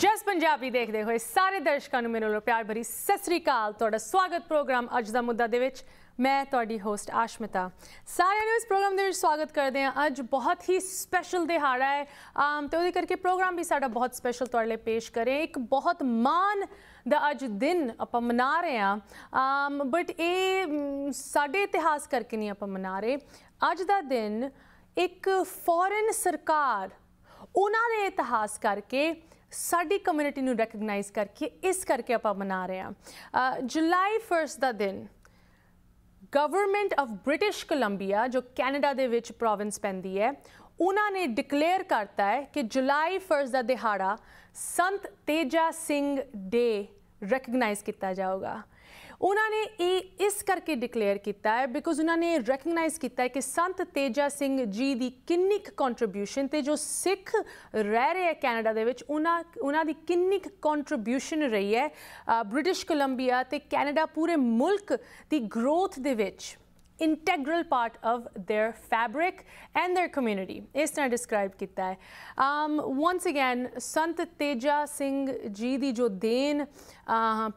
ਜਸ ਪੰਜਾਬੀ ਦੇਖਦੇ ਹੋਏ ਸਾਰੇ ਦਰਸ਼ਕਾਂ ਨੂੰ ਮੇਰੇ ਵੱਲੋਂ ਪਿਆਰ ਭਰੀ ਸਤਿ ਸ੍ਰੀ ਅਕਾਲ ਤੁਹਾਡਾ ਸਵਾਗਤ ਪ੍ਰੋਗਰਾਮ ਅੱਜ ਦਾ ਮੁੱਦਾ ਦੇ ਵਿੱਚ ਮੈਂ ਤੁਹਾਡੀ ਹੋਸਟ ਆਸ਼ਮਿਤਾ ਸਾਰਿਆਂ ਨੂੰ ਇਸ ਪ੍ਰੋਗਰਾਮ ਦੇ ਵਿੱਚ ਸਵਾਗਤ ਕਰਦੇ ਹਾਂ ਅੱਜ ਬਹੁਤ ਹੀ ਸਪੈਸ਼ਲ ਦਿਹਾੜਾ ਹੈ ਆਮ ਤੇ ਉਹਦੇ ਕਰਕੇ ਪ੍ਰੋਗਰਾਮ ਵੀ ਸਾਡਾ ਬਹੁਤ ਸਪੈਸ਼ਲ ਤੁਹਾਡੇ ਲਈ ਪੇਸ਼ ਕਰੇ ਇੱਕ ਬਹੁਤ ਮਾਨ ਦਾ ਅੱਜ ਦਿਨ ਆਪਾਂ ਮਨਾ ਰਹੇ ਹਾਂ ਆਮ ਬਟ ਇਹ ਸਾਡੇ ਇਤਿਹਾਸ ਕਰਕੇ ਨਹੀਂ ਆਪਾਂ ਮਨਾ ਰਹੇ ਅੱਜ ਦਾ ਦਿਨ ਇੱਕ ਫੋਰਨ ਸਰਕਾਰ ਉਹਨਾਂ ਦੇ ਇਤਿਹਾਸ ਕਰਕੇ ਸਾਡੀ ਕਮਿਊਨਿਟੀ ਨੂੰ ਰੈਕਗਨਾਈਜ਼ ਕਰਕੇ ਇਸ ਕਰਕੇ ਆਪਾਂ ਮਨਾ ਰਹੇ ਹਾਂ ਜੁਲਾਈ 1 ਦਾ ਦਿਨ ਗਵਰਨਮੈਂਟ ਆਫ ਬ੍ਰਿਟਿਸ਼ ਕੋਲੰਬੀਆ ਜੋ ਕੈਨੇਡਾ ਦੇ ਵਿੱਚ ਪ੍ਰੋਵਿੰਸ ਪੈਂਦੀ ਹੈ ਉਹਨਾਂ ਨੇ ਡਿਕਲੇਅਰ ਕਰਤਾ ਹੈ ਕਿ ਜੁਲਾਈ 1 ਦਾ ਦਿਹਾੜਾ ਸੰਤ ਤੇਜਾ ਸਿੰਘ ਡੇ ਰੈਕਗਨਾਈਜ਼ ਕੀਤਾ ਜਾਊਗਾ ਉਹਨਾਂ ਨੇ ਇਹ ਇਸ ਕਰਕੇ ਡਿਕਲੇਅਰ ਕੀਤਾ ਹੈ ਬਿਕੋਜ਼ ਉਹਨਾਂ ਨੇ ਰੈਕਗਨਾਈਜ਼ ਕੀਤਾ ਹੈ ਕਿ ਸੰਤ ਤੇਜਾ ਸਿੰਘ ਜੀ ਦੀ ਕਿੰਨੀ ਕੁ ਕੰਟਰੀਬਿਊਸ਼ਨ ਤੇ ਜੋ ਸਿੱਖ ਰਹਿ ਰਹੇ ਹੈ ਕੈਨੇਡਾ ਦੇ ਵਿੱਚ ਉਹਨਾਂ ਉਹਨਾਂ ਦੀ ਕਿੰਨੀ ਕੁ ਕੰਟਰੀਬਿਊਸ਼ਨ ਰਹੀ ਹੈ ਬ੍ਰਿਟਿਸ਼ ਕੋਲੰਬੀਆ ਤੇ ਕੈਨੇਡਾ ਪੂਰੇ ਮੁਲਕ ਦੀ ਗਰੋਥ ਦੇ ਵਿੱਚ integral part of their fabric and their community. ਇਸ ਤਰ੍ਹਾਂ ਡਿਸਕ੍ਰਾਈਬ ਕੀਤਾ ਹੈ um once again ਸੰਤ ਤੇਜਾ ਸਿੰਘ ਜੀ ਦੀ ਜੋ ਦੇਣ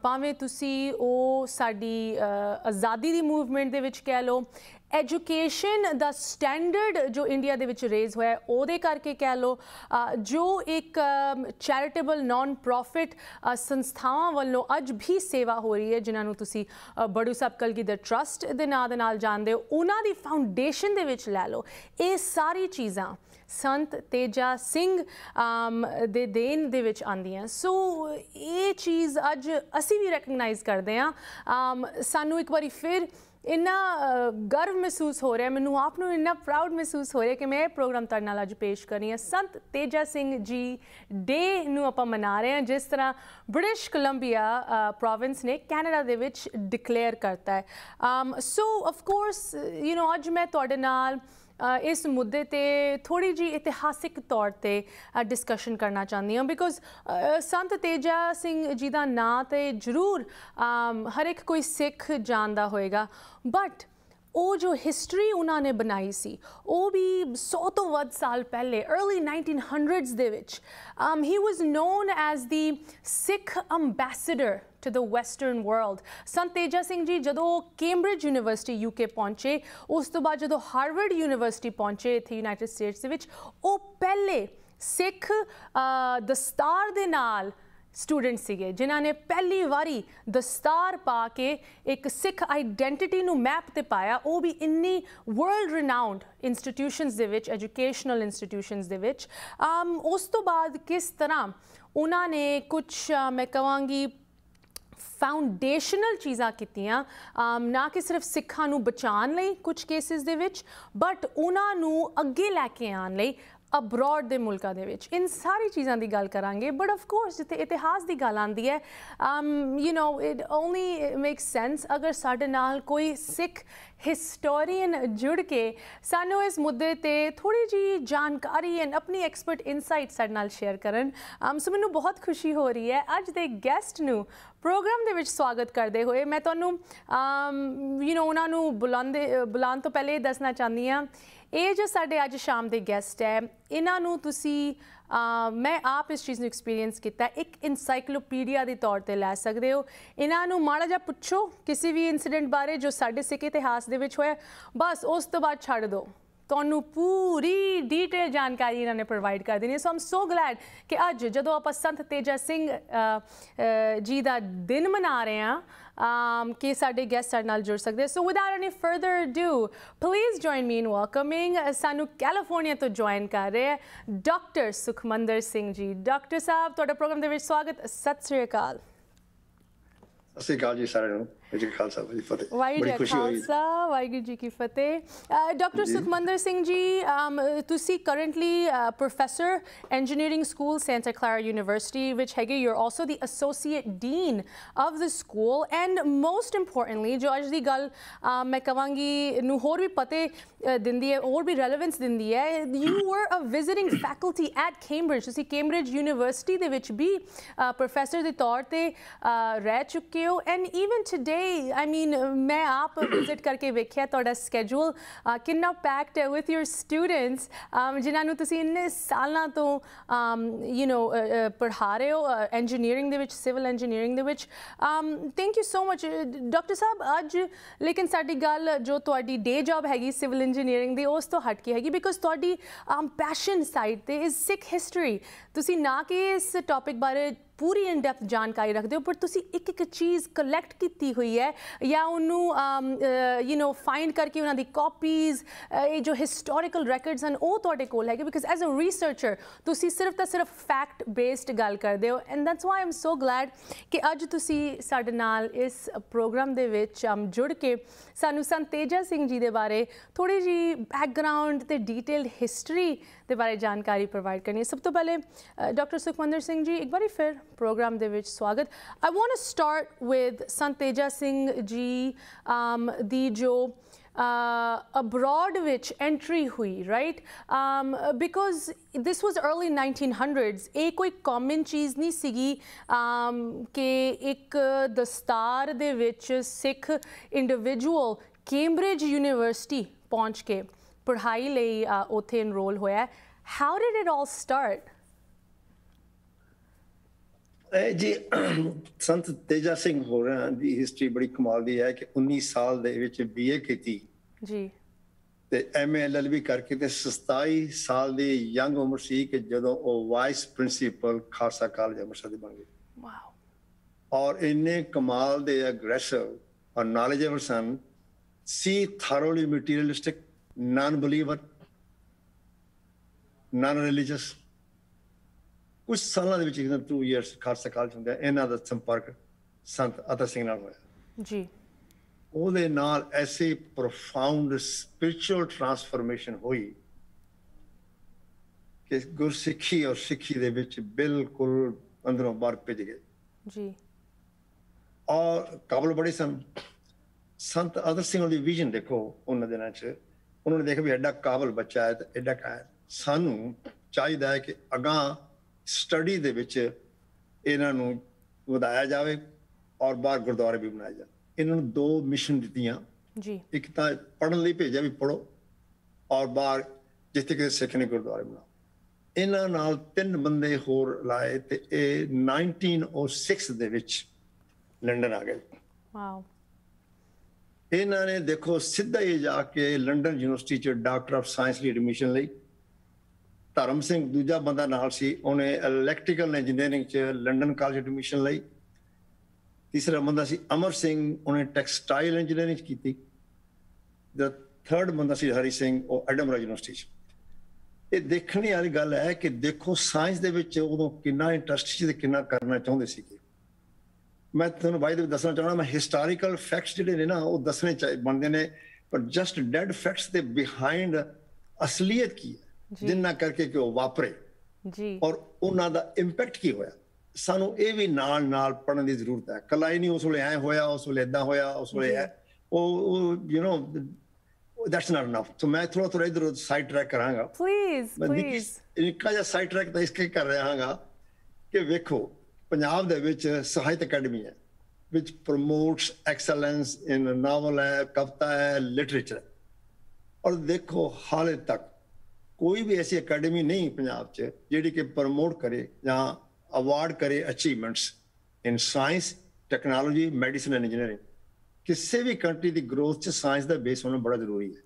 ਭਾਵੇਂ ਤੁਸੀਂ ਉਹ ਸਾਡੀ ਆਜ਼ਾਦੀ ਦੀ ਮੂਵਮੈਂਟ ਦੇ ਵਿੱਚ ਕਹਿ ਲਓ ਐਜੂਕੇਸ਼ਨ ਦਾ ਸਟੈਂਡਰਡ ਜੋ ਇੰਡੀਆ ਦੇ ਵਿੱਚ ਰੇਜ਼ ਹੋਇਆ ਉਹਦੇ ਕਰਕੇ ਕਹਿ ਲੋ ਜੋ ਇੱਕ ਚੈਰਿਟੇਬਲ ਨਾਨ ਪ੍ਰੋਫਿਟ ਸੰਸਥਾਵਾਂ ਵੱਲੋਂ ਅੱਜ ਵੀ ਸੇਵਾ ਹੋ ਰਹੀ ਹੈ ਜਿਨ੍ਹਾਂ ਨੂੰ ਤੁਸੀਂ ਬੜੂ ਸਾਹਿਬ ਕਲਗੀ ਦਾ ਟਰਸਟ ਦੇ ਨਾਂ ਦੇ ਨਾਲ ਜਾਣਦੇ ਹੋ ਉਹਨਾਂ ਦੀ ਫਾਊਂਡੇਸ਼ਨ ਦੇ ਵਿੱਚ ਲੈ ਲੋ ਇਹ ਸਾਰੀ ਚੀਜ਼ਾਂ ਸੰਤ ਤੇਜਾ ਸਿੰਘ ਦੇ ਦੇਨ ਦੇ ਵਿੱਚ ਆਂਦੀਆਂ ਸੋ ਇਹ ਚੀਜ਼ ਅੱਜ ਅਸੀਂ ਵੀ ਰੈਕਗਨਾਈਜ਼ ਕਰਦੇ ਆ ਸਾਨੂੰ ਇੱਕ ਵਾਰੀ ਫਿਰ ਇੰਨਾ ਗਰਵ ਮਹਿਸੂਸ ਹੋ ਰਿਹਾ ਮੈਨੂੰ ਆਪ ਨੂੰ ਇੰਨਾ ਪ੍ਰਾਊਡ ਮਹਿਸੂਸ ਹੋ ਰਿਹਾ ਕਿ ਮੈਂ ਇਹ ਪ੍ਰੋਗਰਾਮ ਤੁਹਾਡੇ ਨਾਲ ਅੱਜ ਪੇਸ਼ ਕਰਨੀ ਹੈ ਸੰਤ ਤੇਜਾ ਸਿੰਘ ਜੀ ਡੇ ਨੂੰ ਆਪਾਂ ਮਨਾ ਰਹੇ ਹਾਂ ਜਿਸ ਤਰ੍ਹਾਂ ਬ੍ਰਿਟਿਸ਼ ਕੋਲੰਬੀਆ ਪ੍ਰੋਵਿੰਸ ਨੇ ਕੈਨੇਡਾ ਦੇ ਵਿੱਚ ਡਿਕਲੇਅਰ ਕਰਤਾ ਹੈ so of course you know ਅੱਜ ਮੈਂ ਤੁਹਾਡੇ ਨਾਲ ਇਸ ਮੁੱਦੇ ਤੇ ਥੋੜੀ ਜੀ ਇਤਿਹਾਸਿਕ ਤੌਰ ਤੇ ਡਿਸਕਸ਼ਨ ਕਰਨਾ ਚਾਹੁੰਦੀ ਹਾਂ ਬਿਕੋਜ਼ ਸੰਤ ਤੇਜਾ ਸਿੰਘ ਜੀ ਦਾ ਨਾਂ ਤੇ ਜ਼ਰੂਰ ਹਰ ਇੱਕ ਕੋਈ ਸਿੱਖ ਜਾਣਦਾ ਹੋਏਗਾ ਬਟ ਉਹ ਜੋ ਹਿਸਟਰੀ ਉਹਨਾਂ ਨੇ ਬਣਾਈ ਸੀ ਉਹ ਵੀ 100 ਤੋਂ ਵੱਧ ਸਾਲ ਪਹਿਲੇ अर्ਲੀ 1900s ਦੇ ਵਿੱਚ ਹੀ was known as the Sikh ambassador to the western world sant teja singh ji ਜੀ cambridge university uk ponche us to baad ਬਾਅਦ harvard university ponche the united states states ਦੇ ਵਿੱਚ ਉਹ ਪਹਿਲੇ the star de naal student ਸੀਗੇ ਜਿਨ੍ਹਾਂ ਨੇ ਪਹਿਲੀ ਵਾਰੀ ਦਸਤਾਰ ਪਾ ਕੇ ਇੱਕ ਸਿੱਖ ਆਈਡੈਂਟੀਟੀ ਨੂੰ ਮੈਪ ਤੇ ਪਾਇਆ ਉਹ ਵੀ ਇੰਨੀ ਵਰਲਡ ਰਿਨਾਊਂਡ ਇੰਸਟੀਟਿਊਸ਼ਨਸ ਦੇ ਵਿੱਚ ਐਜੂਕੇਸ਼ਨਲ ਇੰਸਟੀਟਿਊਸ਼ਨਸ ਦੇ ਵਿੱਚ ਉਸ ਤੋਂ ਬਾਅਦ ਕਿਸ ਤਰ੍ਹਾਂ ਉਹਨਾਂ ਨੇ ਕੁਝ ਮੈਂ ਕਹਾਂਗੀ ਫਾਊਂਡੇਸ਼ਨਲ ਚੀਜ਼ਾਂ ਕੀਤੀਆਂ ਨਾ ਕਿ ਸਿਰਫ ਸਿੱਖਾਂ ਨੂੰ ਬਚਾਉਣ ਲਈ ਕੁਝ ਕੇਸਿਸ ਦੇ ਵਿੱਚ ਬਟ ਉਹਨਾਂ ਨੂੰ ਅੱਗੇ ਲੈ ਕੇ ਆਉਣ ਲਈ ਅਬਰੋਡ ਦੇ ਮੁਲਕਾਂ ਦੇ ਵਿੱਚ ਇਨ ਸਾਰੀ ਚੀਜ਼ਾਂ ਦੀ ਗੱਲ ਕਰਾਂਗੇ ਬਟ ਆਫ ਕੋਰਸ ਜਿੱਥੇ ਇਤਿਹਾਸ ਦੀ ਗੱਲ ਆਂਦੀ ਹੈ um you know it only makes sense ਅਗਰ ਸਾਡੇ ਨਾਲ ਕੋਈ ਸਿੱਖ ਹਿਸਟੋਰੀਅਨ ਜੁੜ ਕੇ ਸਾਨੂੰ ਇਸ ਮੁੱਦੇ ਤੇ ਥੋੜੀ ਜੀ ਜਾਣਕਾਰੀ ਐਂਡ ਆਪਣੀ ਐਕਸਪਰਟ ਇਨਸਾਈਟ ਸਾਡੇ ਨਾਲ ਸ਼ੇਅਰ ਕਰਨ ਸੋ um, ਮੈਨੂੰ ਬਹੁਤ ਖੁਸ਼ੀ ਹੋ ਰਹੀ ਹੈ ਅੱਜ ਦੇ ਗੈਸਟ ਨੂੰ ਪ੍ਰੋਗਰਾਮ ਦੇ ਵਿੱਚ ਸਵਾਗਤ ਕਰਦੇ ਹੋਏ ਮੈਂ ਤੁਹਾਨੂੰ ਯੂ um, نو ਉਹਨਾਂ ਨੂੰ ਬੁਲਾਉਂਦੇ ਬੁਲਾਉਣ ਤੋਂ ਪਹਿਲੇ ਦੱਸਣਾ ਚਾਹੁੰਦੀ ਆ ਇਹ ਜੋ ਸਾਡੇ ਅੱਜ ਸ਼ਾਮ ਦੇ ਗੈਸਟ ਹੈ ਇਹਨਾਂ ਨੂੰ ਤੁਸੀਂ ਮੈਂ ਆਪ ਇਸ ਚੀਜ਼ ਨੂੰ ਐਕਸਪੀਰੀਅੰਸ ਕੀਤਾ ਇੱਕ ਇਨਸਾਈਕਲੋਪੀਡੀਆ ਦੇ ਤੌਰ ਤੇ ਲੈ ਸਕਦੇ ਹੋ ਇਹਨਾਂ ਨੂੰ ਮਾੜਾ ਜਿਹਾ ਪੁੱਛੋ ਕਿਸੇ ਵੀ ਇਨਸੀਡੈਂਟ ਬਾਰੇ ਜੋ ਸਾਡੇ ਸਿੱਖ ਇਤਿਹਾਸ ਦੇ ਵਿੱਚ ਹੋਇਆ ਬਸ ਉਸ ਤੋਂ ਬਾਅਦ ਛੱਡ ਦਿਓ ਤੁਹਾਨੂੰ ਪੂਰੀ ਡੀਟੇਲ ਜਾਣਕਾਰੀ ਇਹਨਾਂ ਨੇ ਪ੍ਰੋਵਾਈਡ ਕਰ ਦੇਣੀ ਸੋ ਆਮ ਸੋ ਗਲੈਡ ਕਿ ਅੱਜ ਜਦੋਂ ਆਪਾਂ ਸੰਤ ਤੇਜਾ ਸਿੰਘ ਜੀ ਦਾ ਦਿਨ ਮਨਾ ਰਹੇ ਆ um, ਕਿ ਸਾਡੇ ਗੈਸਟ ਸਾਡੇ ਨਾਲ ਜੁੜ ਸਕਦੇ so without any further do please join me in welcoming ਸਾਨੂੰ ਕੈਲੀਫੋਰਨੀਆ ਤੋਂ ਜੁਆਇਨ ਕਰ ਰਹੇ ਹੈ ਡਾਕਟਰ ਸੁਖਮੰਦਰ ਸਿੰਘ ਜੀ ਡਾਕਟਰ ਸਾਹਿਬ ਤੁਹਾਡਾ ਪ੍ਰੋਗਰਾਮ ਦੇ ਵਿੱਚ ਸਵਾਗਤ ਸਤਿ ਸ੍ਰੀ ਅਕਾਲ ਸਤਿ ਸ੍ਰੀ ਅਕਾਲ ਜੀ ਸਾਰਿਆਂ ਨੂੰ ਵਾਹਿਗੁਰੂ ਜੀ ਖਾਲਸਾ ਵਾਹਿਗੁਰੂ ਫਤਿਹ ਵਾਹਿਗੁਰੂ ਜੀ ਖਾਲਸਾ ਵਾਹਿਗੁਰੂ ਜੀ ਕੀ ਫਤਿਹ ਡਾਕਟਰ ਸੁਖਮੰਦਰ ਸਿੰਘ ਜੀ ਤੁਸੀਂ currently professor engineering school Santa Clara university ਵਿਚ ਹੈਗੇ you are also the associate dean of the school and most importantly ਜੋ ਅੱਜ ਦੀ ਗੱਲ ਮੈਂ ਕਵਾਂਗੀ ਨੂੰ ਹੋਰ ਵੀ ਪਤੇ ਦਿੰਦੀ ਹੈ ਹੋਰ ਵੀ ਰੈਲੇਵੈਂਸ ਦਿੰਦੀ ਹੈ you were a visiting faculty at Cambridge ਤੁਸੀਂ ਕੈਂਬਰਿਜ ਯੂਨੀਵਰਸਿਟੀ ਦੇ ਵਿੱਚ ਵੀ ਪ੍ਰੋਫੈਸਰ ਦੇ ਤੌਰ ਤੇ ਰਹਿ ਚੁੱਕੇ ਹੋ and even today way I mean ਮੈਂ ਆਪ ਵਿਜ਼ਿਟ ਕਰਕੇ ਵੇਖਿਆ ਤੁਹਾਡਾ ਸਕੇਜੂਲ ਕਿੰਨਾ ਪੈਕਡ ਹੈ ਵਿਦ ਯੂਰ ਸਟੂਡੈਂਟਸ ਜਿਨ੍ਹਾਂ ਨੂੰ ਤੁਸੀਂ ਇੰਨੇ ਸਾਲਾਂ ਤੋਂ ਯੂ نو ਪੜ੍ਹਾ ਰਹੇ ਹੋ ਇੰਜੀਨੀਅਰਿੰਗ ਦੇ ਵਿੱਚ ਸਿਵਲ ਇੰਜੀਨੀਅਰਿੰਗ ਦੇ ਵਿੱਚ thank you so much doctor ਸਾਹਿਬ ਅੱਜ ਲੇਕਿਨ ਸਾਡੀ ਗੱਲ ਜੋ ਤੁਹਾਡੀ ਡੇ ਜੌਬ ਹੈਗੀ ਸਿਵਲ ਇੰਜੀਨੀਅਰਿੰਗ ਦੀ ਉਸ ਤੋਂ ਹਟ ਕੇ ਹੈਗੀ ਬਿਕੋਜ਼ ਤੁਹਾਡੀ ਪੈਸ਼ਨ ਸਾਈਡ ਤੇ ਇਜ਼ ਸਿੱਖ ਹਿਸਟਰੀ ਤੁਸੀਂ ਨਾ ਕਿ ਇਸ ਟੌਪਿਕ ਬਾਰੇ ਪੂਰੀ ਇਨ ਡੈਪਥ ਜਾਣਕਾਰੀ ਰੱਖਦੇ ਹੋ ਪਰ ਤੁਸੀਂ ਇੱਕ ਇੱਕ ਚੀਜ਼ ਕਲੈਕਟ ਕੀਤੀ ਹੋਈ ਹੈ ਜਾਂ ਉਹਨੂੰ ਯੂ نو ਫਾਈਂਡ ਕਰਕੇ ਉਹਨਾਂ ਦੀ ਕਾਪੀਜ਼ ਇਹ ਜੋ ਹਿਸਟੋਰੀਕਲ ਰੈਕੋਰਡਸ ਹਨ ਉਹ ਤੁਹਾਡੇ ਕੋਲ ਹੈਗੇ ਬਿਕਾਜ਼ ਐਜ਼ ਅ ਰਿਸਰਚਰ ਤੁਸੀਂ ਸਿਰਫ ਤਾਂ ਸਿਰਫ ਫੈਕਟ ਬੇਸਡ ਗੱਲ ਕਰਦੇ ਹੋ and that's why I'm so glad ਕਿ ਅੱਜ ਤੁਸੀਂ ਸਾਡੇ ਨਾਲ ਇਸ ਪ੍ਰੋਗਰਾਮ ਦੇ ਵਿੱਚ ਜੁੜ ਕੇ ਸਾਨੂੰ ਸੰਤੇਜਾ ਸਿੰਘ ਜੀ ਦੇ ਬਾਰੇ ਥੋੜੀ ਜੀ ਬੈਕਗ੍ਰਾਉਂਡ ਤੇ ਡੀਟੇਲਡ ਹਿਸਟਰੀ ਦੇ ਬਾਰੇ ਜਾਣਕਾਰੀ ਪ੍ਰੋਵਾਈਡ ਕਰਨੀ ਹੈ ਸਭ ਤੋਂ ਪਹਿਲੇ ਡਾਕਟਰ ਸੁਖਮੰਦਰ ਸਿੰਘ ਜੀ ਇੱਕ ਵਾਰੀ ਫਿਰ ਪ੍ਰੋਗਰਾਮ ਦੇ ਵਿੱਚ ਸਵਾਗਤ I want to start with Sant Teja Singh ji ਦੀ ਜੋ abroad which entry hui right um, because this was early 1900s ਇਹ ਕੋਈ ਕਾਮਨ ਚੀਜ਼ ਨਹੀਂ ਸੀਗੀ ਕਿ ਇੱਕ ਦਸਤਾਰ ਦੇ ਵਿੱਚ ਸਿੱਖ ਇੰਡੀਵਿਜੂਅਲ ਕੈਂਬਰਿਜ ਯੂਨੀਵਰਸਿਟੀ ਪਹੁੰਚ ਕੇ ਪੜ੍ਹਾਈ ਲਈ ਉੱਥੇ ਇਨਰੋਲ ਹੋਇਆ how did it all start ji Sant Teja Singh ਹੋ ਹਨ ਦੀ ਹਿਸਟਰੀ ਬੜੀ ਕਮਾਲ ਦੀ ਹੈ ਕਿ 19 ਸਾਲ ਦੇ ਵਿੱਚ ਬੀਏ ਕੀਤੀ ਜੀ ਤੇ ਐਮਏ ਵੀ ਕਰਕੇ ਤੇ 27 ਸਾਲ ਦੀ ਯੰਗ ਉਮਰ ਸੀ ਕਿ ਜਦੋਂ ਉਹ vice principal Khalsa college Amritsar ਦੇ ਬਣ ਗਏ ਵਾਓ ਔਰ ਇੰਨੇ ਕਮਾਲ ਦੇ ਐਗਰੈਸਿਵ ਔਰ ਨੌਲੇਜੇਬਲ ਸਨ ਸੀ ਥਰੋਲੀ ਮਟੀਰੀਅਲਿਸਟਿਕ non-believer, non-religious. ਕੁਝ ਸਾਲਾਂ ਦੇ ਵਿੱਚ ਇੱਕਦਮ 2 ਇਅਰਸ ਖਾਲਸਾ ਕਾਲਜ ਹੁੰਦਾ ਇਹਨਾਂ ਦਾ ਸੰਪਰਕ ਸੰਤ ਅਤਰ ਸਿੰਘ ਨਾਲ ਹੋਇਆ ਜੀ ਉਹਦੇ ਨਾਲ ਐਸੇ ਪ੍ਰੋਫਾਉਂਡ ਸਪਿਰਚੁਅਲ ਟਰਾਂਸਫਰਮੇਸ਼ਨ ਹੋਈ ਕਿ ਗੁਰਸਿੱਖੀ ਔਰ ਸਿੱਖੀ ਦੇ ਵਿੱਚ ਬਿਲਕੁਲ ਅੰਦਰੋਂ ਬਾਹਰ ਭਿੱਜ ਗਏ ਜੀ ਔਰ ਕਾਬਲ ਬੜੇ ਸਨ ਸੰਤ ਅਦਰ ਸਿੰਘ ਦੀ ਵਿਜ਼ਨ ਦੇਖੋ ਉਹਨਾਂ ਦਿਨਾਂ 'ਚ ਉਹਨਾਂ ਨੇ ਦੇਖਿਆ ਵੀ ਐਡਾ ਕਾਬਲ ਬੱਚਾ ਹੈ ਤੇ ਐਡਾ ਕਾਇਰ ਸਾਨੂੰ ਚਾਹੀਦਾ ਹੈ ਕਿ ਅਗਾ ਸਟੱਡੀ ਦੇ ਵਿੱਚ ਇਹਨਾਂ ਨੂੰ ਵਧਾਇਆ ਜਾਵੇ ਔਰ ਬਾਹਰ ਗੁਰਦੁਆਰੇ ਵੀ ਬਣਾਏ ਜਾਣ ਇਹਨਾਂ ਨੂੰ ਦੋ ਮਿਸ਼ਨ ਦਿੱਤੀਆਂ ਜੀ ਇੱਕ ਤਾਂ ਪੜਨ ਲਈ ਭੇਜਿਆ ਵੀ ਪੜੋ ਔਰ ਬਾਹਰ ਜਿੱਥੇ ਕਿ ਸਿੱਖਣੇ ਗੁਰਦੁਆਰੇ ਬਣਾਓ ਇਹਨਾਂ ਨਾਲ ਤਿੰਨ ਬੰਦੇ ਹੋਰ ਲਾਏ ਤੇ ਇਹ 1906 ਦੇ ਵਿੱਚ ਲੰਡਨ ਆ ਗਏ ਵਾਓ ਇਹਨਾਂ ਨੇ ਦੇਖੋ ਸਿੱਧਾ ਹੀ ਜਾ ਕੇ ਲੰਡਨ ਯੂਨੀਵਰਸਿਟੀ ਚ ਡਾਕਟਰ ਆਫ ਸਾਇੰਸ ਲਈ ਐਡਮਿਸ਼ਨ ਲਈ ਧਰਮ ਸਿੰਘ ਦੂਜਾ ਬੰਦਾ ਨਾਲ ਸੀ ਉਹਨੇ ਇਲੈਕਟ੍ਰੀਕਲ ਇੰਜੀਨੀਅਰਿੰਗ ਚ ਲੰਡਨ ਕਾਲਜ ਐਡਮਿਸ਼ਨ ਲਈ ਤੀਸਰਾ ਬੰਦਾ ਸੀ ਅਮਰ ਸਿੰਘ ਉਹਨੇ ਟੈਕਸਟਾਈਲ ਇੰਜੀਨੀਅਰਿੰਗ ਕੀਤੀ ਦਾ ਥਰਡ ਬੰਦਾ ਸੀ ਹਰੀ ਸਿੰਘ ਉਹ ਐਡਮਰਾ ਯੂਨੀਵਰਸਿਟੀ ਚ ਇਹ ਦੇਖਣ ਵਾਲੀ ਗੱਲ ਹੈ ਕਿ ਦੇਖੋ ਸਾਇੰਸ ਦੇ ਵਿੱਚ ਉਦੋਂ ਕਿੰਨਾ ਇੰਟਰਸਟ ਸੀ ਤੇ ਕਿੰਨਾ ਕਰਨਾ ਚਾਹੁੰਦੇ ਸੀਗੇ ਮੈਂ ਤੁਹਾਨੂੰ ਬਾਈ ਦੇ ਦੱਸਣਾ ਚਾਹਣਾ ਮੈਂ ਹਿਸਟੋਰੀਕਲ ਫੈਕਟਸ ਜਿਹੜੇ ਨੇ ਨਾ ਉਹ ਦੱਸਣੇ ਚਾਹੀ ਬਣਦੇ ਨੇ ਪਰ ਜਸਟ ਡੈਡ ਫੈਕਟਸ ਦੇ ਬਿਹਾਈਂਡ ਅਸਲੀਅਤ ਕੀ ਹੈ ਜਿੰਨਾ ਕਰਕੇ ਕਿ ਉਹ ਵਾਪਰੇ ਜੀ ਔਰ ਉਹਨਾਂ ਦਾ ਇੰਪੈਕਟ ਕੀ ਹੋਇਆ ਸਾਨੂੰ ਇਹ ਵੀ ਨਾਲ ਨਾਲ ਪੜਨ ਦੀ ਜ਼ਰੂਰਤ ਹੈ ਕੱਲਾ ਹੀ ਨਹੀਂ ਉਸ ਵੇਲੇ ਐ ਹੋਇਆ ਉਸ ਵੇਲੇ ਇਦਾਂ ਹੋਇਆ ਉਸ ਵੇਲੇ ਐ ਉਹ you know that's not enough so ਮੈਂ ਥੋੜਾ ਥੋੜਾ ਇਧਰ ਸਾਈਡ ਟਰੈਕ ਕਰਾਂਗਾ ਪਲੀਜ਼ ਪਲੀਜ਼ ਇਹ ਕਾਜਾ ਸਾਈਡ ਟਰੈਕ ਤਾਂ ਇਸ ਕਰ ਰਿਹਾ ਹਾਂਗਾ ਕਿ ਵੇਖੋ ਪੰਜਾਬ ਦੇ ਵਿੱਚ ਸਾਹਿਤ ਅਕੈਡਮੀ ਹੈ which promotes excellence in novel ਹੈ ਕਵਤਾ ਹੈ ਲਿਟਰੇਚਰ ਔਰ ਦੇਖੋ ਹਾਲੇ ਤੱਕ ਕੋਈ ਵੀ ਐਸੀ ਅਕੈਡਮੀ ਨਹੀਂ ਪੰਜਾਬ 'ਚ ਜਿਹੜੀ ਕਿ ਪ੍ਰਮੋਟ ਕਰੇ ਜਾਂ ਅਵਾਰਡ ਕਰੇ achievements in science technology medicine and engineering ਕਿਸੇ ਵੀ ਕੰਟਰੀ ਦੀ ਗਰੋਥ 'ਚ ਸਾਇੰਸ ਦਾ ਬੇਸ ਹੋਣਾ ਬੜਾ ਜ਼ਰੂਰੀ ਹੈ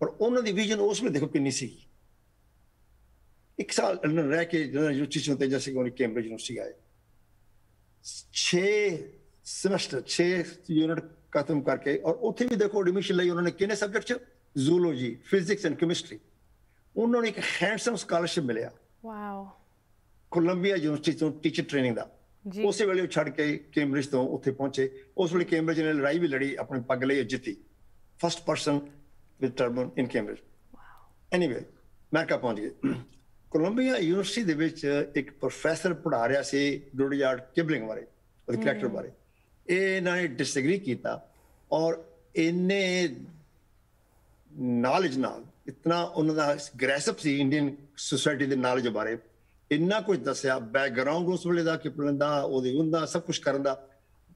ਪਰ ਉਹਨਾਂ ਦੀ ਵਿਜ਼ਨ ਉਸ ਵੇਲੇ ਦੇਖੋ ਕਿੰਨੀ ਸੀ ਇੱਕ ਸਾਲ ਰਹਿ ਕੇ ਜਿਹੜਾ ਯੂਚੀ ਚੋਂ ਤੇ ਜਿਵੇਂ ਉਹਨੇ ਕੈਂਬਰਿਜ ਯੂਨੀਵਰਸਿਟੀ ਆਏ 6 ਸਮੈਸਟਰ 6 ਯੂਨਿਟ ਖਤਮ ਕਰਕੇ ਔਰ ਉੱਥੇ ਵੀ ਦੇਖੋ ਐਡਮਿਸ਼ਨ ਲਈ ਉਹਨਾਂ ਨੇ ਕਿਹਨੇ ਸਬਜੈਕਟ ਚ ਜ਼ੂਲੋਜੀ ਫਿਜ਼ਿਕਸ ਐਂਡ ਕੈਮਿਸਟਰੀ ਉਹਨਾਂ ਨੂੰ ਇੱਕ ਹੈਂਡਸਮ ਸਕਾਲਰਸ਼ਿਪ ਮਿਲਿਆ ਵਾਓ ਕੋਲੰਬੀਆ ਯੂਨੀਵਰਸਿਟੀ ਤੋਂ ਟੀਚਰ ਟ੍ਰੇਨਿੰਗ ਦਾ ਉਸੇ ਵੇਲੇ ਉਹ ਛੱਡ ਕੇ ਕੈਂਬਰਿਜ ਤੋਂ ਉੱਥੇ ਪਹੁੰਚੇ ਉਸ ਵੇਲੇ ਕੈਂਬਰਿਜ ਨੇ ਲੜਾਈ ਵੀ ਲੜੀ ਆਪਣੇ ਪੱਗ ਲਈ ਜਿੱਤੀ first person with turban in Cambridge wow anyway ਕਾ ਪਹੁੰਚ ਗਿਆ ਕੋਲੰਬੀਆ ਯੂਨੀਵਰਸਿਟੀ ਦੇ ਵਿੱਚ ਇੱਕ ਪ੍ਰੋਫੈਸਰ ਪੜ੍ਹਾ ਰਿਹਾ ਸੀ ਡੁਡਿਆਰਡ ਕਿਬਲਿੰਗ ਬਾਰੇ ਉਹ ਕੈਰੈਕਟਰ ਬਾਰੇ ਇਹ ਇਹਨਾਂ ਨੇ ਡਿਸਐਗਰੀ ਕੀਤਾ ਔਰ ਇਹਨੇ ਨੌਲੇਜ ਨਾਲ ਇਤਨਾ ਉਹਨਾਂ ਦਾ ਗ੍ਰੈਸਪ ਸੀ ਇੰਡੀਅਨ ਸੋਸਾਇਟੀ ਦੇ ਨੌਲੇਜ ਬਾਰੇ ਇੰਨਾ ਕੁਝ ਦੱਸਿਆ ਬੈਕਗ੍ਰਾਉਂਡ ਉਸ ਵੇਲੇ ਦਾ ਕਿਪਲਿੰਗ ਦਾ ਉਹਦੇ ਹੁੰਦਾ ਸਭ ਕੁਝ ਕਰਨ ਦਾ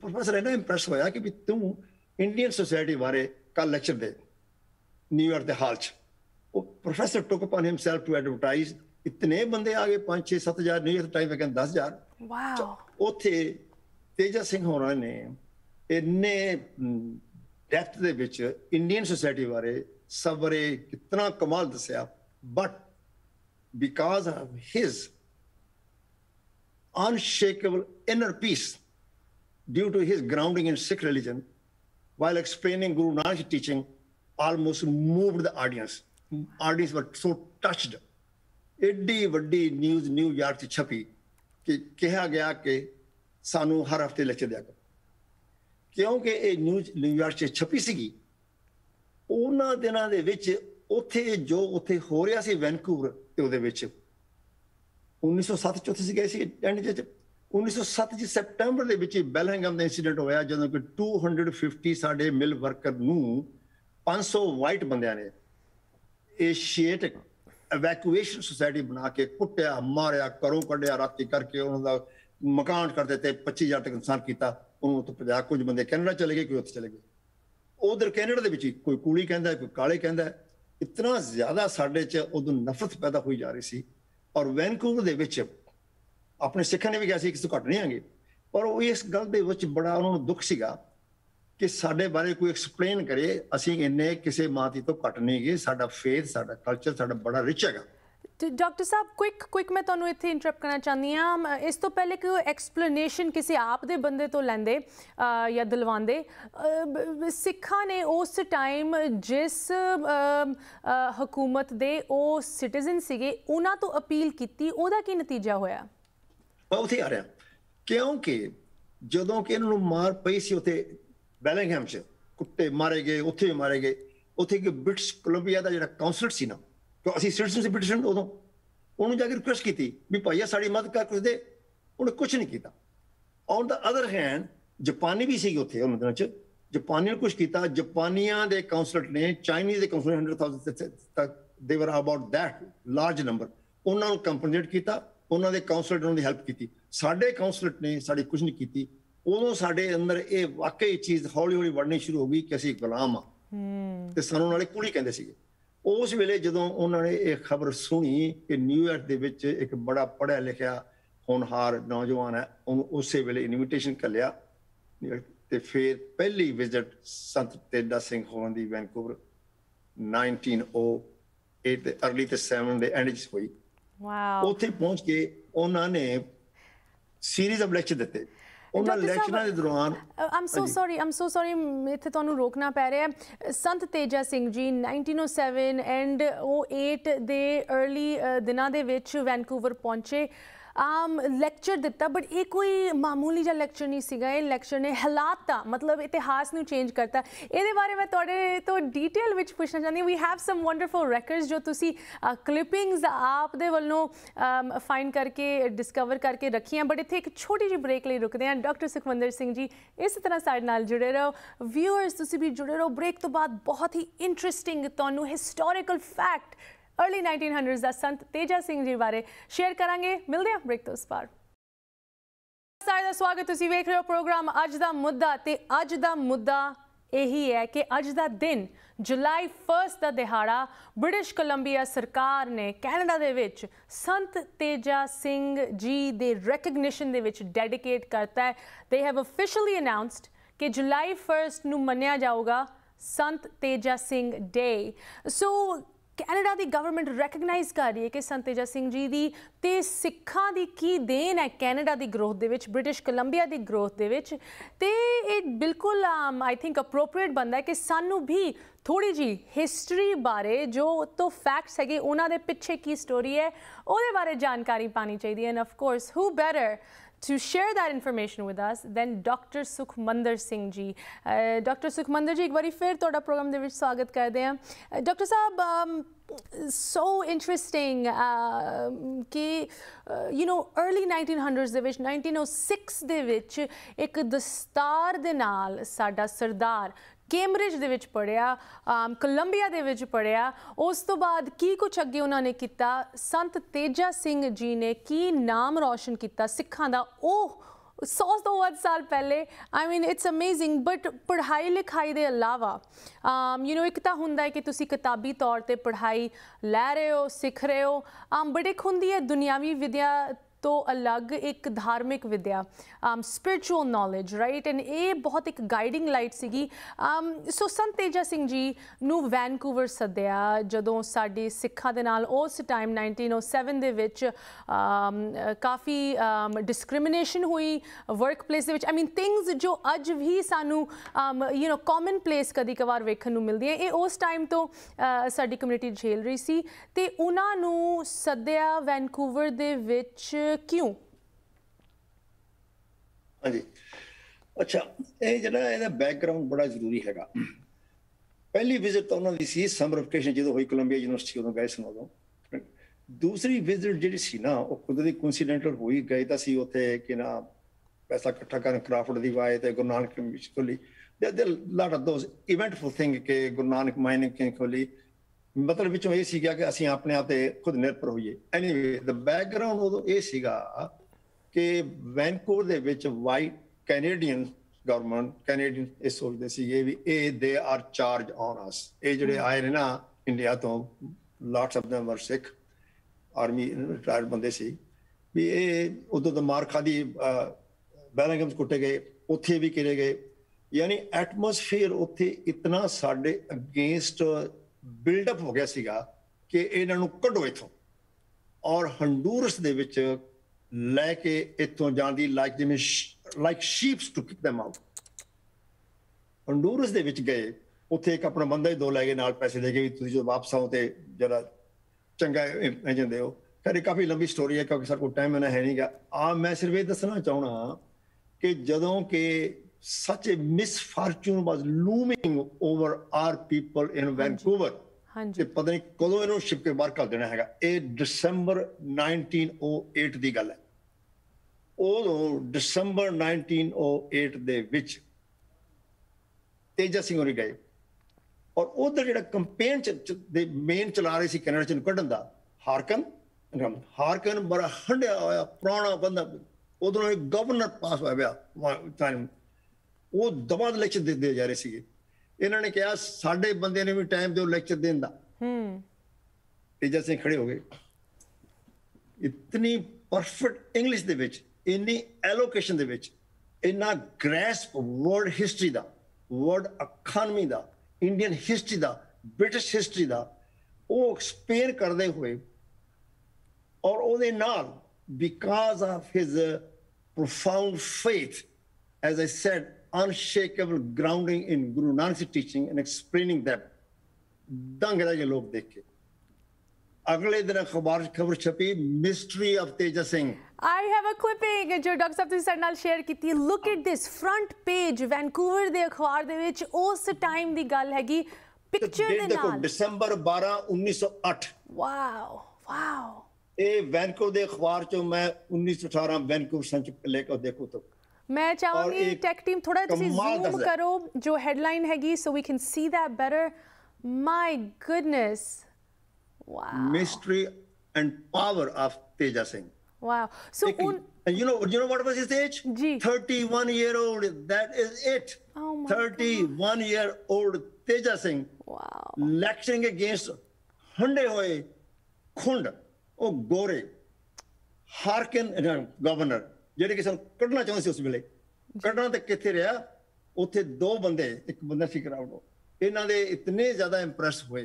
ਪ੍ਰੋਫੈਸਰ ਇਹਨਾਂ ਇੰਪ੍ਰੈਸ ਹੋਇਆ ਕਿ ਵੀ ਤੂੰ ਇੰਡੀਅਨ ਸੋਸਾਇਟੀ ਬਾਰੇ ਕੱਲ ਲੈਕਚਰ ਦੇ ਨਿਊਯਾਰਕ ਦੇ ਹਾਲ 'ਚ ਉਹ professor took upon himself to advertise ਇਤਨੇ ਬੰਦੇ ਆ ਗਏ 5 6 7000 ਨਹੀਂ ਇਸ ਟਾਈਮ ਮੈਂ ਕਹਿੰਦਾ 10000 ਵਾਓ ਉੱਥੇ ਤੇਜਾ ਸਿੰਘ ਹੋਰਾਂ ਨੇ ਇੰਨੇ ਡੈਪਥ ਦੇ ਵਿੱਚ ਇੰਡੀਅਨ ਸੋਸਾਇਟੀ ਬਾਰੇ ਸਬਰੇ ਕਿਤਨਾ ਕਮਾਲ ਦੱਸਿਆ but because of his unshakable inner peace due to his grounding in Sikh religion while explaining Guru Nanak's teaching almost moved the audience. Audience were so touched ਐਡੀ ਵੱਡੀ ਨਿਊਜ਼ ਨਿਊਯਾਰਕ 'ਚ ਛਪੀ ਕਿ ਕਿਹਾ ਗਿਆ ਕਿ ਸਾਨੂੰ ਹਰ ਹਫਤੇ ਲੈਕਚਰ ਦਿਆ ਕਰੋ ਕਿਉਂਕਿ ਇਹ ਨਿਊਜ਼ ਨਿਊਯਾਰਕ 'ਚ ਛਪੀ ਸੀਗੀ ਉਹਨਾਂ ਦਿਨਾਂ ਦੇ ਵਿੱਚ ਉੱਥੇ ਜੋ ਉੱਥੇ ਹੋ ਰਿਹਾ ਸੀ ਵੈਨਕੂਵਰ ਤੇ ਉਹਦੇ ਵਿੱਚ 1907 ਚ ਉੱਥੇ ਸੀ ਗਏ ਸੀ ਐਂਡ ਜੇ 1907 ਜੀ ਸੈਪਟੈਂਬਰ ਦੇ ਵਿੱਚ ਬੈਲਹਿੰਗਮ ਦਾ ਇਨਸੀਡੈਂਟ ਹੋਇਆ ਜਦੋਂ ਕਿ 250 ਸਾਡੇ ਮਿਲ ਵਰਕਰ ਨੂੰ 500 ਵਾਈਟ ਬੰਦਿਆਂ ਨੇ ਇਹ ਸ਼ੀਟ ਇਵੈਕੂਏਸ਼ਨ ਸੁਸਾਇਟੀ ਬਣਾ ਕੇ ਕੁੱਟਿਆ ਮਾਰਿਆ ਕਰੋ ਕੱਢਿਆ ਰਾਤੀ ਕਰਕੇ ਉਹਨਾਂ ਦਾ ਮਕਾਨ ਕਰ ਦਿੱਤੇ 25000 ਤੱਕ ਨੁਕਸਾਨ ਕੀਤਾ ਉਹਨੂੰ ਉੱਥੇ ਪਜਾ ਕੁਝ ਬੰਦੇ ਕੈਨੇਡਾ ਚਲੇ ਗਏ ਕੋਈ ਉੱਥੇ ਚਲੇ ਗਏ ਉਧਰ ਕੈਨੇਡਾ ਦੇ ਵਿੱਚ ਕੋਈ ਕੂਲੀ ਕਹਿੰਦਾ ਕੋਈ ਕਾਲੇ ਕਹਿੰਦਾ ਇਤਨਾ ਜ਼ਿਆਦਾ ਸਾਡੇ 'ਚ ਉਦੋਂ ਨਫ਼ਰਤ ਪੈਦਾ ਹੋਈ ਜਾ ਰਹੀ ਸੀ ਔਰ ਵੈਨਕੂਵਰ ਦੇ ਵਿੱਚ ਆਪਣੇ ਸਿੱਖਾਂ ਨੇ ਵੀ ਕਿਹਾ ਸੀ ਕਿ ਇਸ ਘਟ ਨਹੀਂ ਆਗੇ ਪਰ ਉਹ ਇਸ ਗੱਲ ਦੇ ਵਿੱਚ ਬੜਾ ਉਹਨਾਂ ਨੂੰ ਦੁੱਖ ਸੀਗਾ ਕਿ ਸਾਡੇ ਬਾਰੇ ਕੋਈ ਐਕਸਪਲੇਨ ਕਰੇ ਅਸੀਂ ਇੰਨੇ ਕਿਸੇ ਮਾਤੀ ਤੋਂ ਘਟ ਨਹੀਂ ਗਏ ਸਾਡਾ ਫੇਥ ਸਾਡਾ ਕਲਚਰ ਸਾਡਾ ਬੜਾ ਰਿਚ ਹੈਗਾ ਤੇ ਡਾਕਟਰ ਸਾਹਿਬ ਕੁਇਕ ਕੁਇਕ ਮੈਂ ਤੁਹਾਨੂੰ ਇੱਥੇ ਇੰਟਰਪਟ ਕਰਨਾ ਚਾਹੁੰਦੀ ਆ ਇਸ ਤੋਂ ਪਹਿਲੇ ਕਿ ਐਕਸਪਲੇਨੇਸ਼ਨ ਕਿਸੇ ਆਪ ਦੇ ਬੰਦੇ ਤੋਂ ਲੈਂਦੇ ਜਾਂ ਦਿਲਵਾਉਂਦੇ ਸਿੱਖਾਂ ਨੇ ਉਸ ਟਾਈਮ ਜਿਸ ਹਕੂਮਤ ਦੇ ਉਹ ਸਿਟੀਜ਼ਨ ਸੀਗੇ ਉਹਨਾਂ ਤੋਂ ਅਪੀਲ ਕੀਤੀ ਉਹਦਾ ਕੀ ਨਤੀਜਾ ਹੋਇਆ ਬਹੁਤ ਹੀ ਆ ਰਿਹਾ ਕਿਉਂਕਿ ਜਦੋਂ ਕਿ ਇਹਨਾਂ ਨੂੰ ਮਾਰ ਪਈ ਸੀ ਉਥੇ ਬੈਲਿੰਗਹਮ 'ਚ ਕੁੱਤੇ ਮਾਰੇ ਗਏ ਉੱਥੇ ਮਾਰੇ ਗਏ ਉੱਥੇ ਕਿ ਬ੍ਰਿਟਿਸ਼ ਕੋਲੰਬੀਆ ਦਾ ਜਿਹੜਾ ਕਾਉਂਸਲਰ ਸੀ ਨਾ ਕਿ ਅਸੀਂ ਸਿਟੀਜ਼ਨਸ਼ਿਪ ਪਟੀਸ਼ਨ ਉਦੋਂ ਉਹਨੂੰ ਜਾ ਕੇ ਰਿਕੁਐਸਟ ਕੀਤੀ ਵੀ ਭਾਈਆ ਸਾਡੀ ਮਦਦ ਕਰ ਕੁਝ ਦੇ ਉਹਨੇ ਕੁਝ ਨਹੀਂ ਕੀਤਾ ਔਨ ਦਾ ਅਦਰ ਹੈਂਡ ਜਾਪਾਨੀ ਵੀ ਸੀ ਉੱਥੇ ਉਹਨਾਂ ਦਿਨਾਂ 'ਚ ਜਾਪਾਨੀਆਂ ਕੁਝ ਕੀਤਾ ਜਾਪਾਨੀਆਂ ਦੇ ਕਾਉਂਸਲਰ ਨੇ ਚਾਈਨੀਜ਼ ਦੇ ਕਾਉਂਸਲਰ 100000 ਤੱਕ ਦੇ ਵਰ ਅਬਾਊਟ ਥੈਟ ਲਾਰਜ ਨੰਬਰ ਉਹਨਾਂ ਨੂੰ ਕੰਪਨਸੇਟ ਕੀਤਾ ਉਹਨਾਂ ਦੇ ਕਾਉਂਸਲਰ ਨੇ ਉਹਨਾਂ ਦੀ ਹੈਲਪ ਕੀਤੀ ਸਾਡੇ ਕਾਉਂਸਲਰ ਨੇ ਸਾਡੀ ਕੁਝ ਨਹੀਂ ਕੀਤੀ ਉਦੋਂ ਸਾਡੇ ਅੰਦਰ ਇਹ ਵਾਕਈ ਚੀਜ਼ ਹੌਲੀ ਹੌਲੀ ਵੜਨੀ ਸ਼ੁਰੂ ਹੋ ਗਈ ਕਿ ਅਸੀਂ ਗੁਲਾਮ ਆ ਤੇ ਸਾਨੂੰ ਨਾਲੇ ਕੁੜੀ ਕਹਿੰਦੇ ਸੀਗੇ ਉਸ ਵੇਲੇ ਜਦੋਂ ਉਹਨਾਂ ਨੇ ਇਹ ਖਬਰ ਸੁਣੀ ਕਿ ਨਿਊਯਾਰਕ ਦੇ ਵਿੱਚ ਇੱਕ ਬੜਾ ਪੜਿਆ ਲਿਖਿਆ ਹੋਣਹਾਰ ਨੌਜਵਾਨ ਹੈ ਉਹਨੂੰ ਉਸੇ ਵੇਲੇ ਇਨਵੀਟੇਸ਼ਨ ਕੱਲਿਆ ਤੇ ਫਿਰ ਪਹਿਲੀ ਵਿਜ਼ਿਟ ਸੰਤ ਤੇਜਾ ਸਿੰਘ ਹੋਣ ਦੀ ਵੈਂਕੂਵਰ 1908 ਦੇ अर्ਲੀ ਤੇ 7 ਦੇ ਐਂਡ ਵਿੱਚ ਹੋਈ ਵਾਓ ਉੱਥੇ ਪਹੁੰਚ ਕੇ ਉਹਨਾਂ ਨੇ ਸੀਰੀਜ਼ ਆਫ ਲੈਕਚਰ ਦਿੱਤੇ ਉਹਨਾਂ ਇਲੈਕਸ਼ਨਾਂ ਦੇ ਦੌਰਾਨ ਆਮ ਸੋ ਸੌਰੀ ਆਮ ਸੋ ਸੌਰੀ ਇੱਥੇ ਤੁਹਾਨੂੰ ਰੋਕਣਾ ਪੈ ਰਿਹਾ ਸੰਤ ਤੇਜਾ ਸਿੰਘ ਜੀ 1907 ਐਂਡ ਉਹ 8 ਦੇ अर्ਲੀ ਦਿਨਾਂ ਦੇ ਵਿੱਚ ਵੈਨਕੂਵਰ ਪਹੁੰਚੇ ਆਮ ਲੈਕਚਰ ਦਿੱਤਾ ਬਟ ਇਹ ਕੋਈ ਮਾਮੂਲੀ ਜਿਹਾ ਲੈਕਚਰ ਨਹੀਂ ਸੀਗਾ ਇਹ ਲੈਕਚਰ ਨੇ ਹਾਲਾਤ ਦਾ ਮਤਲਬ ਇਤਿਹਾਸ ਨੂੰ ਚੇਂਜ ਕਰਤਾ ਇਹਦੇ ਬਾਰੇ ਮੈਂ ਤੁਹਾਡੇ ਤੋਂ ਡੀਟੇਲ ਵਿੱਚ ਪੁੱਛਣਾ ਚਾਹੁੰਦੀ ਹਾਂ we have some wonderful records ਜੋ ਤੁਸੀਂ ਕਲਿਪਿੰਗਸ ਆਪ ਦੇ ਵੱਲੋਂ ਫਾਈਂਡ ਕਰਕੇ ਡਿਸਕਵਰ ਕਰਕੇ ਰੱਖੀਆਂ ਬਟ ਇੱਥੇ ਇੱਕ ਛੋਟੀ ਜਿਹੀ ਬ੍ਰੇਕ ਲਈ ਰੁਕਦੇ ਹਾਂ ਡਾਕਟਰ ਸੁਖਵੰਦਰ ਸਿੰਘ ਜੀ ਇਸੇ ਤਰ੍ਹਾਂ ਸਾਡੇ ਨਾਲ ਜੁੜੇ ਰਹੋ ਵਿਊਅਰਸ ਤੁਸੀਂ ਵੀ ਜੁੜੇ ਰਹੋ ਬ੍ਰੇਕ ਤੋਂ ਬਾਅਦ ਬਹੁਤ ਹੀ ਇੰਟਰਸਟਿੰਗ ਤੁਹਾਨੂੰ ਹਿਸਟੋਰੀਕਲ ਫੈਕਟ ਅਰਲੀ 1900s ਦਾ ਸੰਤ ਤੇਜਾ ਸਿੰਘ ਜੀ ਬਾਰੇ ਸ਼ੇਅਰ ਕਰਾਂਗੇ ਮਿਲਦੇ ਹਾਂ ਬ੍ਰੇਕ ਤੋਂ ਸਪਾਰ ਸਾਰੇ ਦਾ ਸਵਾਗਤ ਤੁਸੀਂ ਵੇਖ ਰਹੇ ਹੋ ਪ੍ਰੋਗਰਾਮ ਅੱਜ ਦਾ ਮੁੱਦਾ ਤੇ ਅੱਜ ਦਾ ਮੁੱਦਾ ਇਹੀ ਹੈ ਕਿ ਅੱਜ ਦਾ ਦਿਨ ਜੁਲਾਈ 1 ਦਾ ਦਿਹਾੜਾ ਬ੍ਰਿਟਿਸ਼ ਕੋਲੰਬੀਆ ਸਰਕਾਰ ਨੇ ਕੈਨੇਡਾ ਦੇ ਵਿੱਚ ਸੰਤ ਤੇਜਾ ਸਿੰਘ ਜੀ ਦੇ ਰੈਕਗਨੀਸ਼ਨ ਦੇ ਵਿੱਚ ਡੈਡੀਕੇਟ ਕਰਤਾ ਹੈ ਦੇ ਹੈਵ ਅਫੀਸ਼ੀਅਲੀ ਅਨਾਉਂਸਡ ਕਿ ਜੁਲਾਈ 1 ਨੂੰ ਮੰਨਿਆ ਜਾਊਗਾ Sant Teja Singh day so Canada ਦੀ ਗਵਰਨਮੈਂਟ ਰੈਕਗਨਾਈਜ਼ ਕਰ ਰਹੀ ਹੈ ਕਿ ਸੰਤੇਜਾ ਸਿੰਘ ਜੀ ਦੀ ਤੇ ਸਿੱਖਾਂ ਦੀ ਕੀ ਦੇਣ ਹੈ ਕੈਨੇਡਾ ਦੀ ਗਰੋਥ ਦੇ ਵਿੱਚ ਬ੍ਰਿਟਿਸ਼ ਕੋਲੰਬੀਆ ਦੀ ਗਰੋਥ ਦੇ ਵਿੱਚ ਤੇ ਇਹ ਬਿਲਕੁਲ ਆਈ ਥਿੰਕ ਅਪਰੋਪਰੀਏਟ ਬੰਦਾ ਹੈ ਕਿ ਸਾਨੂੰ ਵੀ ਥੋੜੀ ਜੀ ਹਿਸਟਰੀ ਬਾਰੇ ਜੋ ਤੋਂ ਫੈਕਟਸ ਹੈਗੇ ਉਹਨਾਂ ਦੇ ਪਿੱਛੇ ਕੀ ਸਟੋਰੀ ਹੈ ਉਹਦੇ ਬਾਰੇ ਜਾਣਕਾਰੀ ਪਾਣੀ ਚਾਹੀਦੀ ਹੈ and of course who better to share that information with us then Dr. Sukhmandar Singh Ji. Uh, Dr. Sukhmandar Ji, again, welcome to program. Uh, Dr. Saab, um, so interesting uh, uh, you know early 1900s de vich, 1906 de vich, ek dastar de sada sardar Cambridge ਦੇ ਵਿੱਚ ਪੜਿਆ Columbia ਦੇ ਵਿੱਚ ਪੜਿਆ ਉਸ ਤੋਂ ਬਾਅਦ ਕੀ ਕੁਝ ਅੱਗੇ ਉਹਨਾਂ ਨੇ ਕੀਤਾ ਸੰਤ ਤੇਜਾ ਸਿੰਘ ਜੀ ਨੇ ਕੀ ਨਾਮ ਰੌਸ਼ਨ ਕੀਤਾ ਸਿੱਖਾਂ ਦਾ ਉਹ ਸੌ ਤੋਂ ਵੱਧ ਸਾਲ ਪਹਿਲੇ I mean it's amazing but ਪੜ੍ਹਾਈ ਲਿਖਾਈ ਦੇ ਇਲਾਵਾ ਯੂ نو ਇੱਕ ਤਾਂ ਹੁੰਦਾ ਹੈ ਕਿ ਤੁਸੀਂ ਕਿਤਾਬੀ ਤੌਰ ਤੇ ਪੜ੍ਹਾਈ ਲੈ ਰਹੇ ਹੋ ਸਿੱਖ ਰਹੇ ਹੋ ਬਟ ਬੜੇ ਹੁੰਦੀ ਹੈ ਦੁਨੀਆਵੀ ਵਿਦਿਆ ਤੋਂ ਅਲੱਗ ਇੱਕ ਧਾਰਮਿਕ ਵਿਦਿਆ um spiritual knowledge right and ਇਹ ਬਹੁਤ ਇੱਕ ਗਾਈਡਿੰਗ ਲਾਈਟ ਸੀਗੀ ਆਮ ਸੋ ਸੰਤ ਤੇਜਾ ਸਿੰਘ ਜੀ ਨੂੰ ਵੈਨਕੂਵਰ ਸੱਦਿਆ ਜਦੋਂ ਸਾਡੇ ਸਿੱਖਾਂ ਦੇ ਨਾਲ ਉਸ ਟਾਈਮ 1907 ਦੇ ਵਿੱਚ ਆਮ ਕਾਫੀ ਡਿਸਕ੍ਰਿਮੀਨੇਸ਼ਨ ਹੋਈ ਵਰਕਪਲੇਸ ਦੇ ਵਿੱਚ ਆਈ ਮੀਨ ਥਿੰਗਸ ਜੋ ਅੱਜ ਵੀ ਸਾਨੂੰ ਯੂ نو ਕਾਮਨ ਪਲੇਸ ਕਦੀ ਕਵਾਰ ਵੇਖਣ ਨੂੰ ਮਿਲਦੀ ਹੈ ਇਹ ਉਸ ਟਾਈਮ ਤੋਂ ਸਾਡੀ ਕਮਿਊਨਿਟੀ ਝੇਲ ਰਹੀ ਸੀ ਤੇ ਉਹਨਾਂ ਨੂੰ ਸੱਦਿਆ ਵੈਨਕੂਵਰ ਦੇ ਵਿੱਚ ਕਿਉਂ ਹਾਂਜੀ ਅੱਛਾ ਇਹ ਜਿਹੜਾ ਇਹਦਾ ਬੈਕਗ੍ਰਾਉਂਡ ਬੜਾ ਜ਼ਰੂਰੀ ਹੈਗਾ ਪਹਿਲੀ ਵਿਜ਼ਿਟ ਤਾਂ ਉਹਨਾਂ ਦੀ ਸੀ ਸਮਰ ਵੈਕੇਸ਼ਨ ਜਦੋਂ ਹੋਈ ਕੋਲੰਬੀਆ ਯੂਨੀਵਰਸਿਟੀ ਉਦੋਂ ਗਏ ਸਨ ਉਦੋਂ ਦੂਸਰੀ ਵਿਜ਼ਿਟ ਜਿਹੜੀ ਸੀ ਨਾ ਉਹ ਕੁਦਰਤੀ ਕੋਇਨਸੀਡੈਂਟਲ ਹੋਈ ਗਈ ਤਾਂ ਸੀ ਉੱਥੇ ਕਿ ਨਾ ਪੈਸਾ ਇਕੱਠਾ ਕਰਨ ਕਰਾਫਟ ਦੀ ਵਾਏ ਤੇ ਗੁਰੂ ਨਾਨਕ ਮਿਸ਼ਨ ਖੋਲੀ ਦੇ ਦੇ ਲਾਟ ਆਫ ਦੋਸ ਇਵੈਂਟਫੁਲ ਥਿੰਗ ਕਿ ਗੁਰੂ ਨਾਨਕ ਮਾਈਨਿੰਗ ਖੋਲੀ ਮਤਲਬ ਵਿੱਚੋਂ ਇਹ ਸੀਗਾ ਕਿ ਅਸੀਂ ਆਪਣੇ ਆਪ ਤੇ ਖੁਦ ਨਿਰਭਰ ਹੋਈਏ ਐਨੀਵੇ ਦ ਬੈਕਗ੍ਰਾਉਂਡ ਉਦੋਂ ਇਹ ਸੀਗਾ ਕਿ ਵੈਂਕੂਵਰ ਦੇ ਵਿੱਚ ਵਾਈਟ ਕੈਨੇਡੀਅਨ ਗਵਰਨਮੈਂਟ ਕੈਨੇਡੀਅਨ ਇਹ ਸੋਚਦੇ ਸੀਗੇ ਵੀ ਇਹ ਦੇ ਆਰ ਚਾਰਜ ਔਨ ਅਸ ਇਹ ਜਿਹੜੇ ਆਏ ਨੇ ਨਾ ਇੰਡੀਆ ਤੋਂ ਲਾਟਸ ਆਫ ਦਮ ਵਰ ਸਿੱਖ ਆਰਮੀ ਰਿਟਾਇਰਡ ਬੰਦੇ ਸੀ ਵੀ ਇਹ ਉਦੋਂ ਤੋਂ ਮਾਰ ਖਾਦੀ ਬੈਲਗਮਸ ਕੁੱਟੇ ਗਏ ਉੱਥੇ ਵੀ ਕਿਰੇ ਗਏ ਯਾਨੀ ਐਟਮੋਸਫੇਅਰ ਉੱਥੇ ਇਤਨਾ ਸਾਡੇ ਅਗੇਂਸਟ ਬਿਲਡ ਅਪ ਹੋ ਗਿਆ ਸੀਗਾ ਕਿ ਇਹਨਾਂ ਨੂੰ ਕੱਢੋ ਇਥੋਂ ਔਰ ਹੰਡੂਰਸ ਦੇ ਵਿੱਚ ਲੈ ਕੇ ਇਥੋਂ ਜਾਣ ਦੀ ਲਾਈਕ ਜਿਵੇਂ like sheeps to kick them out Honduras ਦੇ ਵਿੱਚ ਗਏ ਉੱਥੇ ਇੱਕ ਆਪਣਾ ਬੰਦਾ ਹੀ ਦੋ ਲੈ ਕੇ ਨਾਲ ਪੈਸੇ ਦੇ ਕੇ ਵੀ ਤੁਸੀਂ ਜਦੋਂ ਵਾਪਸ ਆਓ ਤੇ ਜਰਾ ਚੰਗਾ ਹੋ ਫਿਰ ਇਹ ਕਾਫੀ ਲੰਬੀ ਸਟੋਰੀ ਹੈ ਕਿਉਂਕਿ ਸਰ ਕੋਲ ਟਾਈਮ ਹੈ ਨਹੀਂਗਾ ਆ ਮੈਂ ਸਿਰਫ ਇਹ ਦੱਸਣਾ ਚਾਹਣਾ ਕਿ ਜਦੋਂ ਕਿ such a misfortune was looming over our people in Vancouver. ਹਾਂਜੀ ਤੇ ਪਤਾ ਨਹੀਂ ਕਦੋਂ ਇਹਨੂੰ ਸ਼ਿਪ ਕੇ ਬਾਹਰ ਕਰ ਦੇਣਾ ਹੈਗਾ ਇਹ ਦਸੰਬਰ 1908 ਦੀ ਗੱਲ ਹੈ ਉਦੋਂ ਦਸੰਬਰ 1908 ਦੇ ਵਿੱਚ ਤੇਜਾ ਸਿੰਘ ਹੋਰੀ ਗਏ ਔਰ ਉਧਰ ਜਿਹੜਾ ਕੰਪੇਨ ਚ ਦੇ ਮੇਨ ਚਲਾ ਰਹੇ ਸੀ ਕੈਨੇਡਾ ਚ ਨੂੰ ਕੱਢਣ ਦਾ ਹਾਰਕਨ ਹਾਰਕਨ ਬੜਾ ਹੰਡਿਆ ਹੋਇਆ ਪੁਰਾਣਾ ਬੰਦਾ ਉਦੋਂ ਇੱਕ ਗਵਰਨਰ ਪਾਸ ਹੋਇਆ ਟਾਈਮ ਉਹ ਦਵਾਂ ਲੈਕਚਰ ਦਿੰਦੇ ਜਾ ਰਹੇ ਸੀਗੇ ਇਹਨਾਂ ਨੇ ਕਿਹਾ ਸਾਡੇ ਬੰਦੇ ਨੇ ਵੀ ਟਾਈਮ ਦਿਓ ਲੈਕਚਰ ਦੇਣ ਦਾ ਹੂੰ ਤੇ ਜਿਵੇਂ ਖੜੇ ਹੋ ਗਏ ਇਤਨੀ ਪਰਫੈਕਟ ਇੰਗਲਿਸ਼ ਦੇ ਵਿੱਚ ਇੰਨੀ ਐਲੋਕੇਸ਼ਨ ਦੇ ਵਿੱਚ ਇੰਨਾ ਗ੍ਰੈਸਪ ਵਰਡ ਹਿਸਟਰੀ ਦਾ ਵਰਡ ਇਕਨੋਮੀ ਦਾ ਇੰਡੀਅਨ ਹਿਸਟਰੀ ਦਾ ਬ੍ਰਿਟਿਸ਼ ਹਿਸਟਰੀ ਦਾ ਉਹ ਐਕਸਪੇਅਰ ਕਰਦੇ ਹੋਏ ਔਰ ਉਹਦੇ ਨਾਲ because of his profound faith as i said unshakable grounding in Guru Nanak's teaching and explaining that ਦੰਗ ਰਹਿ ਗਏ ਲੋਕ ਦੇਖ ਕੇ ਅਗਲੇ ਦਿਨ ਅਖਬਾਰ ਖਬਰ ਛਪੀ mystery of Teja Singh I have a clipping ਜੋ ਡਾਕਟਰ ਸਾਹਿਬ ਤੁਸੀਂ ਸਾਡੇ ਨਾਲ ਸ਼ੇਅਰ ਕੀਤੀ look at this front page Vancouver ਦੇ ਅਖਬਾਰ ਦੇ ਵਿੱਚ ਉਸ ਟਾਈਮ ਦੀ ਗੱਲ ਹੈਗੀ ਪਿਕਚਰ ਦੇ ਨਾਲ ਦੇਖੋ ਦਸੰਬਰ 12 1908 ਵਾਓ ਵਾਓ ਇਹ ਵੈਨਕੂਵਰ ਦੇ ਅਖਬਾਰ ਚੋਂ ਮੈਂ 1918 ਵੈਨਕੂਵਰ ਸੰਚ ਲੈ ਕੇ ਦੇਖੋ ਤੋ मैं चाहूंगी टेक टीम थोड़ा जैसे जूम करो जो हेडलाइन हैगी so we can see that better my goodness mystery and power of Teja Singh wow so and you know you know what was his age Ji. 31 year old that is it oh my 31 God. year old teja singh wow lecturing against hunde Hoy khund oh gore harkin governor ਜਿਹੜੇ ਕਿਸਨ ਕੱਢਣਾ ਚਾਹੁੰਦੇ ਸੀ ਉਸ ਵੇਲੇ ਕੱਢਣਾ ਤੇ ਕਿੱਥੇ ਰਿਹਾ ਉੱਥੇ ਦੋ ਬੰਦੇ ਇੱਕ ਬੰਦਾ ਸੀ ਕਰਾਉਂਦਾ ਇਹਨਾਂ ਦੇ ਇਤਨੇ ਜ਼ਿਆਦਾ ਇੰਪ੍ਰੈਸ ਹੋਏ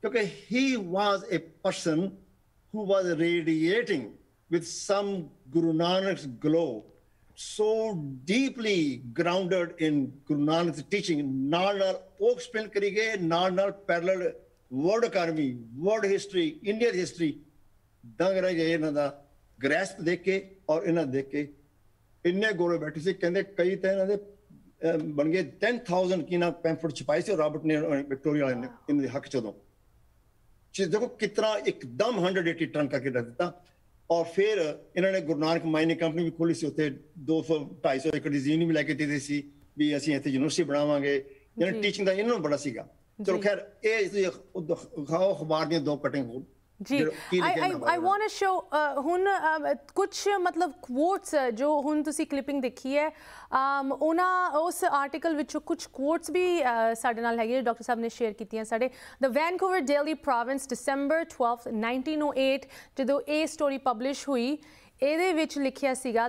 ਕਿਉਂਕਿ he was a person who was radiating with some Guru Nanak's glow, so deeply grounded in Guru Nanak's teaching, ਨਾਲ ਨਾਲ ਉਹ spin ਕਰੀ ਗਏ ਨਾਲ ਨਾਲ parallel world academy world history Indian history ਦੰਗ ਰਹਿ ਗਏ ਇਹਨਾਂ ਦਾ ਗ੍ਰੈਸਪ ਦੇਖ ਔਰ ਇਹਨਾਂ ਦੇਖ ਕੇ ਇੰਨੇ ਗੋਰੇ ਬੈਠੇ ਸੀ ਕਹਿੰਦੇ ਕਈ ਤਾਂ ਇਹਨਾਂ ਦੇ ਬਣ ਗਏ 10000 ਕੀ ਨਾ ਪੈਂਫਲਟ ਛਪਾਈ ਸੀ ਰਾਬਰਟ ਨੇ ਵਿਕਟੋਰੀਆ ਨੇ ਇਹਨਾਂ ਦੇ ਹੱਕ ਚਦੋਂ ਚੀਜ਼ ਦੇਖੋ ਕਿਤਨਾ ਇੱਕਦਮ 180 ਟਰਨ ਕਰਕੇ ਰੱਖ ਦਿੱਤਾ ਔਰ ਫਿਰ ਇਹਨਾਂ ਨੇ ਗੁਰੂ ਨਾਨਕ ਮਾਈਨਿੰਗ ਕੰਪਨੀ ਵੀ ਖੋਲੀ ਸੀ ਉੱਥੇ 200 250 ਏਕੜ ਦੀ ਜ਼ਮੀਨ ਵੀ ਲੈ ਕੇ ਦਿੱਤੀ ਸੀ ਵੀ ਅਸੀਂ ਇੱਥੇ ਯੂਨੀਵਰਸਿਟੀ ਬਣਾਵਾਂਗੇ ਜਿਹਨਾਂ ਟੀਚਿੰਗ ਦਾ ਇਹਨਾਂ ਨੂੰ ਬੜਾ ਸੀਗਾ ਚਲੋ ਖੈਰ ਇਹ ਖਾਓ ਅਖਬਾਰ ਦੀਆਂ ਦੋ ਕਟਿੰਗ ਹੋ ਜੀ I I want to show ਹੁਣ ਕੁਝ ਮਤਲਬ ਕੋਟਸ ਜੋ ਹੁਣ ਤੁਸੀਂ ਕਲਿੱਪਿੰਗ ਦੇਖੀ ਹੈ ਆਮ ਉਹਨਾਂ ਉਸ ਆਰਟੀਕਲ ਵਿੱਚੋਂ ਕੁਝ ਕੋਟਸ ਵੀ ਸਾਡੇ ਨਾਲ ਹੈਗੇ ਡਾਕਟਰ ਸਾਹਿਬ ਨੇ ਸ਼ੇਅਰ ਕੀਤੀਆਂ ਸਾਡੇ the Vancouver Daily Province December 12 1908 ਜਦੋਂ ਇਹ ਸਟੋਰੀ ਪਬਲਿਸ਼ ਹੋਈ ਇਹਦੇ ਵਿੱਚ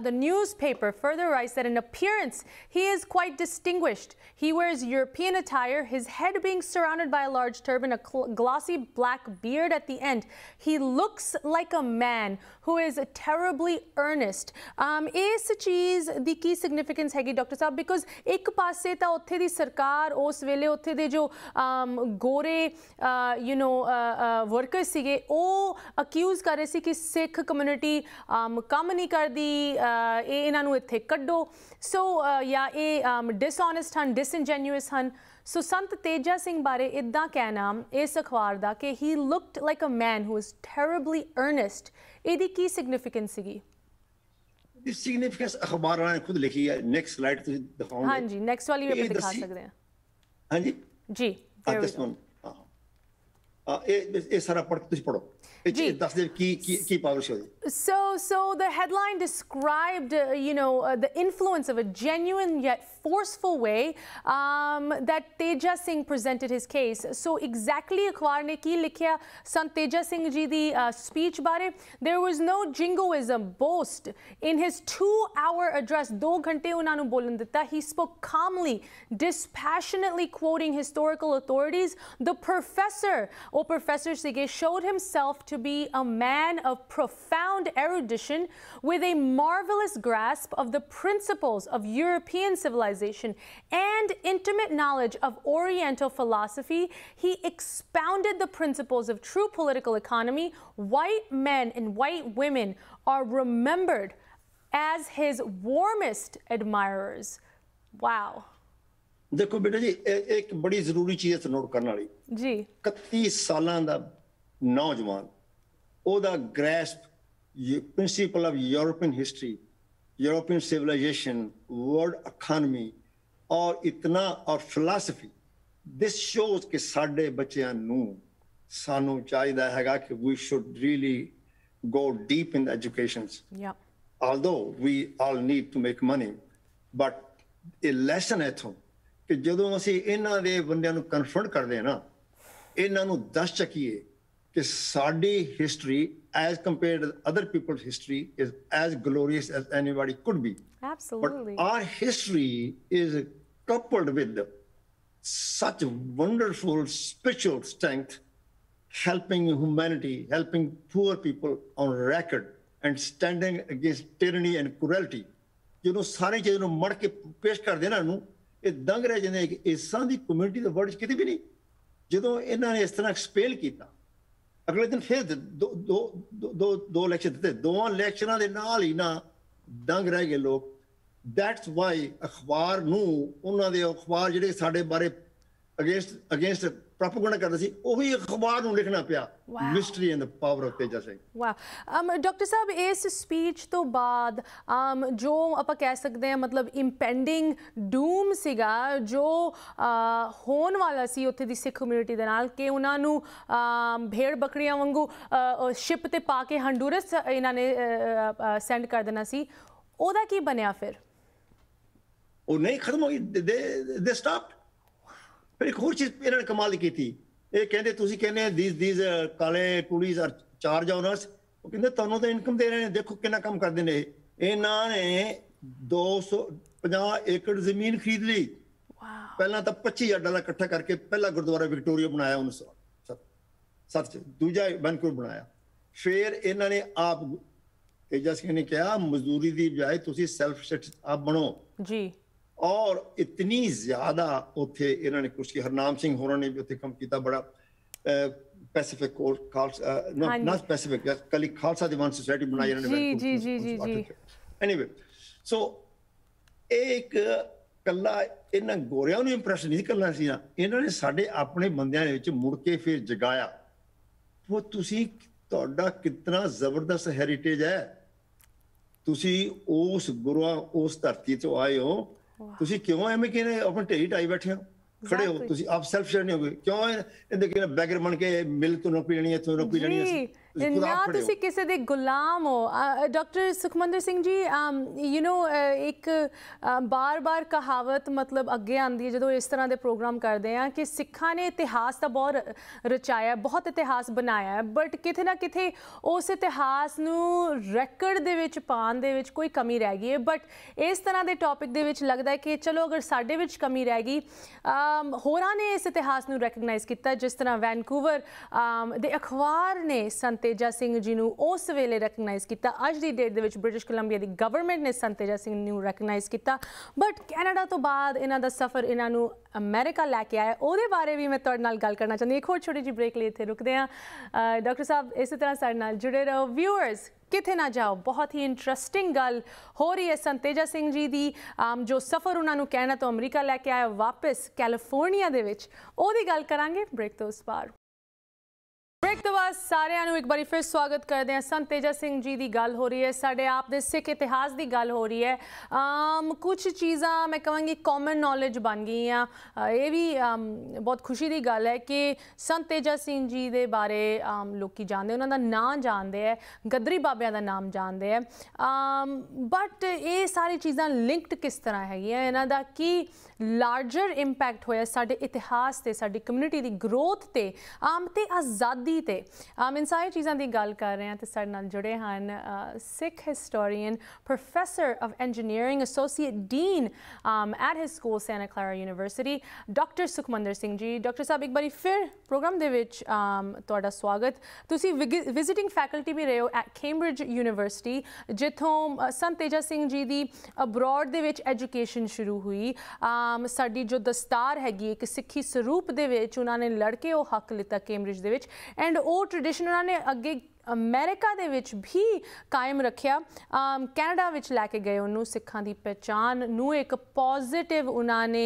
the newspaper further writes that in appearance he is quite distinguished he wears european attire his head being surrounded by a large turban a glossy black beard at the end he looks like a man who is terribly earnest um ਇਸ ਚੀਜ਼ ਦੀ ਕੀ significance ਹੈਗੀ doctor sahib because ਇੱਕ ਪਾਸੇ ਤਾਂ ਉੱਥੇ ਦੀ ਸਰਕਾਰ ਉਸ ਵੇਲੇ ਉੱਥੇ ਦੇ ਜੋ ਗੋਰੇ ਯੂ نو ਵਰਕਰ ਸੀਗੇ ਉਹ ਅਕਿਊਜ਼ ਕਰ ਰਹੇ ਸੀ ਕਿ ਸਿੱਖ ਕਮਿਊਨਿਟੀ ਕੰਮ ਨਹੀਂ ਕਰਦੀ ਇਹ ਇਹਨਾਂ ਨੂੰ ਇੱਥੇ ਕੱਢੋ ਸੋ ਜਾਂ ਇਹ ਡਿਸਓਨੈਸਟ ਹਨ ਡਿਸਇਨਜੈਨੂਅਸ ਹਨ ਸੋ ਸੰਤ ਤੇਜਾ ਸਿੰਘ ਬਾਰੇ ਇਦਾਂ ਕਹਿਣਾ ਇਸ ਅਖਬਾਰ ਦਾ ਕਿ he looked like a man who is terribly earnest ਇਹਦੀ ਕੀ ਸਿਗਨੀਫੀਕੈਂਸ ਸੀਗੀ ਇਸ ਸਿਗਨੀਫੀਕੈਂਸ ਅਖਬਾਰ ਵਾਲਿਆਂ ਨੇ ਖੁਦ ਲਿਖੀ ਹੈ ਨੈਕਸਟ ਸਲਾਈਡ ਤੁਸੀਂ ਦਿਖਾਓਗੇ ਹਾਂਜੀ ਨੈਕਸਟ ਵਾਲੀ ਵੀ ਦਿਖਾ ਸਕਦੇ ਹਾਂ ਹਾਂਜੀ ਜੀ ਆ ਇਹ ਇਹ ਸਾਰਾ ਪੜ੍ਹ ਤੁਸੀਂ ਪੜੋ so so the headline described uh, you know uh, the influence of a genuine yet forceful way um, that Teja Singh presented his case so exactly अखबार ने की Teja Singh ji दी uh, speech बारे there was no jingoism boast in his two hour address Do ghante unanu नु he spoke calmly dispassionately quoting historical authorities the professor oh professor Sige showed himself to to be a man of profound erudition with a marvelous grasp of the principles of European civilization and intimate knowledge of Oriental philosophy, he expounded the principles of true political economy. White men and white women are remembered as his warmest admirers. Wow. ਦੇਖੋ ਬੇਟਾ ਜੀ ਇੱਕ ਬੜੀ ਜ਼ਰੂਰੀ ਚੀਜ਼ note ਕਰਨ ਵਾਲੀ ਜੀ 31 ਸਾਲਾਂ ਦਾ ਨੌਜਵਾਨ or the grasp principle of European history, European civilization, world economy, or इतना or philosophy. This shows कि ਸਾਡੇ ਬੱਚਿਆਂ ਨੂੰ Sanu, ਚਾਹੀਦਾ ਹੈਗਾ we should really go deep in the educations yeah although we all need to make money but a lesson ਇਥੋਂ ਕਿ ਜਦੋਂ ਅਸੀਂ ਇਹਨਾਂ ਦੇ ਬੰਦਿਆਂ ਨੂੰ ਕਨਫਰੰਟ ਕਰਦੇ ਨਾ ਇਹਨਾਂ ਨੂੰ ਦੱਸ ਚੱਕੀਏ ਕਿ ਸਾਡੀ history as compared to other people's history is as glorious as anybody could be. Absolutely. But our history is coupled with such wonderful spiritual strength, helping humanity, helping poor people on record, and standing against tyranny and cruelty. ਚੀਜ਼ ਨੂੰ ਮੜ ਕੇ ਪੇਸ਼ ਕਰਦੇ ਇਹਨਾਂ ਨੂੰ ਇਹ ਦੰਗ ਰਹਿ ਜਾਂਦੇ ਕਿ ਇਸਾਂ ਦੀ ਕਮਿਊਨਿਟੀ ਦੇ ਵਰਡ ਕਿਤੇ ਵੀ ਨਹੀਂ ਜਦੋਂ ਇਹਨਾਂ ਨੇ ਇਸ ਤਰ੍ਹਾਂ ਐਕਸਪੇਲ ਕੀਤਾ ਅਗਲੇ ਦਿਨ ਫਿਰ ਦੋ ਦੋ ਦੋ ਲੈਕਚਰ ਦਿੱਤੇ ਦੋਵਾਂ ਲੈਕਚਰਾਂ ਦੇ ਨਾਲ ਹੀ ਨਾ ਦੰਗ ਰਹਿ ਗਏ ਲੋਕ ਦੈਟਸ ਵਾਈ ਅਖਬਾਰ ਨੂੰ ਉਹਨਾਂ ਦੇ ਅਖਬਾਰ ਜਿਹੜੇ ਸਾਡੇ ਬਾਰੇ ਅਗੇਂਸਟ ਅਗੇਂਸਟ ਪ੍ਰੋਪਗੈਂਡਾ ਕਰਦਾ ਸੀ ਉਹੀ ਅਖਬਾਰ ਨੂੰ ਲਿਖਣਾ ਪਿਆ mystery and the power of Teja Singh ਵਾਹ ਡਾਕਟਰ ਸਾਹਿਬ ਇਸ ਸਪੀਚ ਤੋਂ ਬਾਅਦ ਅਮ ਜੋ ਆਪਾਂ ਕਹਿ ਸਕਦੇ ਹਾਂ ਮਤਲਬ ਇੰਪੈਂਡਿੰਗ ਡੂਮ ਸੀਗਾ ਜੋ ਹੋਣ ਵਾਲਾ ਸੀ ਉੱਥੇ ਦੀ ਸਿੱਖ ਕਮਿਊਨਿਟੀ ਦੇ ਨਾਲ ਕਿ ਉਹਨਾਂ ਨੂੰ ਭੇੜ ਬੱਕਰੀਆਂ ਵਾਂਗੂ ਸ਼ਿਪ ਤੇ ਪਾ ਕੇ ਹੰਡੂਰਸ ਇਹਨਾਂ ਨੇ ਸੈਂਡ ਕਰ ਦੇਣਾ ਸੀ ਉਹਦਾ ਕੀ ਬਣਿਆ ਫਿਰ ਉਹ ਨਹੀਂ ਖਤਮ ਹੋਈ ਦੇ ਦੇ ਸਟਾਪ ਫਿਰ ਇੱਕ ਹੋਰ ਚੀਜ਼ ਇਹਨਾਂ ਨੇ ਕਮਾਲ ਕੀਤੀ ਇਹ ਕਹਿੰਦੇ ਤੁਸੀਂ ਕਹਿੰਦੇ ਦੀਸ ਦੀਸ ਕਾਲੇ ਪੁਲਿਸ ਆਰ ਚਾਰਜ ਆਨਰਸ ਉਹ ਕਹਿੰਦੇ ਤੁਹਾਨੂੰ ਤਾਂ ਇਨਕਮ ਦੇ ਰਹੇ ਨੇ ਦੇਖੋ ਕਿੰਨਾ ਕੰਮ ਕਰਦੇ ਨੇ ਇਹਨਾਂ ਨੇ 250 ਏਕੜ ਜ਼ਮੀਨ ਖਰੀਦ ਲਈ ਪਹਿਲਾਂ ਤਾਂ 25000 ਡਾਲਰ ਇਕੱਠਾ ਕਰਕੇ ਪਹਿਲਾ ਗੁਰਦੁਆਰਾ ਵਿਕਟੋਰੀਆ ਬਣਾਇਆ 1907 ਸੱਚ ਦੂਜਾ ਬੈਂਕੂਰ ਬਣਾਇਆ ਫਿਰ ਇਹਨਾਂ ਨੇ ਆਪ ਤੇਜਸ ਨੇ ਕਿਹਾ ਮਜ਼ਦੂਰੀ ਦੀ ਬਜਾਏ ਤੁਸੀਂ ਸੈਲਫ ਸੈਟ ਆਪ ਬਣੋ ਜੀ ਔਰ ਇਤਨੀ ਜ਼ਿਆਦਾ ਉੱਥੇ ਇਹਨਾਂ ਨੇ ਕੁਸ਼ਕੀ ਹਰਨਾਮ ਸਿੰਘ ਹੋਰਾਂ ਨੇ ਵੀ ਉੱਥੇ ਕੰਮ ਕੀਤਾ ਬੜਾ ਪੈਸੀਫਿਕ ਕੋਰ ਖਾਲਸਾ ਨਾ ਸਪੈਸੀਫਿਕ ਕਲੀ ਖਾਲਸਾ ਦੀਵਾਨ ਸੋਸਾਇਟੀ ਬਣਾਈ ਇਹਨਾਂ ਨੇ ਜੀ ਜੀ ਜੀ ਜੀ ਐਨੀਵੇ ਸੋ ਇੱਕ ਕੱਲਾ ਇਹਨਾਂ ਗੋਰਿਆਂ ਨੂੰ ਇੰਪ੍ਰੈਸ ਨਹੀਂ ਕਰਨਾ ਸੀ ਨਾ ਇਹਨਾਂ ਨੇ ਸਾਡੇ ਆਪਣੇ ਬੰਦਿਆਂ ਦੇ ਵਿੱਚ ਮੁੜ ਕੇ ਫਿਰ ਜਗਾਇਆ ਉਹ ਤੁਸੀਂ ਤੁਹਾਡਾ ਕਿੰਨਾ ਜ਼ਬਰਦਸਤ ਹੈਰੀਟੇਜ ਹੈ ਤੁਸੀਂ ਉਸ ਗੁਰੂਆਂ ਉਸ ਧਰਤੀ ਤੋਂ ਆਏ ਹੋ ਤੁਸੀਂ ਕਿਉਂ ਐਵੇਂ ਕਿਨੇ ਆਪਣੇ ਢੇਰੀ ਟਾਈ ਬੈਠੇ ਹੋ ਖੜੇ ਹੋ ਤੁਸੀਂ ਆਪ ਸੈਲਫ ਸ਼ਰਨ ਹੋ ਗਏ ਕਿਉਂ ਇਹਦੇ ਕਿਨੇ ਬੈਗਰ ਬਣ ਕੇ ਮਿਲ ਤੋਂ ਰੋਪੀ ਲੈਣੀ ਇੱਥੋਂ ਰੋਪੀ ਲੈਣੀ ਨਾ ਤੁਸੀਂ ਕਿਸੇ ਦੇ ਗੁਲਾਮ ਹੋ ਡਾਕਟਰ ਸੁਖਮੰਦਰ ਸਿੰਘ ਜੀ ਯੂ نو ਇੱਕ ਬਾਰ-ਬਾਰ ਕਹਾਵਤ ਮਤਲਬ ਅੱਗੇ ਆਂਦੀ ਹੈ ਜਦੋਂ ਇਸ ਤਰ੍ਹਾਂ ਦੇ ਪ੍ਰੋਗਰਾਮ ਕਰਦੇ ਆ ਕਿ ਸਿੱਖਾਂ ਨੇ ਇਤਿਹਾਸ ਦਾ ਬਹੁਤ ਰਚਾਇਆ ਬਹੁਤ ਇਤਿਹਾਸ ਬਣਾਇਆ ਬਟ ਕਿਤੇ ਨਾ ਕਿਤੇ ਉਸ ਇਤਿਹਾਸ ਨੂੰ ਰੈਕੋਰਡ ਦੇ ਵਿੱਚ ਪਾਣ ਦੇ ਵਿੱਚ ਕੋਈ ਕਮੀ ਰਹਿ ਗਈ ਹੈ ਬਟ ਇਸ ਤਰ੍ਹਾਂ ਦੇ ਟੌਪਿਕ ਦੇ ਵਿੱਚ ਲੱਗਦਾ ਹੈ ਕਿ ਚਲੋ ਅਗਰ ਸਾਡੇ ਵਿੱਚ ਕਮੀ ਰਹਿ ਗਈ ਹੋਰਾਂ ਨੇ ਇਸ ਇਤਿਹਾਸ ਨੂੰ ਰੈਕਗਨਾਈਜ਼ ਕੀਤਾ ਜਿਸ ਤਰ੍ਹਾਂ ਵੈਨਕੂਵਰ ਦੇ ਅਖਬਾਰ ਨੇ ਸੰਤ ਤੇਜਾ ਸਿੰਘ ਜੀ ਨੂੰ ਉਸ ਵੇਲੇ ਰੈਕਗਨਾਈਜ਼ ਕੀਤਾ ਅੱਜ ਦੀ ਡੇਟ ਦੇ ਵਿੱਚ ਬ੍ਰਿਟਿਸ਼ ਕੋਲੰਬੀਆ ਦੀ ਗਵਰਨਮੈਂਟ ਨੇ ਸੰਤੇਜਾ ਤੇਜਾ ਸਿੰਘ ਨੂੰ ਰੈਕਗਨਾਈਜ਼ ਕੀਤਾ ਬਟ ਕੈਨੇਡਾ ਤੋਂ ਬਾਅਦ ਇਹਨਾਂ ਦਾ ਸਫ਼ਰ ਇਹਨਾਂ ਨੂੰ ਅਮਰੀਕਾ ਲੈ ਕੇ ਆਇਆ ਉਹਦੇ ਬਾਰੇ ਵੀ ਮੈਂ ਤੁਹਾਡੇ ਨਾਲ ਗੱਲ ਕਰਨਾ ਚਾਹੁੰਦੀ ਇੱਕ ਹੋਰ ਛੋਟੀ ਜਿਹੀ ਬ੍ਰੇਕ ਲਈ ਇੱਥੇ ਰੁਕਦੇ ਹਾਂ ਡਾਕਟਰ ਸਾਹਿਬ ਇਸੇ ਤਰ੍ਹਾਂ ਸਾਡੇ ਨਾਲ ਜੁੜੇ ਰਹੋ ਵਿਊਅਰਸ ਕਿਥੇ ਨਾ ਜਾਓ ਬਹੁਤ ਹੀ ਇੰਟਰਸਟਿੰਗ ਗੱਲ ਹੋ ਰਹੀ ਹੈ ਸੰਤੇਜਾ ਸਿੰਘ ਜੀ ਦੀ ਜੋ ਸਫ਼ਰ ਉਹਨਾਂ ਨੂੰ ਕੈਨੇਡਾ ਤੋਂ ਅਮਰੀਕਾ ਲੈ ਕੇ ਆਇਆ ਵਾਪਸ ਕੈਲੀਫੋਰਨੀਆ ਦੇ ਵਿੱਚ ਉਹਦੀ ਗੱਲ ਕਰਾਂਗੇ ਬ੍ਰੇਕ ਤੋਂ ਉਸ ਬਾਅਦ ਇੱਕ ਵਾਰ ਸਾਰਿਆਂ ਨੂੰ ਇੱਕ ਵਾਰੀ ਫਿਰ ਸਵਾਗਤ ਕਰਦੇ ਹਾਂ ਸੰਤ ਤੇਜਾ ਸਿੰਘ ਜੀ ਦੀ ਗੱਲ ਹੋ ਰਹੀ ਹੈ ਸਾਡੇ ਆਪ ਦੇ ਸਿੱਖ ਇਤਿਹਾਸ ਦੀ ਗੱਲ ਹੋ ਰਹੀ ਹੈ ਆਮ ਕੁਝ ਚੀਜ਼ਾਂ ਮੈਂ ਕਹਾਂਗੀ ਕਾਮਨ ਨੌਲੇਜ ਬਣ ਗਈਆਂ ਇਹ ਵੀ ਬਹੁਤ ਖੁਸ਼ੀ ਦੀ ਗੱਲ ਹੈ ਕਿ ਸੰਤ ਤੇਜਾ ਸਿੰਘ ਜੀ ਦੇ ਬਾਰੇ ਆਮ ਲੋਕੀ ਜਾਣਦੇ ਉਹਨਾਂ ਦਾ ਨਾਂ ਜਾਣਦੇ ਹੈ ਗਦਰੀ ਬਾਬਿਆਂ ਦਾ ਨਾਮ ਜਾਣਦੇ ਹੈ ਬਟ ਇਹ ਸਾਰੀ ਚੀਜ਼ਾਂ ਲਿੰਕਡ ਕਿਸ ਤਰ੍ਹਾਂ ਹੈਗੀਆਂ ਇਹਨਾਂ ਦਾ ਕੀ ਲਾਰਜਰ ਇੰਪੈਕਟ ਹੋਇਆ ਸਾਡੇ ਇਤਿਹਾਸ ਤੇ ਸਾਡੀ ਕਮਿਊਨਿਟੀ ਦੀ ਗਰੋਥ ਤੇ ਆਮ ਤੇ ਆਜ਼ਾਦੀ ਤੇ ਆਮ ਇਨਸਾਈ ਚੀਜ਼ਾਂ ਦੀ ਗੱਲ ਕਰ ਰਹੇ ਹਾਂ ਤੇ ਸਾਡੇ ਨਾਲ ਜੁੜੇ ਹਨ Sikh historian professor of engineering associate dean um at his school Santa Clara University doctor Sukhmandar Singh ji doctor ਸਾਹਿਬ ਇੱਕ ਵਾਰੀ ਫਿਰ ਪ੍ਰੋਗਰਾਮ ਦੇ ਵਿੱਚ ਆਮ ਤੁਹਾਡਾ ਸਵਾਗਤ ਤੁਸੀਂ ਵਿਜ਼ਿਟਿੰਗ ਫੈਕਲਟੀ ਵੀ ਰਹੇ ਹੋ ਐਟ ਕੈਂਬਰਿਜ ਯੂਨੀਵਰਸਿਟੀ ਜਿੱਥੋਂ ਸੰਤ ਤੇਜਾ ਸਿੰਘ ਜੀ ਦੀ ਅਬਰਾਡ ਦੇ ਵਿੱਚ ਐਜੂਕੇਸ਼ਨ ਸ਼ੁਰੂ ਹੋਈ ਆਮ ਸਾਡੀ ਜੋ ਦਸਤਾਰ ਹੈਗੀ ਇੱਕ ਸਿੱਖੀ ਸਰੂਪ ਦੇ ਵਿੱਚ ਉਹਨਾਂ ਨੇ ਲੜ ਕੇ ਉਹ ਹੱਕ ਲਿੱਤਾ ਕੈਂਬਰਿਜ ਦੇ ਵਿੱਚ ਐਂਡ ਉਹ ਟ੍ਰੈਡੀਸ਼ਨ ਉਹਨਾਂ ਨੇ ਅੱਗੇ ਅਮਰੀਕਾ ਦੇ ਵਿੱਚ ਵੀ ਕਾਇਮ ਰੱਖਿਆ ਕੈਨੇਡਾ ਵਿੱਚ ਲੈ ਕੇ ਗਏ ਉਹਨੂੰ ਸਿੱਖਾਂ ਦੀ ਪਛਾਣ ਨੂੰ ਇੱਕ ਪੋਜ਼ਿਟਿਵ ਉਹਨਾਂ ਨੇ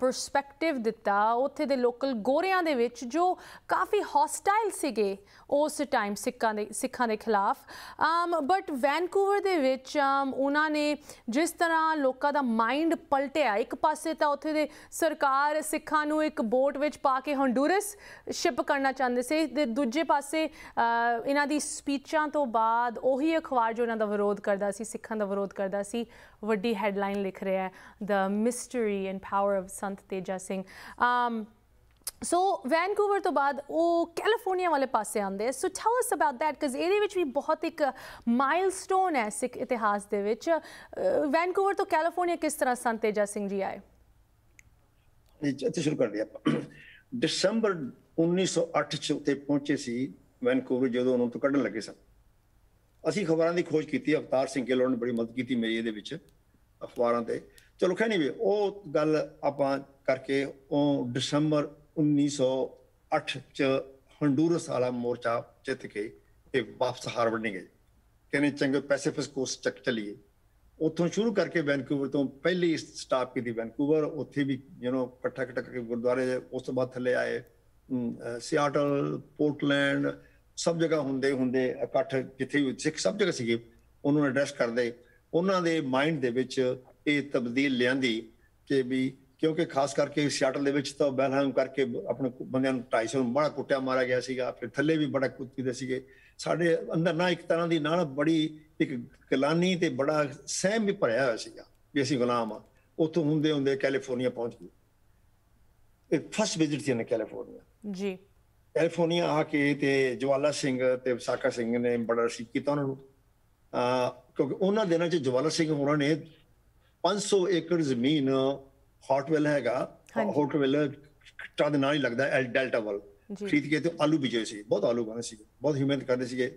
ਪਰਸਪੈਕਟਿਵ ਦਿੱਤਾ ਉੱਥੇ ਦੇ ਲੋਕਲ ਗੋਰਿਆਂ ਦੇ ਵਿੱਚ ਜੋ ਕਾਫੀ ਹੌਸਟਾਈਲ ਸੀਗੇ ਉਸ ਟਾਈਮ ਸਿੱਖਾਂ ਦੇ ਸਿੱਖਾਂ ਦੇ ਖਿਲਾਫ ਅਮ ਬਟ ਵੈਨਕੂਵਰ ਦੇ ਵਿੱਚ um, ਉਹਨਾਂ ਨੇ ਜਿਸ ਤਰ੍ਹਾਂ ਲੋਕਾਂ ਦਾ ਮਾਈਂਡ ਪਲਟਿਆ ਇੱਕ ਪਾਸੇ ਤਾਂ ਉੱਥੇ ਦੇ ਸਰਕਾਰ ਸਿੱਖਾਂ ਨੂੰ ਇੱਕ ਬੋਟ ਵਿੱਚ ਪਾ ਕੇ ਹੰਡੂਰਸ ਸ਼ਿਪ ਕਰਨਾ ਚਾਹੁੰਦੇ ਸੀ ਤੇ ਦੂਜੇ ਪਾਸੇ ਇਹਨਾਂ ਦੀ ਸਪੀਚਾਂ ਤੋਂ ਬਾਅਦ ਉਹੀ ਅਖਬਾਰ ਜੋ ਇਹਨਾਂ ਦਾ ਵਿਰੋਧ ਕਰਦਾ ਸੀ ਸਿੱਖਾਂ ਦਾ ਵਿਰੋਧ ਕਰਦਾ ਸੀ ਵੱਡੀ ਹੈਡਲਾਈਨ ਲਿਖ ਰਿਹਾ ਹੈ ਦ ਮਿਸਟਰੀ ਐਂਡ ਪਾਵਰ ਆਫ ਸੰਤ ਤੇਜਾ ਸਿੰਘ ਅਮ ਸੋ ਵੈਨਕੂਵਰ ਤੋਂ ਬਾਅਦ ਉਹ ਕੈਲੀਫੋਰਨੀਆ ਵਾਲੇ ਪਾਸੇ ਆਉਂਦੇ ਸੋ ਟੈਲ ਅਸ ਅਬਾਊਟ ਥੈਟ ਕਜ਼ ਇਹਦੇ ਵਿੱਚ ਵੀ ਬਹੁਤ ਇੱਕ ਮਾਈਲਸਟੋਨ ਹੈ ਸਿੱਖ ਇਤਿਹਾਸ ਦੇ ਵਿੱਚ ਵੈਨਕੂਵਰ ਤੋਂ ਕੈਲੀਫੋਰਨੀਆ ਕਿਸ ਤਰ੍ਹਾਂ ਸੰਤੇਜਾ ਸਿੰਘ ਜੀ ਆਏ ਜੀ ਅੱਛਾ ਸ਼ੁਰੂ ਕਰ ਲਿਆ ਆਪਾਂ ਦਸੰਬਰ 1908 ਚ ਉਤੇ ਪਹੁੰਚੇ ਸੀ ਵੈਨਕੂਵਰ ਜਦੋਂ ਉਹਨੂੰ ਤੋਂ ਕੱਢਣ ਲੱਗੇ ਸਨ ਅਸੀਂ ਖਬਰਾਂ ਦੀ ਖੋਜ ਕੀਤੀ ਅਵਤਾਰ ਸਿੰਘ ਗਿੱਲੋਂ ਨੇ ਬੜੀ ਮਦਦ ਕੀਤੀ ਮੇਰੀ ਇਹਦੇ ਵਿੱਚ ਅਖਬਾਰਾਂ ਤੇ ਚਲੋ ਖੈਨੀ ਵੀ ਉਹ ਗੱਲ ਆਪਾਂ ਕਰਕੇ ਉਹ ਦਸੰਬਰ 1908 ਚ ਹੰਡੂਰਸ ਵਾਲਾ ਮੋਰਚਾ ਜਿੱਤ ਕੇ ਤੇ ਵਾਪਸ ਹਾਰਵਰਡ ਨਹੀਂ ਗਏ ਕਹਿੰਦੇ ਚੰਗੇ ਪੈਸੀਫਿਕ ਕੋਸਟ ਚੱਕ ਚਲੀਏ ਉੱਥੋਂ ਸ਼ੁਰੂ ਕਰਕੇ ਵੈਨਕੂਵਰ ਤੋਂ ਪਹਿਲੀ ਸਟਾਪ ਕੀਤੀ ਵੈਨਕੂਵਰ ਉੱਥੇ ਵੀ ਯੂ نو ਇਕੱਠਾ ਇਕੱਠਾ ਕੇ ਗੁਰਦੁਆਰੇ ਉਸ ਤੋਂ ਬਾਅਦ ਥੱਲੇ ਆਏ ਸਿਆਟਲ ਪੋਰਟਲੈਂਡ ਸਭ ਜਗ੍ਹਾ ਹੁੰਦੇ ਹੁੰਦੇ ਇਕੱਠ ਜਿੱਥੇ ਵੀ ਸਿੱਖ ਸਭ ਜਗ੍ਹਾ ਸੀਗੇ ਉਹਨੂੰ ਐਡਰੈਸ ਕਰਦੇ ਉਹਨਾਂ ਦੇ ਮਾਈਂਡ ਦੇ ਵਿੱਚ ਇਹ ਤਬਦੀਲ ਲਿਆਂਦੀ ਕਿ ਵੀ ਕਿਉਂਕਿ ਖਾਸ ਕਰਕੇ ਸਿਆਟਲ ਦੇ ਵਿੱਚ ਤਾਂ ਬੈਲਹਮ ਕਰਕੇ ਆਪਣੇ ਬੰਦਿਆਂ ਨੂੰ 250 ਨੂੰ ਬੜਾ ਕੁੱਟਿਆ ਮਾਰਿਆ ਗਿਆ ਸੀਗਾ ਫਿਰ ਥੱਲੇ ਵੀ ਬੜਾ ਦੇ ਸੀਗੇ ਸਾਡੇ ਅੰਦਰ ਨਾ ਇੱਕ ਤਰ੍ਹਾਂ ਦੀ ਨਾਲ ਬੜੀ ਇੱਕ ਕਲਾਨੀ ਤੇ ਬੜਾ ਸਹਿਮ ਵੀ ਭਰਿਆ ਹੋਇਆ ਸੀਗਾ ਵੀ ਅਸੀਂ ਗੁਲਾਮ ਆ ਉੱਥੋਂ ਹੁੰਦੇ ਹੁੰਦੇ ਕੈਲੀਫੋਰਨੀਆ ਪਹੁੰਚ ਗਏ ਇੱਕ ਫਸਟ ਵਿਜ਼ਿਟ ਸੀ ਨੇ ਕੈਲੀਫੋਰਨੀਆ ਜੀ ਕੈਲੀਫੋਰਨੀਆ ਆ ਕੇ ਤੇ ਜਵਾਲਾ ਸਿੰਘ ਤੇ ਵਿਸਾਖਾ ਸਿੰਘ ਨੇ ਬੜਾ ਸੀ ਕੀਤਾ ਉਹਨਾਂ ਨੂੰ ਕਿਉਂਕਿ ਉਹਨਾਂ ਦਿਨਾਂ 'ਚ ਜਵਾਲਾ ਸਿੰਘ ਹੋਰਾਂ ਨੇ 500 ਏਕੜ ਜ਼ਮੀਨ ਹੌਟਵੈਲ ਹੈਗਾ ਹੌਟਵੈਲ ਟਾ ਦੇ ਨਾਲ ਹੀ ਲੱਗਦਾ ਐਲ ਡੈਲਟਾ ਵੱਲ ਖਰੀਦ ਕੇ ਤੇ ਆਲੂ ਬੀਜੇ ਸੀ ਬਹੁਤ ਆਲੂ ਬਣੇ ਸੀ ਬਹੁਤ ਹਿੰਮਤ ਕਰਦੇ ਸੀਗੇ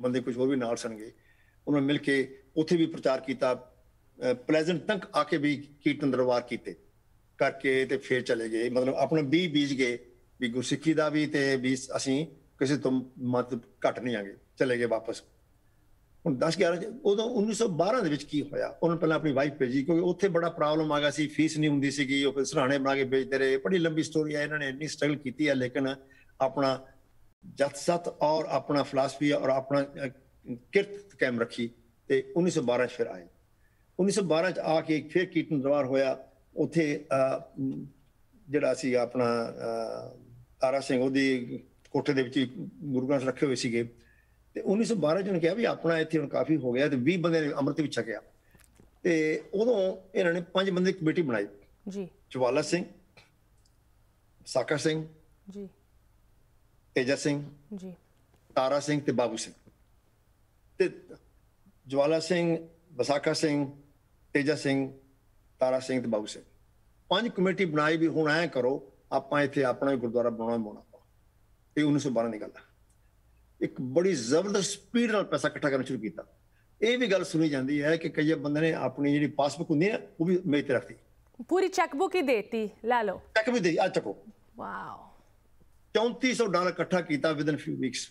ਬੰਦੇ ਕੁਝ ਹੋਰ ਵੀ ਨਾਲ ਸੰਗੇ ਉਹਨਾਂ ਮਿਲ ਕੇ ਉੱਥੇ ਵੀ ਪ੍ਰਚਾਰ ਕੀਤਾ ਪ੍ਰੈਜ਼ੈਂਟ ਤੱਕ ਆ ਕੇ ਵੀ ਕੀਰਤਨ ਦਰਬਾਰ ਕੀਤੇ ਕਰਕੇ ਤੇ ਫੇਰ ਚਲੇ ਗਏ ਮਤਲਬ ਆਪਣਾ 20 ਬੀਜ ਗਏ ਵੀ ਗੁਰਸਿੱਖੀ ਦਾ ਵੀ ਤੇ ਵੀ ਅਸੀਂ ਕਿਸੇ ਤੋਂ ਮਤ ਘਟ ਨਹੀਂ ਆਗੇ ਚਲੇ ਗਏ ਵਾਪਸ ਹੁਣ 10 11 ਉਦੋਂ 1912 ਦੇ ਵਿੱਚ ਕੀ ਹੋਇਆ ਉਹਨਾਂ ਪਹਿਲਾਂ ਆਪਣੀ ਵਾਈਫ ਭੇਜੀ ਕਿਉਂਕਿ ਉੱਥੇ ਬੜਾ ਪ੍ਰੋਬਲਮ ਆ ਗਿਆ ਸੀ ਫੀਸ ਨਹੀਂ ਹੁੰਦੀ ਸੀਗੀ ਉਹ ਫਿਰ ਸਰਾਣੇ ਬਣਾ ਕੇ ਵੇਚਦੇ ਰਹੇ ਬੜੀ ਲੰਬੀ ਸਟੋਰੀ ਆ ਇਹਨਾਂ ਨੇ ਇੰਨੀ ਸਟਰਗਲ ਕੀਤੀ ਆ ਲੇਕਿਨ ਆਪਣਾ ਜਤਸਤ ਔਰ ਆਪਣਾ ਫਲਸਫੀ ਔਰ ਆਪਣਾ ਕਿਰਤ ਕਾਇਮ ਰੱਖੀ ਤੇ 1912 ਫਿਰ ਆਏ 1912 ਚ ਆ ਕੇ ਫਿਰ ਕੀਟਨ ਦਰਬਾਰ ਹੋਇਆ ਉੱਥੇ ਜਿਹੜਾ ਸੀ ਆਪਣਾ ਤਾਰਾ ਸਿੰਘ ਉਹਦੀ ਕੋਠੇ ਦੇ ਵਿੱਚ ਗੁਰੂ ਗ੍ਰੰਥ ਰੱਖੇ ਹੋਏ ਸੀਗੇ ਤੇ 1912 ਚ ਕਿਹਾ ਵੀ ਆਪਣਾ ਇੱਥੇ ਹੁਣ ਕਾਫੀ ਹੋ ਗਿਆ ਤੇ 20 ਬੰਦੇ ਨੇ ਅੰਮ੍ਰਿਤ ਵੀ ਛਕਿਆ ਤੇ ਉਦੋਂ ਇਹਨਾਂ ਨੇ ਪੰਜ ਬੰਦੇ ਦੀ ਕਮੇਟੀ ਬਣਾਈ ਜੀ ਜਵਾਲਾ ਸਿੰਘ ਸਾਕਰ ਸਿੰਘ ਜੀ ਤੇਜਾ ਸਿੰਘ ਜੀ ਤਾਰਾ ਸਿੰਘ ਤੇ ਬਾਬੂ ਸਿੰਘ ਤੇ ਜਵਾਲਾ ਸਿੰਘ ਬਸਾਕਾ ਸਿੰਘ ਤੇਜਾ ਸਿੰਘ ਤਾਰਾ ਸਿੰਘ ਤੇ ਬਾਬੂ ਸਿੰਘ ਪੰਜ ਕਮੇਟੀ ਬਣਾਈ ਵੀ ਹੁਣ ਐ ਕਰੋ ਆਪਾਂ ਇੱਥੇ ਆਪਣਾ ਗੁਰਦੁਆਰਾ ਬਣਾਉਣਾ ਬਣਾਉਣਾ ਇਹ 1912 ਦੀ ਗੱਲ ਹੈ ਇੱਕ ਬੜੀ ਜ਼ਬਰਦਸਤ ਸਪੀਡ ਨਾਲ ਪੈਸਾ ਇਕੱਠਾ ਕਰਨਾ ਸ਼ੁਰੂ ਕੀਤਾ ਇਹ ਵੀ ਗੱਲ ਸੁਣੀ ਜਾਂਦੀ ਹੈ ਕਿ ਕਈ ਬੰਦੇ ਨੇ ਆਪਣੀ ਜਿਹੜੀ ਪਾਸਬੁੱਕ ਹੁੰਦੀ ਹੈ ਉਹ ਵੀ ਮੇਰੇ ਤੇ ਰੱਖਤੀ ਪੂਰੀ ਚੈੱਕਬੁੱਕ ਹੀ ਦੇਤੀ ਲੈ ਲਓ ਚੈੱਕ ਵੀ ਦੇ ਆ ਚੱਕੋ ਵਾਓ 3400 ਡਾਲਰ ਇਕੱਠਾ ਕੀਤਾ ਵਿਦਨ ਫਿਊ ਵੀਕਸ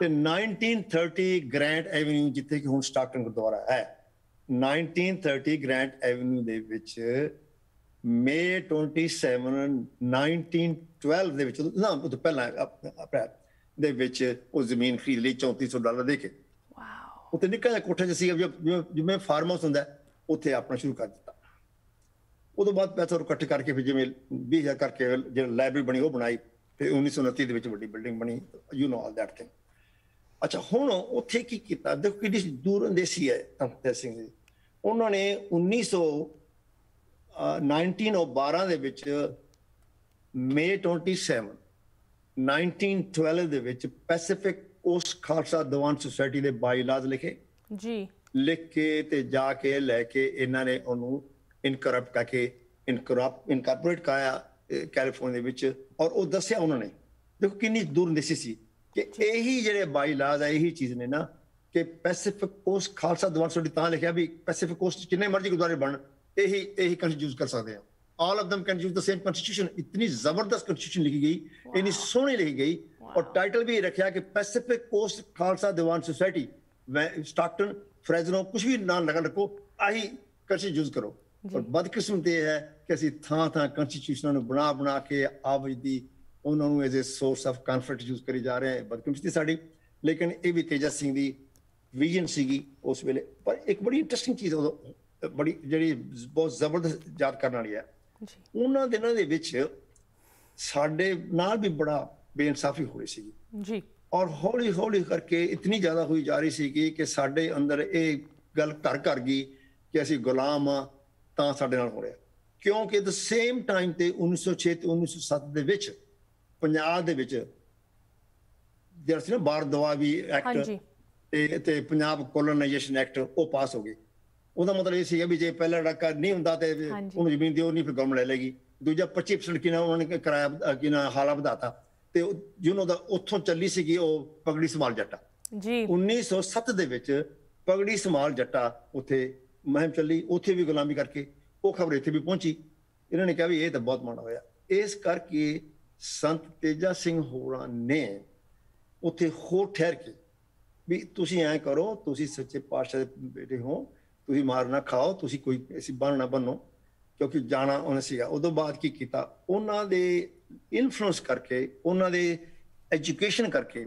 ਤੇ 1930 ਗ੍ਰੈਂਟ ਐਵੇਨਿਊ ਜਿੱਥੇ ਕਿ ਹੁਣ ਸਟਾਕਟਨ ਗੁਰਦੁਆਰਾ ਹੈ 1930 ਗ੍ਰੈਂਟ ਐਵੇਨਿਊ ਦੇ ਵਿੱਚ ਮੇ 27 1912 ਦੇ ਵਿੱਚ ਨਾ ਉਹ ਤੋਂ ਪਹਿਲਾਂ ਅਪ੍ਰੈਲ ਦੇ ਵਿੱਚ ਉਹ ਜ਼ਮੀਨ ਖਰੀਦ ਲਈ 3400 ਡਾਲਰ ਦੇ ਕੇ ਵਾਓ ਉੱਤੇ ਨਿੱਕਾ ਜਿਹਾ ਕੋਠਾ ਜਿਹਾ ਸੀ ਜਿਵੇਂ ਫਾਰਮ ਹਾਊਸ ਹੁੰਦਾ ਉੱਥੇ ਆਪਣਾ ਸ਼ੁਰੂ ਕਰ ਦਿੱਤਾ ਉਦੋਂ ਬਾਅਦ ਪੈਸਾ ਇਕੱਠੇ ਕਰਕੇ ਫਿਰ ਜਿਵੇਂ 20000 ਕਰਕੇ ਜਿਹੜਾ ਲਾਇਬ੍ਰੇਰੀ ਬਣੀ ਉਹ ਬਣਾਈ ਤੇ 1929 ਦੇ ਵਿੱਚ ਵੱਡੀ ਬਿਲਡਿੰਗ ਬਣੀ you know all that thing ਅੱਛਾ ਹੁਣ ਉੱਥੇ ਕੀ ਕੀਤਾ ਦੇਖੋ ਕਿੰਨੀ ਦੂਰ ਅੰਦੇਸੀ ਹੈ ਅੰਤਰ ਸਿੰਘ ਜੀ ਉਹਨਾਂ ਨੇ 1900 1912 ਦੇ ਵਿੱਚ ਮੇ 27 1912 ਦੇ ਵਿੱਚ Pacific Coast Khalsa Diwan society ਦੇ ਬਾਈਲਾਜ਼ ਲਿਖੇ ਜੀ ਲਿਖ ਕੇ ਤੇ ਜਾ ਕੇ ਲੈ ਕੇ ਇਹਨਾਂ ਨੇ ਉਹਨੂੰ ਇਨਕਰਪਟ ਕਰਕੇ ਇਨਕਰਪਟ ਇਨਕਾਰਪੋਰੇਟ ਕਾਇਆ ਕੈਲੀਫੋਰਨੀਆ ਵਿੱਚ ਔਰ ਉਹ ਦੱਸਿਆ ਉਹਨਾਂ ਨੇ ਦੇਖੋ ਕਿੰਨੀ ਦੂਰ ਨਿਸੀ ਸੀ ਕਿ ਇਹੀ ਜਿਹੜੇ ਬਾਈਲਾਜ਼ ਆ ਇਹੀ ਚੀਜ਼ ਨੇ ਨਾ ਕਿ Pacific Coast Khalsa Diwan society ਤਾਂ ਲਿਖਿਆ ਵੀ ਪੈਸੀਫਿਕ ਕੋਸਟ ਜਿੰਨੇ ਮਰਜ਼ੀ ਗੁਰਦੁਆਰੇ ਬਣ ਇਹੀ ਇਹੀ ਕੰਸ ਕਰ ਸਕਦੇ ਆ all of them can use the same constitution इतनी जबरदस्त कॉन्स्टिट्यूशन लिखी गई इतनी सोनी लिखी गई और टाइटल भी रखा कि Pacific Coast Khalsa Diwan society Stockton Fresno कुछ भी ना लगा रखो आही कॉन्स्टिट्यूशन यूज करो और ਬਦਕਿਸਮਤ ਇਹ ਹੈ ਕਿ ਅਸੀਂ ਥਾਂ ਥਾਂ ਕਨਸਟੀਟਿਊਸ਼ਨਾਂ ਨੂੰ ਬਣਾ ਬਣਾ ਕੇ ਆਵਦੀ ਉਹਨਾਂ ਨੂੰ as a source of comfort use ਕਰੀ ਜਾ ਰਹੇ ਹਾਂ ਬਦਕਿਸਮਤੀ ਸਾਡੀ ਲੇਕਿਨ ਇਹ ਵੀ ਤੇਜਾ ਸਿੰਘ ਦੀ ਵਿਜ਼ਨ ਸੀਗੀ ਉਸ ਵੇਲੇ ਪਰ ਇੱਕ ਬੜੀ ਇੰਟਰਸਟਿੰਗ ਚੀਜ਼ ਉਹ ਬੜੀ ਜਿਹੜੀ ਬਹੁਤ ਜ਼ਬਰਦਸਤ ਯਾਦ ਕਰਨ ਵਾਲੀ ਹੈ ਉਹਨਾਂ ਦਿਨਾਂ ਦੇ ਵਿੱਚ ਸਾਡੇ ਨਾਲ ਵੀ ਬੜਾ ਬੇਇਨਸਾਫੀ ਹੋਈ ਸੀ ਜੀ ਔਰ ਹੌਲੀ ਹੌਲੀ ਕਰਕੇ ਇਤਨੀ ਜ਼ਿਆਦਾ ਹੋਈ ਜਾ ਰਹੀ ਸੀ ਕਿ ਸਾਡੇ ਅੰਦਰ ਇਹ ਗੱਲ ਘਰ ਘਰ ਗਈ ਕਿ ਅਸੀਂ ਗੁਲਾਮ ਆ ਤਾਂ ਸਾਡੇ ਨਾਲ ਹੋ ਰਿਹਾ ਕਿਉਂਕਿ ਦ ਸੇਮ ਟਾਈਮ ਤੇ 1906 ਤੇ 1907 ਦੇ ਵਿੱਚ ਪੰਜਾਬ ਦੇ ਵਿੱਚ ਜਿਹੜਾ ਸੀ ਨਾ ਬਾਰ ਦਵਾ ਵੀ ਐਕਟ ਤੇ ਤੇ ਪੰਜਾਬ ਕੋਲੋਨਾਈਜੇਸ਼ਨ ਐਕਟ ਉਹ ਪਾਸ ਹੋ ਗਏ ਉਹਦਾ ਮਤਲਬ ਇਹ ਸੀ ਵੀ ਜੇ ਪਹਿਲਾ ਡਾਕਾ ਨਹੀਂ ਹੁੰਦਾ ਤੇ ਉਹਨੂੰ ਜ਼ਮੀਨ ਦੀ ਉਹ ਨਹੀਂ ਫਿਰ ਗਵਰਨਮੈਂਟ ਲੈ ਲੇਗੀ ਦੂਜਾ 25% ਕਿਨਾ ਉਹਨਾਂ ਨੇ ਕਿਰਾਇਆ ਕਿਨਾ ਹਾਲਾ ਵਧਾਤਾ ਤੇ ਜਿਹਨੋਂ ਦਾ ਉੱਥੋਂ ਚੱਲੀ ਸੀਗੀ ਉਹ ਪਗੜੀ ਸਮਾਲ ਜੱਟਾ ਜੀ 1907 ਦੇ ਵਿੱਚ ਪਗੜੀ ਸਮਾਲ ਜੱਟਾ ਉੱਥੇ ਮਹਿਮ ਚੱਲੀ ਉੱਥੇ ਵੀ ਗੁਲਾਮੀ ਕਰਕੇ ਉਹ ਖਬਰ ਇੱਥੇ ਵੀ ਪਹੁੰਚੀ ਇਹਨਾਂ ਨੇ ਕਿਹਾ ਵੀ ਇਹ ਤਾਂ ਬਹੁਤ ਮਾੜਾ ਹੋਇਆ ਇਸ ਕਰਕੇ ਸੰਤ ਤੇਜਾ ਸਿੰਘ ਹੋਰਾਂ ਨੇ ਉੱਥੇ ਹੋ ਠਹਿਰ ਕੇ ਵੀ ਤੁਸੀਂ ਐ ਕਰੋ ਤੁਸੀਂ ਸੱਚੇ ਪਾਤਸ਼ਾਹ ਦੇ ਬੇਟੇ ਹੋ ਤੁਸੀਂ ਮਾਰਨਾ ਖਾਓ ਤੁਸੀਂ ਕੋਈ ਐਸੀ ਬਣਨਾ ਬਣੋ ਕਿਉਂਕਿ ਜਾਣਾ ਉਹਨਾਂ ਸੀਗਾ ਉਦੋਂ ਬਾਅਦ ਕੀ ਕੀਤਾ ਉਹਨਾਂ ਦੇ ਇਨਫਲੂਐਂਸ ਕਰਕੇ ਉਹਨਾਂ ਦੇ ਐਜੂਕੇਸ਼ਨ ਕਰਕੇ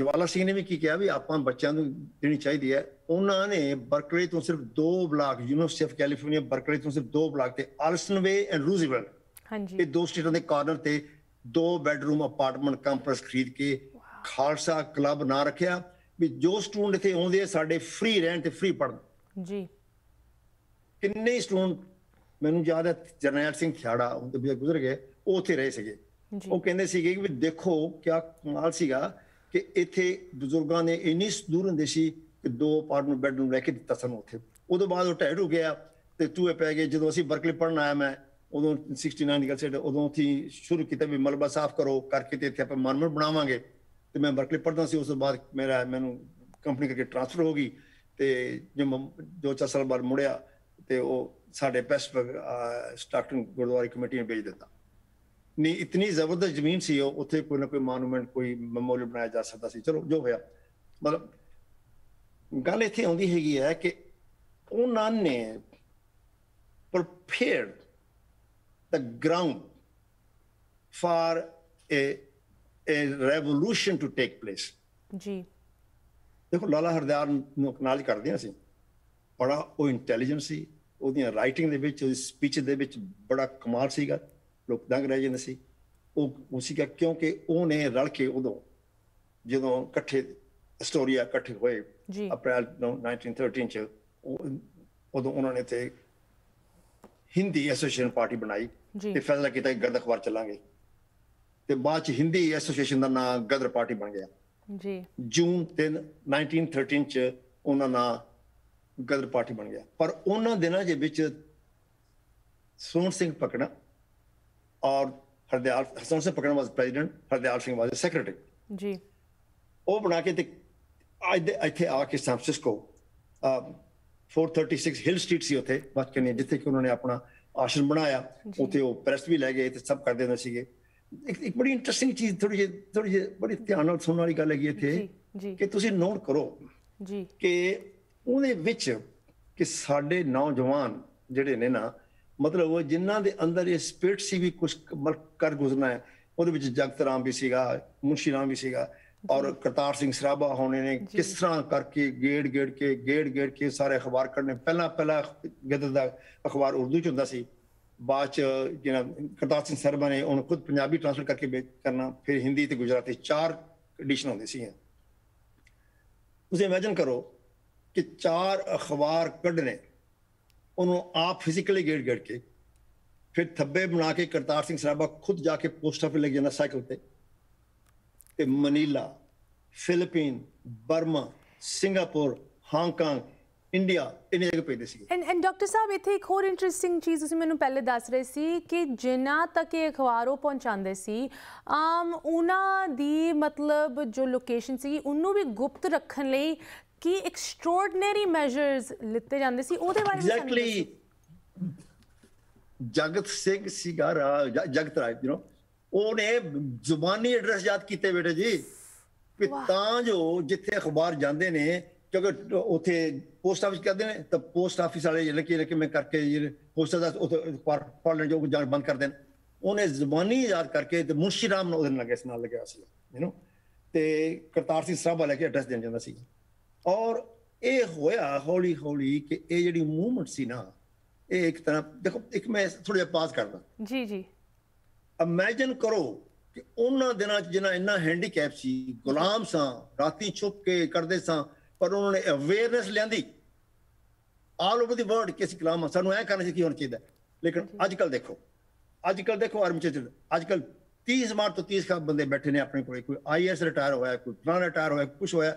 ਜਵਾਲਾ ਸਿੰਘ ਨੇ ਵੀ ਕੀ ਕਿਹਾ ਵੀ ਆਪਾਂ ਬੱਚਿਆਂ ਨੂੰ ਦੇਣੀ ਚਾਹੀਦੀ ਹੈ ਉਹਨਾਂ ਨੇ ਬਰਕਲੇ ਤੋਂ ਸਿਰਫ ਦੋ block university of California Berkeley ਤੋਂ ਸਿਰਫ ਦੋ ਬਲਾਕ ਤੇ ਆਲਸਨਵੇ ਐਂਡ ਰੂਜ਼ੀਵਲ ਹਾਂਜੀ ਇਹ ਦੋ ਸਟੇਟਾਂ ਦੇ ਕਾਰਨਰ ਤੇ ਦੋ ਬੈਡਰੂਮ ਅਪਾਰਟਮੈਂਟ ਕੰਪਲੈਕਸ ਖਰੀਦ ਕੇ ਖਾਲਸਾ ਕਲੱਬ ਨਾ ਰੱਖਿਆ ਵੀ ਜੋ ਸਟੂਡੈਂਟ ਇੱਥੇ ਆਉਂਦੇ ਆ ਸਾਡੇ ਫ੍ਰੀ ਰਹਿਣ ਤੇ ਫ੍ਰੀ ਪੜ੍ਹਨ ਜੀ ਕਿੰਨੇ ਸਟੂਡੈਂਟ ਮੈਨੂੰ ਯਾਦ ਹੈ ਜਰਨੈਲ ਸਿੰਘ ਖਿਆੜਾ ਉਹ ਵੀ ਗੁਜ਼ਰ ਗਏ ਉਹ ਉੱਥੇ ਰਹੇ ਸੀਗੇ ਉਹ ਕਹਿੰਦੇ ਸੀਗੇ ਕਿ ਦੇਖੋ ਕਿਆ ਕਮਾਲ ਸੀਗਾ ਕਿ ਇੱਥੇ ਬਜ਼ੁਰਗਾਂ ਨੇ ਇੰਨੀ ਦੂਰ ਹੁੰਦੇ ਸੀ ਕਿ ਦੋ ਪਾਰਟ ਨੂੰ ਬੈੱਡ ਨੂੰ ਲੈ ਕੇ ਦਿੱਤਾ ਸਾਨੂੰ ਉੱਥੇ ਉਦੋਂ ਬਾਅਦ ਉਹ ਟਾਇਰ ਹੋ ਗਿਆ ਤੇ ਤੂਏ ਪੈ ਗਏ ਜਦੋਂ ਅਸੀਂ ਬਰਕਲੇ ਪੜਨ ਆਇਆ ਮੈਂ ਉਦੋਂ 69 ਦੀ ਗੱਲ ਸੀ ਉਦੋਂ ਅਸੀਂ ਸ਼ੁਰੂ ਕੀਤਾ ਵੀ ਮਲਬਾ ਸਾਫ਼ ਕਰੋ ਕਰਕੇ ਤੇ ਇੱਥੇ ਆਪਾਂ ਮਰਮਰ ਬਣਾਵਾਂਗੇ ਤੇ ਮੈਂ ਬਰਕਲੇ ਪੜਦਾ ਸੀ ਉਸ ਤੋਂ ਬਾਅਦ ਮੇਰਾ ਮੈਨੂੰ ਕੰਪਨੀ ਕਰਕੇ ਟ੍ਰਾਂਸਫਰ ਹੋ ਗਈ ਤੇ ਜੋ ਜੋ ਚਸਲ ਬਾਰ ਮੁੜਿਆ ਤੇ ਉਹ ਸਾਡੇ ਪੈਸਫਿਕ ਸਟਾਕਟਨ ਗੁਰਦੁਆਰੇ ਕਮੇਟੀ ਨੇ ਭੇਜ ਦਿੱਤਾ ਨਹੀਂ ਇਤਨੀ ਜ਼ਬਰਦਸਤ ਜ਼ਮੀਨ ਸੀ ਉਹ ਉੱਥੇ ਕੋਈ ਨਾ ਕੋਈ ਮੌਨੂਮੈਂਟ ਕੋਈ ਮੈਮੋਰੀਅਲ ਬਣਾਇਆ ਜਾ ਸਕਦਾ ਸੀ ਚਲੋ ਜੋ ਹੋਇਆ ਮਤਲਬ ਗੱਲ ਇੱਥੇ ਆਉਂਦੀ ਹੈਗੀ ਹੈ ਕਿ ਉਹਨਾਂ ਨੇ prepared the ground for a, a revolution to take place. Gee. ਦੇਖੋ ਲਾਲਾ ਹਰਦਿਆਰ ਨੂੰ ਅਕਨਾਲਜ ਕਰਦੇ ਆ ਅਸੀਂ ਬੜਾ ਉਹ ਇੰਟੈਲੀਜੈਂਸੀ ਸੀ ਉਹਦੀਆਂ ਰਾਈਟਿੰਗ ਦੇ ਵਿੱਚ ਉਹਦੀ ਸਪੀਚ ਦੇ ਵਿੱਚ ਬੜਾ ਕਮਾਲ ਸੀਗਾ ਲੋਕ ਦੰਗ ਰਹਿ ਜਾਂਦੇ ਸੀ ਉਹ ਉਸੇ ਕਾ ਕਿਉਂਕਿ ਉਹਨੇ ਰਲ ਕੇ ਉਦੋਂ ਜਦੋਂ ਇਕੱਠੇ ਸਟੋਰੀਆ ਇਕੱਠੇ ਹੋਏ ਅਪ੍ਰੈਲ 1913 ਚ ਉਦੋਂ ਉਹਨਾਂ ਨੇ ਤੇ ਹਿੰਦੀ ਐਸੋਸੀਏਸ਼ਨ ਪਾਰਟੀ ਬਣਾਈ ਤੇ ਫੈਸਲਾ ਕੀਤਾ ਕਿ ਗਦਰ ਅਖਬਾਰ ਚੱਲਾਂਗੇ ਤੇ ਬਾਅਦ ਚ ਹਿੰਦੀ ਐਸੋਸੀਏਸ਼ਨ ਦਾ ਨਾਮ ਗਦਰ ਪਾਰਟੀ ਬਣ ਗਿਆ ਜੀ ਜੂਨ 3 1913 ਚ ਉਹਨਾਂ ਨਾਲ ਗਦਰ ਪਾਰਟੀ ਬਣ ਗਿਆ ਪਰ ਉਹਨਾਂ ਦਿਨਾਂ ਦੇ ਵਿੱਚ ਸੋਹਣ ਸਿੰਘ ਪਕੜਾ ਔਰ ਹਰਦਿਆਲ ਹਸਨ ਸਿੰਘ ਪਕੜਾ was president Hardayal Singh was secretary ਜੀ ਉਹ ਬਣਾ ਕੇ ਤੇ ਇੱਥੇ ਆ ਕੇ ਸੈਨ ਫ੍ਰਾਂਸਿਸਕੋ 436 ਹਿਲ ਸਟਰੀਟ ਸੀ ਉਥੇ ਬਸ ਜਿੱਥੇ ਕਿ ਉਹਨਾਂ ਨੇ ਆਪਣਾ ਆਸ਼ਰਮ ਬਣਾਇਆ ਉੱਥੇ ਉਹ ਪ੍ਰੈਸ ਵੀ ਲੈ ਗਏ ਤੇ ਸਭ ਕਰਦੇ ਹੁੰਦੇ ਸੀਗੇ ਇੱਕ ਇੱਕ ਬੜੀ ਇੰਟਰਸਟਿੰਗ ਚੀਜ਼ ਥੋੜੀ ਜਿਹੀ ਥੋੜੀ ਜਿਹੀ ਬੜੀ ਧਿਆਨ ਨਾਲ ਸੁਣਨ ਵਾਲੀ ਗੱਲ ਹੈਗੀ ਇੱਥੇ ਕਿ ਤੁਸੀਂ ਨੋਟ ਕਰੋ ਜੀ ਕਿ ਉਹਦੇ ਵਿੱਚ ਕਿ ਸਾਡੇ ਨੌਜਵਾਨ ਜਿਹੜੇ ਨੇ ਨਾ ਮਤਲਬ ਉਹ ਜਿਨ੍ਹਾਂ ਦੇ ਅੰਦਰ ਇਹ ਸਪਿਰਿਟ ਸੀ ਵੀ ਕੁਝ ਕਰ ਗੁਜ਼ਰਨਾ ਹੈ ਉਹਦੇ ਵਿੱਚ ਜਗਤ ਰਾਮ ਵੀ ਸੀਗਾ ਮੁਨਸ਼ੀ ਰਾਮ ਵੀ ਸੀਗਾ ਔਰ ਕਰਤਾਰ ਸਿੰਘ ਸਰਾਭਾ ਹੋਣੇ ਨੇ ਕਿਸ ਤਰ੍ਹਾਂ ਕਰਕੇ ਗੇੜ ਗੇੜ ਕੇ ਗੇੜ ਗੇੜ ਕੇ ਸਾਰੇ ਅਖਬਾਰ ਕੱਢਨੇ ਪਹਿਲਾਂ ਪਹਿਲਾਂ ਗਦਰ ਦਾ ਅਖਬਾਰ ਉਰਦੂ ਚ ਹੁੰਦਾ ਸੀ बाच जनाब करतार सिंह सरबा ने उन्हें खुद पंजाबी ट्रांसफर करके करना फिर हिंदी तो गुजराती चार एडिशन होती सी ਤੁਸੀਂ ਇਮੇਜਿਨ ਕਰੋ ਕਿ ਚਾਰ ਅਖਬਾਰ ਕੱਢਨੇ ਉਹਨੂੰ ਆਪ ਫਿਜ਼ੀਕਲੀ ਗੇੜ ਗੇੜ ਕੇ ਫਿਰ ਥੱਬੇ ਬਣਾ ਕੇ ਕਰਤਾਰ ਸਿੰਘ ਸਰਾਭਾ ਖੁਦ ਜਾ ਕੇ ਪੋਸਟ ਆਫਿਸ ਲੈ ਜਾਂਦਾ ਸਾਈਕਲ ਤੇ ਤੇ Manila Philippine Burma Singapore Hong Kong India ਇਨੇ ਜਗ੍ਹਾ ਭੇਜਦੇ ਸੀ ਐਂਡ ਐਂਡ ਡਾਕਟਰ ਸਾਹਿਬ ਇੱਥੇ ਇੱਕ ਹੋਰ ਇੰਟਰਸਟਿੰਗ ਚੀਜ਼ ਤੁਸੀਂ ਮੈਨੂੰ ਪਹਿਲੇ ਦੱਸ ਰਹੇ ਸੀ ਕਿ ਜਿਨ੍ਹਾਂ ਤੱਕ ਇਹ ਅਖਬਾਰ ਉਹ ਪਹੁੰਚਾਉਂਦੇ ਸੀ ਆਮ ਉਹਨਾਂ ਦੀ ਮਤਲਬ ਜੋ ਲੋਕੇਸ਼ਨ ਸੀ ਉਹਨੂੰ ਵੀ ਗੁਪਤ ਰੱਖਣ ਲਈ ਕੀ ਐਕਸਟ੍ਰੋਰਡਨਰੀ ਮੈਜਰਸ ਲਿੱਤੇ ਜਾਂਦੇ ਸੀ ਉਹਦੇ ਬਾਰੇ ਵਿੱਚ ਐਗਜ਼ੈਕਟਲੀ ਜਗਤ ਸਿੰਘ ਸੀਗਾ ਜਗਤ ਰਾਜ ਯੂ نو ਉਹਨੇ ਜ਼ੁਬਾਨੀ ਐਡਰੈਸ ਯਾਦ ਕੀਤੇ ਬੇਟੇ ਜੀ ਕਿ ਤਾਂ ਜੋ ਜਿੱਥੇ ਅਖਬਾਰ ਜਾਂਦੇ ਨੇ क्योंकि उत्थे पोस्ट ऑफिस कहते हैं तो पोस्ट ऑफिस वाले लकी लकी में करके पोस्ट ऑफिस उ पढ़ जो जान बंद कर देन उन्हें जबानी याद करके तो मुंशी राम ने लगे लग्या तो करतार सिंह साहब लैके एड्रैस देन जाता सी और होया हौली हौली कि यह जी मूवमेंट सी ना ये एक तरह देखो एक मैं थोड़ा जहा पास करना जी जी इमेजिन करो कि उन्होंने दिनों जिन्हें इन्ना हैंडीकैप से गुलाम स राती छुप के करते स ਪਰ ਉਹਨਾਂ ਨੇ ਅਵੇਅਰਨੈਸ ਲਿਆਂਦੀ ਆਲ ਓਵਰ ਦੀ ਵਰਲਡ ਕਿਸੇ ਕਲਾਮ ਸਾਨੂੰ ਐ ਕਰਨਾ ਚਾਹੀਦਾ ਕੀ ਹੋਣਾ ਚਾਹੀਦਾ ਲੇਕਿਨ ਅੱਜ ਕੱਲ ਦੇਖੋ ਅੱਜ ਕੱਲ ਦੇਖੋ ਆਰਮੀ ਚ ਅੱਜ ਕੱਲ 30 ਮਾਰਚ ਤੋਂ 30 ਖਾਬ ਬੰਦੇ ਬੈਠੇ ਨੇ ਆਪਣੇ ਕੋਲੇ ਕੋਈ ਆਈਐਸ ਰਿਟਾਇਰ ਹੋਇਆ ਕੋਈ ਪਲਾਨ ਰਿਟਾਇਰ ਹੋਇਆ ਕੁਝ ਹੋਇਆ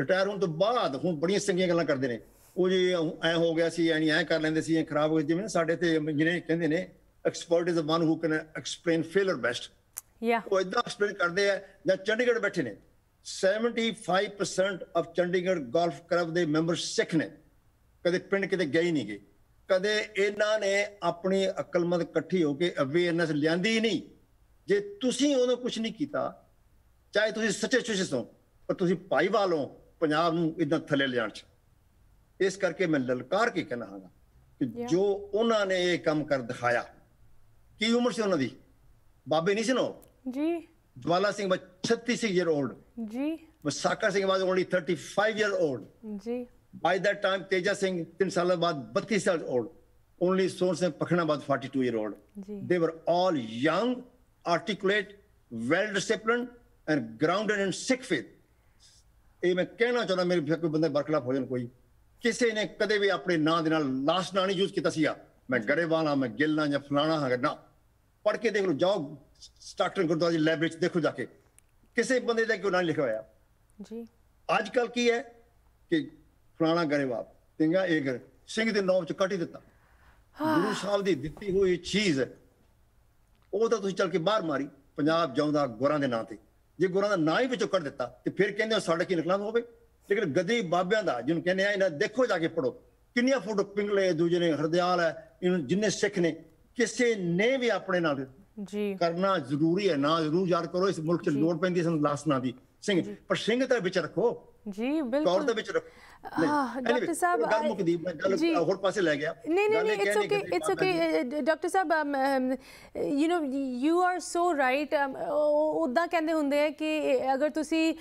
ਰਿਟਾਇਰ ਹੋਣ ਤੋਂ ਬਾਅਦ ਹੁਣ ਬੜੀਆਂ ਸੰਗੀਆਂ ਗੱਲਾਂ ਕਰਦੇ ਨੇ ਉਹ ਜੀ ਐ ਹੋ ਗਿਆ ਸੀ ਯਾਨੀ ਐ ਕਰ ਲੈਂਦੇ ਸੀ ਐ ਖਰਾਬ ਹੋ ਗਿਆ ਜਿਵੇਂ ਸਾਡੇ ਤੇ ਇੰਜੀਨੀਅਰ ਕਹਿੰਦੇ ਨੇ expert is a one who can explain failure best ਯਾ ਉਹ ਇਦਾਂ ਐਕਸਪਲੇਨ ਕਰਦੇ ਆ ਜਾਂ ਚੰਡੀਗੜ੍ਹ ਬੈਠੇ ਨੇ 75% ਆਫ ਚੰਡੀਗੜ੍ਹ ਗੋਲਫ ਕਲੱਬ ਦੇ ਮੈਂਬਰ ਸਿੱਖ ਨੇ ਕਦੇ ਪਿੰਡ ਕਿਤੇ ਗਏ ਨਹੀਂ ਗਏ ਕਦੇ ਇਹਨਾਂ ਨੇ ਆਪਣੀ ਅਕਲਮੰਦ ਇਕੱਠੀ ਹੋ ਕੇ ਅਵੇਅਰਨੈਸ ਲਿਆਂਦੀ ਨਹੀਂ ਜੇ ਤੁਸੀਂ ਉਹਨੂੰ ਕੁਝ ਨਹੀਂ ਕੀਤਾ ਚਾਹੇ ਤੁਸੀਂ ਸੱਚੇ ਸੁਚੇ ਹੋ ਪਰ ਤੁਸੀਂ ਭਾਈਵਾਲ ਹੋ ਪੰਜਾਬ ਨੂੰ ਇਦਾਂ ਥੱਲੇ ਲਿਆਣ ਚ ਇਸ ਕਰਕੇ ਮੈਂ ਲਲਕਾਰ ਕੇ ਕਹਿਣਾ ਹਾਂ ਕਿ ਜੋ ਉਹਨਾਂ ਨੇ ਇਹ ਕੰਮ ਕਰ ਦਿਖਾਇਆ ਕੀ ਉਮਰ ਸੀ ਉਹਨਾਂ ਦੀ ਬਾਬੇ ਨਹੀਂ ਸੀ ਨੋ ਜੀ ਜਵਾਲਾ ਸਿੰਘ ਬਚ 36 ਇਅਰ 올ਡ जी Sakar Singh was only 35 year old जी by that time Teja Singh तीन साल बाद 32 साल ओल्ड ओनली सोन सिंह पखना बाद 42 year old they were all young articulate well discipline and grounded in Sikh faith ਇਹ ਮੈਂ ਕਹਿਣਾ ਚਾਹੁੰਦਾ ਮੇਰੇ ਫਿਰ ਕੋਈ ਬੰਦੇ ਬਰਖਲਾਫ ਹੋ ਜਾਣ ਕੋਈ ਕਿਸੇ ਨੇ ਕਦੇ ਵੀ ਆਪਣੇ ਨਾਂ ਦੇ ਨਾਲ ਲਾਸਟ ਨਾਂ ਨਹੀਂ ਯੂਜ਼ ਕੀਤਾ ਸੀਗਾ ਮੈਂ ਗਰੇਵਾਲ ਹਾਂ ਮੈਂ ਗਿੱਲ ਹਾਂ ਜਾਂ ਫਲਾਣਾ ਹਾਂ ਨਾ ਪੜ ਕੇ ਦੇਖ ਲਓ ਜਾਓ ਸਟਾਕਟਨ ਗੁਰਦੁਆਰਾ ਦੀ ਲਾਇਬ੍ਰੇਰੀ ਦੇਖੋ ਜਾ ਕੇ ਕਿਸੇ ਬੰਦੇ ਦਾ ਕਿਉਂ ਨਾ ਲਿਖਿਆ ਹੋਇਆ ਜੀ ਅੱਜ ਕੱਲ ਕੀ ਹੈ ਕਿ ਫਲਾਣਾ ਗਰੇ ਬਾਪ ਸਿੰਘਾ ਇਹ ਕਰ ਸਿੰਘ ਦੇ ਨਾਮ ਚ ਕੱਟ ਹੀ ਦਿੱਤਾ ਗੁਰੂ ਸਾਹਿਬ ਦੀ ਦਿੱਤੀ ਹੋਈ ਚੀਜ਼ ਉਹ ਤਾਂ ਤੁਸੀਂ ਚੱਲ ਕੇ ਬਾਹਰ ਮਾਰੀ ਪੰਜਾਬ ਜਾਉਂਦਾ ਗੁਰਾਂ ਦੇ ਨਾਂ ਤੇ ਜੇ ਗੁਰਾਂ ਦਾ ਨਾਂ ਹੀ ਵਿੱਚੋਂ ਕੱਢ ਦਿੱਤਾ ਤੇ ਫਿਰ ਕਹਿੰਦੇ ਸਾਡੇ ਕੀ ਨਿਕਲਣਾ ਹੋਵੇ ਲੇਕਿਨ ਗਦੀ ਬਾਬਿਆਂ ਦਾ ਜਿਹਨੂੰ ਕਹਿੰਦੇ ਆ ਇਹਨਾਂ ਦੇਖੋ ਜਾ ਕੇ ਪੜੋ ਕਿੰਨੀਆਂ ਫੋਟੋ ਪਿੰਗਲੇ ਦੂਜੇ ਨੇ ਹਰਦਿਆਲ ਹੈ ਜਿੰਨੇ ਸਿੱਖ ਨੇ ਕਿਸੇ ਨੇ ਵੀ ਆਪਣੇ ਨਾਲ ਜੀ ਕਰਨਾ ਜ਼ਰੂਰੀ ਹੈ ਨਾ ਜ਼ਰੂਰ ਯਾਦ ਕਰੋ ਇਸ ਮੁਲਕ 'ਚ ਲੋੜ ਪੈਂਦੀ ਸਾਨੂੰ ਲਾਸਨਾ ਦੀ ਸਿੰਘ ਪਰ ਸਿੰਘ ਤਾਂ ਵਿੱਚ ਰੱਖੋ ਜੀ ਬਿਲਕੁਲ ਕੌਰ ਦੇ ਵਿੱਚ ਰੱਖੋ ਡਾਕਟਰ ਸਾਹਿਬ ਗੱਲ ਮੁਕਦੀ ਮੈਂ ਗੱਲ ਹੋਰ ਪਾਸੇ ਲੈ ਗਿਆ ਨਹੀਂ ਨਹੀਂ ਨਹੀਂ it's okay it's okay doctor sahib you know you are so right ਉਦਾਂ ਕਹਿੰਦੇ ਹੁੰਦੇ ਆ ਕਿ ਅਗਰ ਤੁਸੀਂ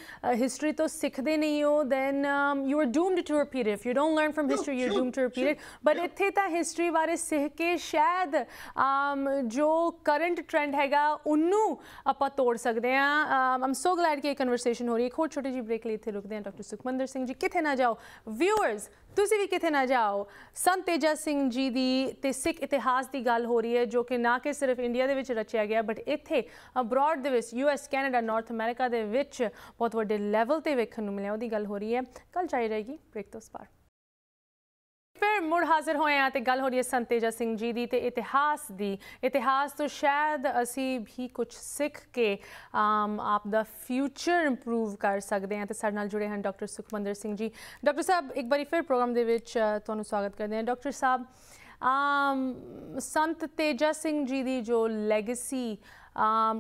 ਹਿਸਟਰੀ ਤੋਂ ਸਿੱਖਦੇ ਨਹੀਂ ਹੋ then you are doomed to repeat if you don't learn from history you are doomed to repeat but ਇੱਥੇ ਤਾਂ ਹਿਸਟਰੀ ਬਾਰੇ ਸਿੱਖ ਕੇ ਸ਼ਾਇਦ ਜੋ ਕਰੰਟ ਟ੍ਰੈਂਡ ਹੈਗਾ ਉਹਨੂੰ ਆਪਾਂ ਤੋੜ ਸਕਦੇ ਆ ਆਮ ਸੋ ਗਲੈਡ ਕਿ ਇਹ ਕਨਵਰਸੇਸ਼ਨ ਕਨਵਰਸੇਸ਼ਨ ਹੋ ਰਹੀ ਹੈ ਇੱਕ ਹੋਰ ਛੋਟੀ ਜੀ ਬ੍ਰੇਕ ਲਈ ਇੱਥੇ ਰੁਕਦੇ ਹਾਂ ਡਾਕਟਰ ਸੁਖਮੰਦਰ ਸਿੰਘ ਜੀ ਕਿੱਥੇ ਨਾ ਜਾਓ ਵਿਊਅਰਸ ਤੁਸੀਂ ਵੀ ਕਿੱਥੇ ਨਾ ਜਾਓ ਸੰਤ ਤੇਜਾ ਸਿੰਘ ਜੀ ਦੀ ਤੇ ਸਿੱਖ ਇਤਿਹਾਸ ਦੀ ਗੱਲ ਹੋ ਰਹੀ ਹੈ ਜੋ ਕਿ ਨਾ ਕਿ ਸਿਰਫ ਇੰਡੀਆ ਦੇ ਵਿੱਚ ਰਚਿਆ ਗਿਆ ਬਟ ਇੱਥੇ ਅਬਰਾਡ ਦੇ ਵਿੱਚ U S Canada North America ਦੇ ਵਿੱਚ ਬਹੁਤ ਵੱਡੇ ਲੈਵਲ ਤੇ ਵੇਖਣ ਨੂੰ ਮਿਲਿਆ ਉਹਦੀ ਗੱਲ ਹੋ ਰਹੀ ਹੈ ਕੱਲ ਚਾਹੀ ਰਹੇਗੀ ਬ੍ਰੇਕ ਤੋਂ ਸਪਾਰ ਫਿਰ ਮੁੜ ਹਾਜ਼ਰ ਹੋਏ ਆ ਤੇ ਗੱਲ ਹੋ ਰਹੀ ਹੈ ਸੰਤੇਜਾ ਸਿੰਘ ਜੀ ਦੀ ਤੇ ਇਤਿਹਾਸ ਦੀ ਇਤਿਹਾਸ ਤੋਂ ਸ਼ਾਇਦ ਅਸੀਂ ਵੀ ਕੁਝ ਸਿੱਖ ਕੇ ਆਪ ਦਾ ਫਿਊਚਰ ਇੰਪਰੂਵ ਕਰ ਸਕਦੇ ਆ ਤੇ ਸਾਡੇ ਨਾਲ ਜੁੜੇ ਹਨ ਡਾਕਟਰ ਸੁਖਮੰਦਰ ਸਿੰਘ ਜੀ ਡਾਕਟਰ ਸਾਹਿਬ ਇੱਕ ਵਾਰੀ ਫਿਰ ਪ੍ਰੋਗਰਾਮ ਦੇ ਵਿੱਚ ਤੁਹਾਨੂੰ ਸਵਾਗਤ ਕਰਦੇ ਆ ਡਾਕਟਰ ਸਾਹਿਬ ਆਮ ਸੰਤ ਤੇਜਾ ਸਿੰਘ ਜੀ ਦੀ ਜੋ ਲੈਗੇਸੀ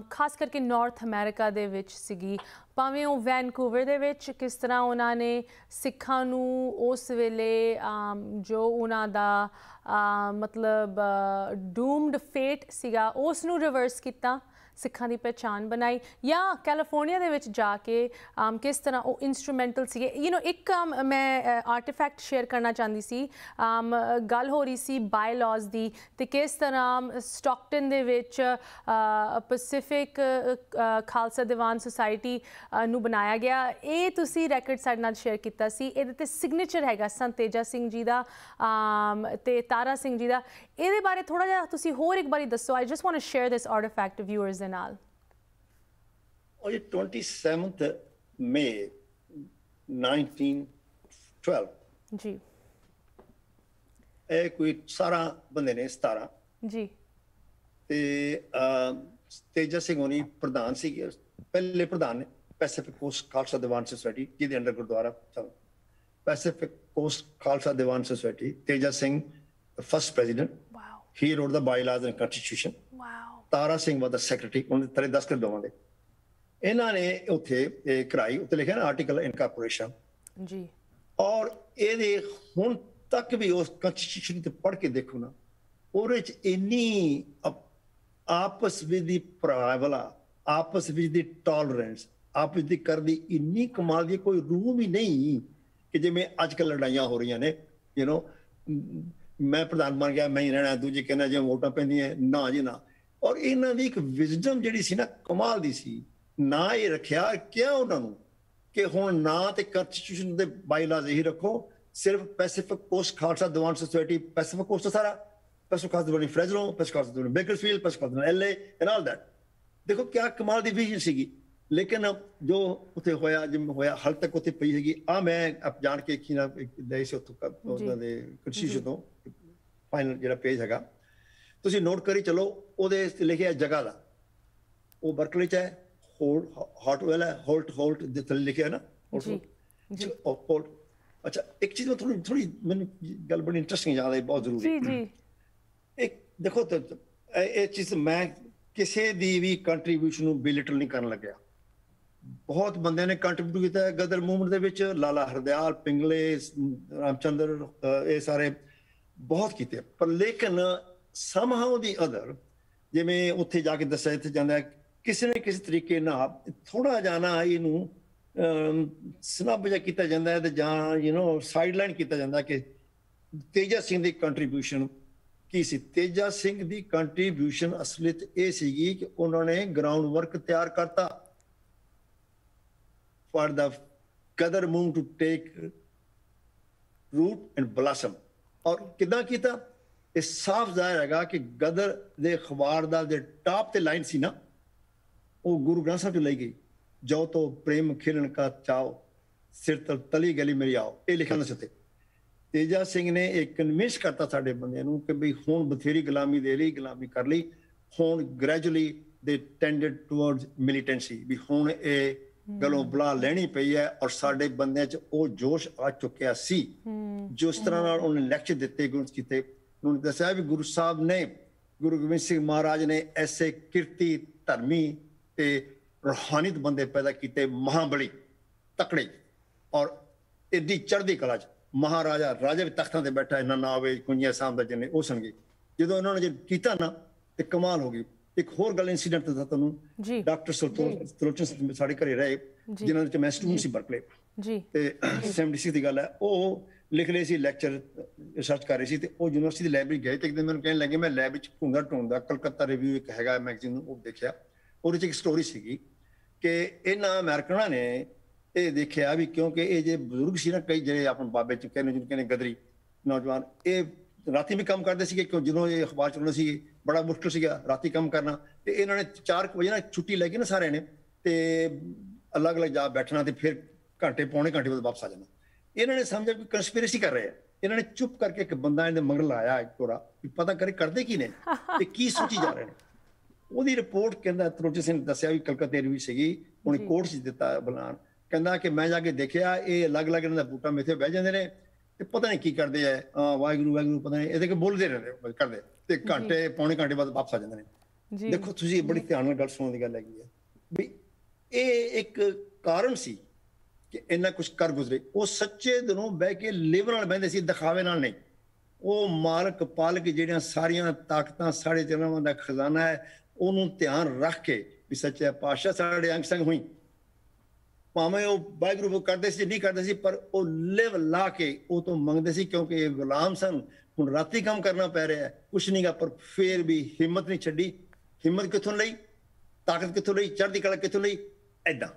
ਖਾਸ ਕਰਕੇ ਨਾਰਥ ਅਮਰੀਕਾ ਦੇ ਵਿੱਚ ਸੀਗੀ ਭਾਵੇਂ ਉਹ ਵੈਨਕੂਵਰ ਦੇ ਵਿੱਚ ਕਿਸ ਤਰ੍ਹਾਂ ਉਹਨਾਂ ਨੇ ਸਿੱਖਾਂ ਨੂੰ ਉਸ ਵੇਲੇ ਜੋ ਉਹਨਾਂ ਦਾ ਮਤਲਬ ਡੂਮਡ ਫੇਟ ਸੀਗਾ ਉਸ ਨੂੰ ਰਿਵਰਸ ਕੀਤਾ ਸਿੱਖਾਂ ਦੀ ਪਛਾਣ ਬਣਾਈ ਜਾਂ ਕੈਲੀਫੋਰਨੀਆ ਦੇ ਵਿੱਚ ਜਾ ਕੇ ਕਿਸ ਤਰ੍ਹਾਂ ਉਹ ਇਨਸਟਰੂਮੈਂਟਲ ਸੀ ਯੂ نو ਇੱਕ ਮੈਂ ਆਰਟੀਫੈਕਟ ਸ਼ੇਅਰ ਕਰਨਾ ਚਾਹੁੰਦੀ ਸੀ ਗੱਲ ਹੋ ਰਹੀ ਸੀ ਬਾਇਲਾਜ਼ ਦੀ ਤੇ ਕਿਸ ਤਰ੍ਹਾਂ ਸਟਾਕਟਨ ਦੇ ਵਿੱਚ ਪੈਸੀਫਿਕ ਖਾਲਸਾ ਦੀਵਾਨ ਸੁਸਾਇਟੀ ਨੂੰ ਬਣਾਇਆ ਗਿਆ ਇਹ ਤੁਸੀਂ ਰੈਕੋਰਡ ਸਾਡੇ ਨਾਲ ਸ਼ੇਅਰ ਕੀਤਾ ਸੀ ਇਹਦੇ ਤੇ ਸਿਗਨੇਚਰ ਹੈਗਾ ਸੰਤੇਜਾ ਸਿੰਘ ਜੀ ਦਾ ਤੇ ਤਾਰਾ ਸਿੰਘ ਜੀ ਦਾ ਇਹਦੇ ਬਾਰੇ ਥੋੜਾ ਜਿਹਾ ਤੁਸੀਂ ਹੋਰ ਇੱਕ ਵਾਰੀ ਦੱਸੋ I just want to share this artefact viewers ਦੇ ਨਾਲ ਉਹ 27th ਮਈ 1912 ਜੀ ਇਹ ਕੋਈ ਸਾਰਾ ਬੰਦੇ ਨੇ 17 ਜੀ ਤੇ ਅ ਤੇਜਾ ਸਿੰਘ ਹੋਣੀ ਪ੍ਰਧਾਨ ਸੀਗੇ ਪਹਿਲੇ ਪ੍ਰਧਾਨ ਨੇ Pacific Coast Khalsa Diwan society ਜਿਹਦੇ under gurdwara Pacific Coast Khalsa Diwan society Teja Singh first president He wrote the bylaws and constitution. Wow. Tara Singh was the secretary. ਉਹਨਾਂ ਦੇ ਥੱਲੇ ਦਸਤਖਤ ਦਵਾਂਦੇ ਇਹਨਾਂ ਨੇ ਉੱਥੇ ਇਹ ਕਰਾਈ ਉੱਤੇ ਲਿਖਿਆ ਨਾ ਆਰਟੀਕਲ ਇਨਕਾਰਪੋਰੇਸ਼ਨ ਜੀ ਔਰ ਇਹਦੇ ਹੁਣ ਤੱਕ ਵੀ ਉਸ ਕੰਸਟੀਟਿਊਸ਼ਨ ਤੇ ਪੜ੍ਹ ਕੇ ਦੇਖੋ ਨਾ ਉਹਦੇ ਚ ਇੰਨੀ ਆਪਸ ਵਿੱਚ ਦੀ ਪ੍ਰਾਇਵਲਾ ਆਪਸ ਵਿੱਚ ਦੀ ਟੋਲਰੈਂਸ ਆਪਸ ਦੀ ਕਰਦੀ ਇੰਨੀ ਕਮਾਲ ਦੀ ਕੋਈ ਰੂਮ ਹੀ ਨਹੀਂ ਕਿ ਜਿਵੇਂ ਅੱਜ ਕੱਲ ਲੜਾਈਆਂ ਹੋ ਰਹੀਆਂ ਨੇ ਯੂ نو ਮੈਂ ਪ੍ਰਧਾਨ ਬਣ ਗਿਆ ਮੈਂ ਹੀ ਰਹਿਣਾ ਦੂਜੇ ਕਹਿੰਦਾ ਜੇ ਵੋਟਾਂ ਪੈਂਦੀਆਂ ਨਾ ਜੀ ਨਾ ਔਰ ਇਹਨਾਂ ਦੀ ਇੱਕ ਵਿਜ਼ਡਮ ਜਿਹੜੀ ਸੀ ਨਾ ਕਮਾਲ ਦੀ ਸੀ ਨਾ ਇਹ ਰੱਖਿਆ ਕਿਉਂ ਉਹਨਾਂ ਨੂੰ ਕਿ ਹੁਣ ਨਾ ਤੇ ਕਨਸਟੀਟਿਊਸ਼ਨ ਦੇ ਬਾਈਲਾਜ਼ ਇਹੀ ਰੱਖੋ ਸਿਰਫ Pacific Coast Khalsa Diwan society Pacific Coast ਸਾਰਾ Pacific Coast Diwan Fresno Pacific Coast Diwan Bakersfield Pacific Coast LA and all that ਦੇਖੋ ਕਿਆ ਕਮਾਲ ਦੀ ਵਿਜ਼ਨ ਸੀਗੀ ਲੇਕਿਨ ਜੋ ਉਥੇ ਹੋਇਆ ਜਿਮ ਹੋਇਆ ਹਲ ਤੱਕ ਉਥੇ ਪਈ ਹੈਗੀ ਆ ਮੈਂ ਆਪ ਜਾਣ ਕੇ ਕਿ ਨਾ ਦੇਸ਼ ਉਥੋਂ ਉਹਨਾਂ ਦੇ ਕ੍ਰਿਸ਼ੀ ਤੋਂ ਫਾਈਨਲ ਜਿਹੜਾ ਪੇਜ ਹੈਗਾ ਤੁਸੀਂ ਨੋਟ ਕਰੀ ਚਲੋ ਉਹਦੇ ਲਿਖਿਆ ਜਗ੍ਹਾ ਦਾ ਉਹ ਬਰਕਲੇ ਚ ਹੈ ਹੋਲ ਹਾਟਵੈਲ ਹੈ ਹੋਲਡ ਹੋਲਡ ਦੇ ਥੱਲੇ ਲਿਖਿਆ ਨਾ ਜੀ ਜੀ ਅੱਛਾ ਇੱਕ ਚੀਜ਼ ਥੋੜੀ ਥੋੜੀ ਮੈਨੂੰ ਗੱਲ ਬੜੀ ਇੰਟਰਸਟਿੰਗ ਜ਼ਿਆਦਾ ਆਈ ਬਹੁਤ ਜ਼ਰੂਰੀ ਜੀ ਜੀ ਇੱਕ ਦੇਖੋ ਇਹ ਚੀਜ਼ ਮੈਂ ਕਿਸੇ ਦੀ ਵੀ ਕੰਟਰੀਬਿਊਸ਼ਨ ਨੂੰ ਬਿਲਿਟਲ ਨਹੀਂ ਕਰਨ ਲੱਗਿਆ ਬਹੁਤ ਬੰਦਿਆਂ ਨੇ ਕੰਟਰੀਬਿਊਟ ਕੀਤਾ ਗਦਰ ਮੂਵਮੈਂਟ ਦੇ ਵਿੱਚ ਲਾਲਾ ਹਰਦਿਆਲ ਪਿੰਗਲੇ ਰਾਮਚੰਦਰ ਇਹ ਸਾਰੇ ਬਹੁਤ ਕੀਤੇ ਪਰ ਲੇਕਿਨ ਸਮਹਾਉ ਦੀ ਅਦਰ ਜਿਵੇਂ ਉੱਥੇ ਜਾ ਕੇ ਦੱਸਿਆ ਇੱਥੇ ਜਾਂਦਾ ਕਿਸੇ ਨੇ ਕਿਸੇ ਤਰੀਕੇ ਨਾਲ ਥੋੜਾ ਜਾਣਾ ਇਹਨੂੰ ਸਨਬ ਜਿਹਾ ਕੀਤਾ ਜਾਂਦਾ ਹੈ ਤੇ ਜਾਂ ਯੂ نو ਸਾਈਡਲਾਈਨ ਕੀਤਾ ਜਾਂਦਾ ਕਿ ਤੇਜਾ ਸਿੰਘ ਦੀ ਕੰਟਰੀਬਿਊਸ਼ਨ ਕੀ ਸੀ ਤੇਜਾ ਸਿੰਘ ਦੀ ਕੰਟਰੀਬਿਊਸ਼ਨ ਅਸਲਿਤ ਇਹ ਸੀਗੀ ਕਿ ਉਹਨਾਂ ਨੇ ਗਰਾਊਂਡ ਵਰਕ ਤਿਆਰ ਕਰਤਾ for the Ghadar move to take root and blossom ਔਰ ਕਿਦਾਂ ਕੀਤਾ ਇਹ ਸਾਫ਼ ਜ਼ਾਹਿਰ ਹੈਗਾ ਕਿ ਗਦਰ ਦੇ ਅਖਬਾਰ ਦਾ ਦੇ ਟਾਪ ਤੇ ਲਾਈਨ ਸੀ ਨਾ ਉਹ ਗੁਰੂ ਗ੍ਰੰਥ ਸਾਹਿਬ ਚ ਲਈ ਗਈ ਜੋ ਤੋ ਪ੍ਰੇਮ ਖਿਲਣ ਕਾ ਚਾਓ ਸਿਰ ਤਲ ਤਲੀ ਗਲੀ ਮੇਰੀ ਆਓ ਇਹ ਲਿਖਣ ਦੇ ਸਤੇ ਤੇਜਾ ਸਿੰਘ ਨੇ ਇੱਕ ਕਨਵਿੰਸ ਕਰਤਾ ਸਾਡੇ ਬੰਦੇ ਨੂੰ ਕਿ ਬਈ ਹੁਣ ਬਥੇਰੀ ਗੁਲਾਮੀ ਦੇ ਲਈ ਗੁਲਾਮੀ ਕਰ ਲਈ ਹੁਣ ਗ੍ਰੈਜੂਅਲੀ ਦੇ ਟੈਂਡਡ ਟੁਵਰਡਸ ਮਿਲੀਟੈਂਸੀ ਵੀ ਹੁਣ ਇਹ ਗਲੋਂ ਬਲਾ ਲੈਣੀ ਪਈ ਹੈ ਔਰ ਸਾਡੇ ਬੰਦਿਆਂ 'ਚ ਉਹ ਜੋਸ਼ ਆ ਚੁੱਕਿਆ ਸੀ ਜੋ ਇਸ ਤਰ੍ਹਾਂ ਨਾਲ ਉਹਨੇ ਲੈਕਚਰ ਦਿੱਤੇ ਗੁਰੂ ਕੀਤੇ ਉਹਨੇ ਦੱਸਿਆ ਵੀ ਗੁਰੂ ਸਾਹਿਬ ਨੇ ਗੁਰੂ ਗੋਬਿੰਦ ਸਿੰਘ ਮਹਾਰਾਜ ਨੇ ਐਸੇ ਕਿਰਤੀ ਧਰਮੀ ਤੇ ਰੋਹਾਨੀਤ ਬੰਦੇ ਪੈਦਾ ਕੀਤੇ ਮਹਾਬਲੀ ਤਕੜੇ ਔਰ ਇੱਦੀ ਚੜ੍ਹਦੀ ਕਲਾ 'ਚ ਮਹਾਰਾਜਾ ਰਾਜੇ ਵੀ ਤਖਤਾਂ ਤੇ ਬੈਠਾ ਇਹਨਾਂ ਨਾ ਆਵੇ ਕੁੰਜੀਆਂ ਸਾਹਿਬ ਦਾ ਉਹ ਸੰਗੀ ਜਦੋਂ ਉਹਨਾਂ ਨੇ ਕੀਤਾ ਨਾ ਤੇ ਕਮਾਲ ਹੋ ਗਈ ਇੱਕ ਹੋਰ ਗੱਲ ਇਨਸੀਡੈਂਟ ਦਾ ਤੁਹਾਨੂੰ ਜੀ ਡਾਕਟਰ ਸੁਲਤਾਨ ਸੁਲਤਾਨ ਸਾਡੇ ਘਰੇ ਰਹੇ ਜਿਨ੍ਹਾਂ ਵਿੱਚ ਮੈਂ ਸਟੂਡੈਂਟ ਸੀ ਬਰਕਲੇ ਜੀ ਤੇ 76 ਦੀ ਗੱਲ ਹੈ ਉਹ ਲਿਖ ਰਹੇ ਸੀ ਲੈਕਚਰ ਰਿਸਰਚ ਕਰ ਰਹੇ ਸੀ ਤੇ ਉਹ ਯੂਨੀਵਰਸਿਟੀ ਦੀ ਲਾਇਬ੍ਰੇਰੀ ਗਏ ਤੇ ਇੱਕ ਦਿਨ ਮੈਨੂੰ ਕਹਿਣ ਲੱਗੇ ਮੈਂ ਲੈਬ ਵਿੱਚ ਘੁੰਗਾ ਟੋਂਦਾ ਕਲਕੱਤਾ ਰਿਵਿਊ ਇੱਕ ਹੈਗਾ ਮੈਗਜ਼ੀਨ ਉਹ ਦੇਖਿਆ ਉਹਦੇ ਵਿੱਚ ਇੱਕ ਸਟੋਰੀ ਸੀਗੀ ਕਿ ਇਹਨਾਂ ਅਮਰੀਕਨਾਂ ਨੇ ਇਹ ਦੇਖਿਆ ਵੀ ਕਿਉਂਕਿ ਇਹ ਜੇ ਬਜ਼ੁਰਗ ਸੀ ਨਾ ਕਈ ਜਿਹੜੇ ਆਪਣ ਬਾਬੇ ਚ ਕਹਿੰਦੇ ਜਿਹਨੂੰ ਕਹਿੰਦੇ ਗਦਰੀ ਨੌਜਵਾਨ ਇਹ ਰਾਤੀ ਵੀ ਕੰਮ ਕਰਦੇ ਸੀ ਕਿਉਂ ਜਦੋਂ ਇਹ ਅਖਬਾਰ ਚਲਾਉਂਦੇ ਸੀ ਬੜਾ ਮੁਸ਼ਕਲ ਸੀਗਾ ਰਾਤੀ ਕੰਮ ਕਰਨਾ ਤੇ ਇਹਨਾਂ ਨੇ 4 ਵਜੇ ਨਾ ਛੁੱਟੀ ਲੈ ਕੇ ਨਾ ਸਾਰਿਆਂ ਨੇ ਤੇ ਅਲੱਗ-ਅਲੱਗ ਜਾ ਬੈਠਣਾ ਤੇ ਫਿਰ ਘੰਟੇ ਪੌਣੇ ਘੰਟੇ ਬਾਅਦ ਵਾਪਸ ਆ ਜਾਣਾ ਇਹਨਾਂ ਨੇ ਸਮਝਿਆ ਕਿ ਕਨਸਪੀਰੇਸੀ ਕਰ ਰਹੇ ਆ ਇਹਨਾਂ ਨੇ ਚੁੱਪ ਕਰਕੇ ਇੱਕ ਬੰਦਾ ਇਹਦੇ ਮਗਰ ਲਾਇਆ ਇੱਕ ਕੋਰਾ ਕਿ ਪਤਾ ਕਰੇ ਕਰਦੇ ਕੀ ਨੇ ਤੇ ਕੀ ਸੋਚੀ ਜਾ ਰਹੇ ਨੇ ਉਹਦੀ ਰਿਪੋਰਟ ਕਹਿੰਦਾ ਤਰੋਜੀ ਸਿੰਘ ਦੱਸਿਆ ਵੀ ਕਲਕੱਤੇ ਦੇ ਵੀ ਸੀਗੀ ਉਹਨੇ ਕੋਰਟ 'ਚ ਦਿੱਤਾ ਬਲਾਨ ਕਹਿੰਦਾ ਕਿ ਮੈਂ ਜਾ ਕੇ ਦੇਖਿਆ ਇਹ ਅਲੱਗ-ਅਲੱਗ ਇਹਨਾਂ ਦਾ ਬੂਟਾ ਮੇਥੇ ਬਹਿ ਜਾਂਦੇ ਨੇ ਤੇ ਪਤਾ ਨਹੀਂ ਕੀ ਕਰਦੇ ਆ ਵਾਹਿਗੁਰੂ ਵਾਹਿਗੁਰੂ ਪਤਾ ਨਹੀਂ ਇਹਦੇ ਕੋ ਬੋਲਦੇ ਰਹਿੰਦੇ ਕਰਦੇ ਤੇ ਘੰਟੇ ਪੌਣੇ ਘੰਟੇ ਬਾਅਦ ਵਾਪਸ ਆ ਜਾਂਦੇ ਨੇ ਜੀ ਦੇਖੋ ਤੁਸੀਂ ਬੜੀ ਧਿਆਨ ਨਾਲ ਗੱਲ ਸੁਣਨ ਦੀ ਗੱਲ ਹੈਗੀ ਹੈ ਵੀ ਇਹ ਇੱਕ ਕਾਰਨ ਸੀ ਕਿ ਇੰਨਾ ਕੁਝ ਕਰ ਗੁਜ਼ਰੇ ਉਹ ਸੱਚੇ ਦਿਨੋਂ ਬਹਿ ਕੇ ਲਿਵਰ ਨਾਲ ਬਹਿੰਦੇ ਸੀ ਦਿਖਾਵੇ ਨਾਲ ਨਹੀਂ ਉਹ ਮਾਲਕ ਪਾਲਕ ਜਿਹੜੀਆਂ ਸਾਰੀਆਂ ਤਾਕਤਾਂ ਸਾਡੇ ਜਨਮਾਂ ਦਾ ਖਜ਼ਾਨਾ ਹੈ ਉਹਨੂੰ ਧਿਆਨ ਰੱਖ ਕੇ ਵੀ ਸੱਚੇ ਪਾਸ਼ਾ ਸਾਡੇ ਅੰਗ ਸੰਗ ਹੋਈ ਭਾਵੇਂ ਉਹ ਵਾਹਿਗੁਰੂ ਕਰਦੇ ਸੀ ਨਹੀਂ ਕਰਦੇ ਸੀ ਪਰ ਉਹ ਲਿਵ ਲਾ ਕੇ ਉਹ ਤੋਂ ਮੰਗਦੇ ਸੀ ਕਿਉਂਕਿ ਇਹ ਗੁਲਾਮ ਸਨ ਹੁਣ ਰਾਤੀ ਕੰਮ ਕਰਨਾ ਪੈ ਰਿਹਾ ਹੈ ਕੁਛ ਨਹੀਂਗਾ ਪਰ ਫੇਰ ਵੀ ਹਿੰਮਤ ਨਹੀਂ ਛੱਡੀ ਹਿੰਮਤ ਕਿੱਥੋਂ ਲਈ ਤਾਕਤ ਕਿੱਥੋਂ ਲਈ ਚੜ੍ਹਦੀ ਕਲਾ ਕਿੱਥੋਂ ਲਈ ਐਦਾਂ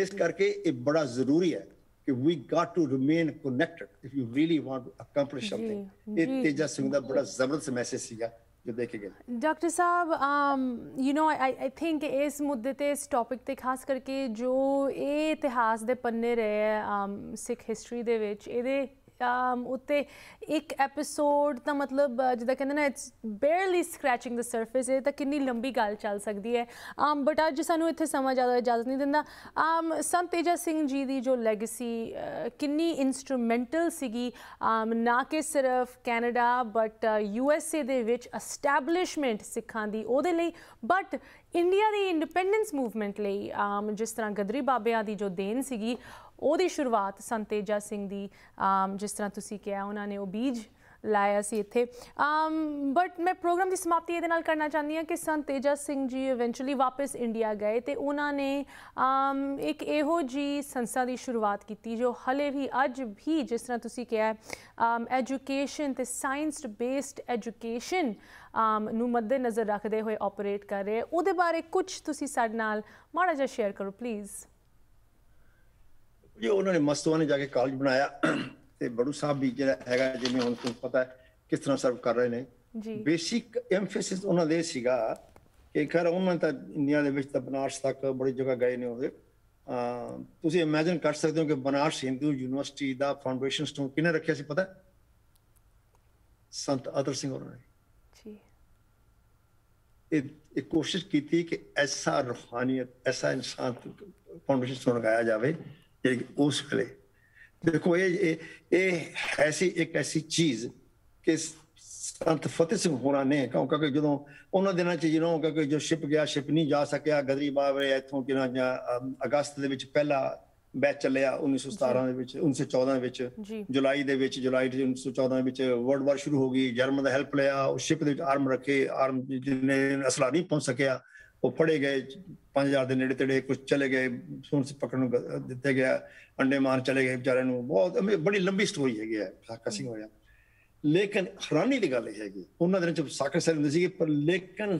ਇਸ ਕਰਕੇ ਇਹ ਬੜਾ ਜ਼ਰੂਰੀ ਹੈ ਕਿ we got to remain connected if you really want to accomplish something ਇਹ ਤੇਜਾ ਸਿੰਘ ਦਾ ਬੜਾ ਜ਼ਬਰਦਸਤ ਮੈਸੇਜ ਸੀਗਾ ਜੋ ਦੇਖੇ doctor sahib you know I I think ਇਸ ਮੁੱਦੇ ਤੇ ਇਸ ਟੌਪਿਕ ਤੇ ਖਾਸ ਕਰਕੇ ਜੋ ਇਹ ਇਤਿਹਾਸ ਦੇ ਪੰਨੇ ਰਹੇ ਆ ਸਿੱਖ ਹਿਸਟਰੀ ਦੇ ਵਿੱਚ ਇਹਦੇ ਉੱਤੇ ਇੱਕ ਐਪੀਸੋਡ ਤਾਂ ਮਤਲਬ ਜਿੱਦਾਂ ਕਹਿੰਦੇ ਨਾ ਇਟਸ ਬੇਅਰਲੀ ਸਕ੍ਰੈਚਿੰਗ ਦ ਸਰਫੇਸ ਇਹ ਤਾਂ ਕਿੰਨੀ ਲੰਬੀ ਗੱਲ ਚੱਲ ਸਕਦੀ ਹੈ ਆਮ ਬਟ ਅੱਜ ਸਾਨੂੰ ਇੱਥੇ ਸਮਾਂ ਜ਼ਿਆਦਾ ਇਜਾਜ਼ਤ ਨਹੀਂ ਦਿੰਦਾ ਆਮ ਸੰਤ ਸਿੰਘ ਜੀ ਦੀ ਜੋ ਲੈਗੇਸੀ ਕਿੰਨੀ ਇਨਸਟਰੂਮੈਂਟਲ ਸੀਗੀ ਆਮ ਨਾ ਕਿ ਸਿਰਫ Canada but U S A ਦੇ ਵਿੱਚ ਐਸਟੈਬਲਿਸ਼ਮੈਂਟ ਸਿੱਖਾਂ ਦੀ ਉਹਦੇ ਲਈ ਬਟ ਇੰਡੀਆ ਦੀ ਇੰਡੀਪੈਂਡੈਂਸ ਮੂਵਮੈਂਟ ਲਈ ਆਮ ਜਿਸ ਤਰ੍ਹਾਂ ਗਦਰੀ ਬਾਬਿਆਂ ਦੀ ਜੋ ਦੇਣ ਸੀਗੀ ਉਹਦੀ ਸ਼ੁਰੂਆਤ ਸੰਤੇਜਾ ਸਿੰਘ ਦੀ ਜਿਸ ਤਰ੍ਹਾਂ ਤੁਸੀਂ ਕਿਹਾ ਉਹਨਾਂ ਨੇ ਉਹ ਬੀਜ ਲਾਇਆ ਸੀ ਇੱਥੇ ਅਮ ਬਟ ਮੈਂ ਪ੍ਰੋਗਰਾਮ ਦੀ ਸਮਾਪਤੀ ਇਹਦੇ ਨਾਲ ਕਰਨਾ ਚਾਹੁੰਦੀ ਹਾਂ ਕਿ ਸੰਤੇਜਾ ਸਿੰਘ ਜੀ ਇਵੈਂਚੁਅਲੀ ਵਾਪਸ ਇੰਡੀਆ ਗਏ ਤੇ ਉਹਨਾਂ ਨੇ ਅਮ ਇੱਕ ਇਹੋ ਜੀ ਸੰਸਥਾ ਦੀ ਸ਼ੁਰੂਆਤ ਕੀਤੀ ਜੋ ਹਲੇ ਵੀ ਅੱਜ ਵੀ ਜਿਸ ਤਰ੍ਹਾਂ ਤੁਸੀਂ ਕਿਹਾ ਅਮ ਐਜੂਕੇਸ਼ਨ ਤੇ ਸਾਇੰਸ ਬੇਸਡ ਐਜੂਕੇਸ਼ਨ ਅਮ ਨੂੰ ਮੱਦੇ ਨਜ਼ਰ ਰੱਖਦੇ ਹੋਏ ਆਪਰੇਟ ਕਰ ਰਹੇ ਉਹਦੇ ਬਾਰੇ ਕੁਝ ਤੁਸੀਂ ਸਾਡੇ ਨਾਲ ਮਾੜਾ ਜਿਹਾ ਸ਼ੇਅਰ ਕਰੋ ਪਲੀਜ਼ जी उन्होंने मस्तुआ ने जाके कॉलेज बनाया तो बड़ू साहब भी जो है जिम्मे हम तुम पता है किस तरह सर्व कर रहे हैं बेसिक एम्फेसिस उन्होंने कि खैर उन्होंने तो इंडिया के बनारस तक बड़ी जगह गए ने इमेजिन कर सकते हो कि बनारस हिंदू यूनिवर्सिटी का फाउंडेन स्टोन किने रखे से पता संत अदर सिंह और कोशिश की थी कि ऐसा रूहानियत ऐसा इंसान फाउंडेन स्टोन लगाया जाए ਉਸ ਵੇਲੇ ਦੇਖੋ ਇਹ ਇਹ ਐਸੀ ਇੱਕ ਐਸੀ ਚੀਜ਼ ਕਿ ਸੰਤ ਫਤਿਹ ਸਿੰਘ ਹੋਣਾ ਨੇ ਕਿਉਂਕਿ ਜਦੋਂ ਉਹਨਾਂ ਦਿਨਾਂ 'ਚ ਜਦੋਂ ਕਿ ਜੋ ਸ਼ਿਪ ਗਿਆ ਸ਼ਿਪ ਨਹੀਂ ਜਾ ਸਕਿਆ ਗਦਰੀ ਬਾਵਰੇ ਇੱਥੋਂ ਕਿਨਾਂ ਅਗਸਤ ਦੇ ਵਿੱਚ ਪਹਿਲਾ ਬੈਚ ਚੱਲਿਆ 1917 ਦੇ ਵਿੱਚ 1914 ਦੇ ਵਿੱਚ ਜੁਲਾਈ ਦੇ ਵਿੱਚ ਜੁਲਾਈ 1914 ਦੇ ਵਿੱਚ ਵਰਲਡ ਵਾਰ ਸ਼ੁਰੂ ਹੋ ਗਈ ਜਰਮਨ ਦਾ ਹੈਲਪ ਲਿਆ ਉਹ ਸ਼ਿਪ ਦੇ ਵਿੱਚ ਆਰਮ ਰੱਖੇ ਆਰਮ ਜਿਹਨੇ ਅਸਲਾ ਨਹੀਂ ਪਹੁੰਚ ਸਕਿਆ ਉਹ ਫੜੇ ਗਏ 5000 ਦੇ ਨੇੜੇ ਤੇੜੇ ਕੁਝ ਚਲੇ ਗਏ ਸੁਣ ਪਕੜਨ ਨੂੰ ਦਿੱਤੇ ਗਿਆ ਅੰਡੇ ਮਾਰ ਚਲੇ ਗਏ ਵਿਚਾਰਿਆਂ ਨੂੰ ਬਹੁਤ ਬੜੀ ਲੰਬੀ ਸਟੋਰੀ ਹੈਗੀ ਹੈ ਸਾਕਾ ਸਿੰਘ ਹੋਇਆ ਲੇਕਿਨ ਹੈਰਾਨੀ ਦੀ ਗੱਲ ਇਹ ਹੈਗੀ ਉਹਨਾਂ ਦੇ ਵਿੱਚ ਸਾਕਾ ਸਿੰਘ ਹੁੰਦੇ ਸੀਗੇ ਪਰ ਲੇਕਿਨ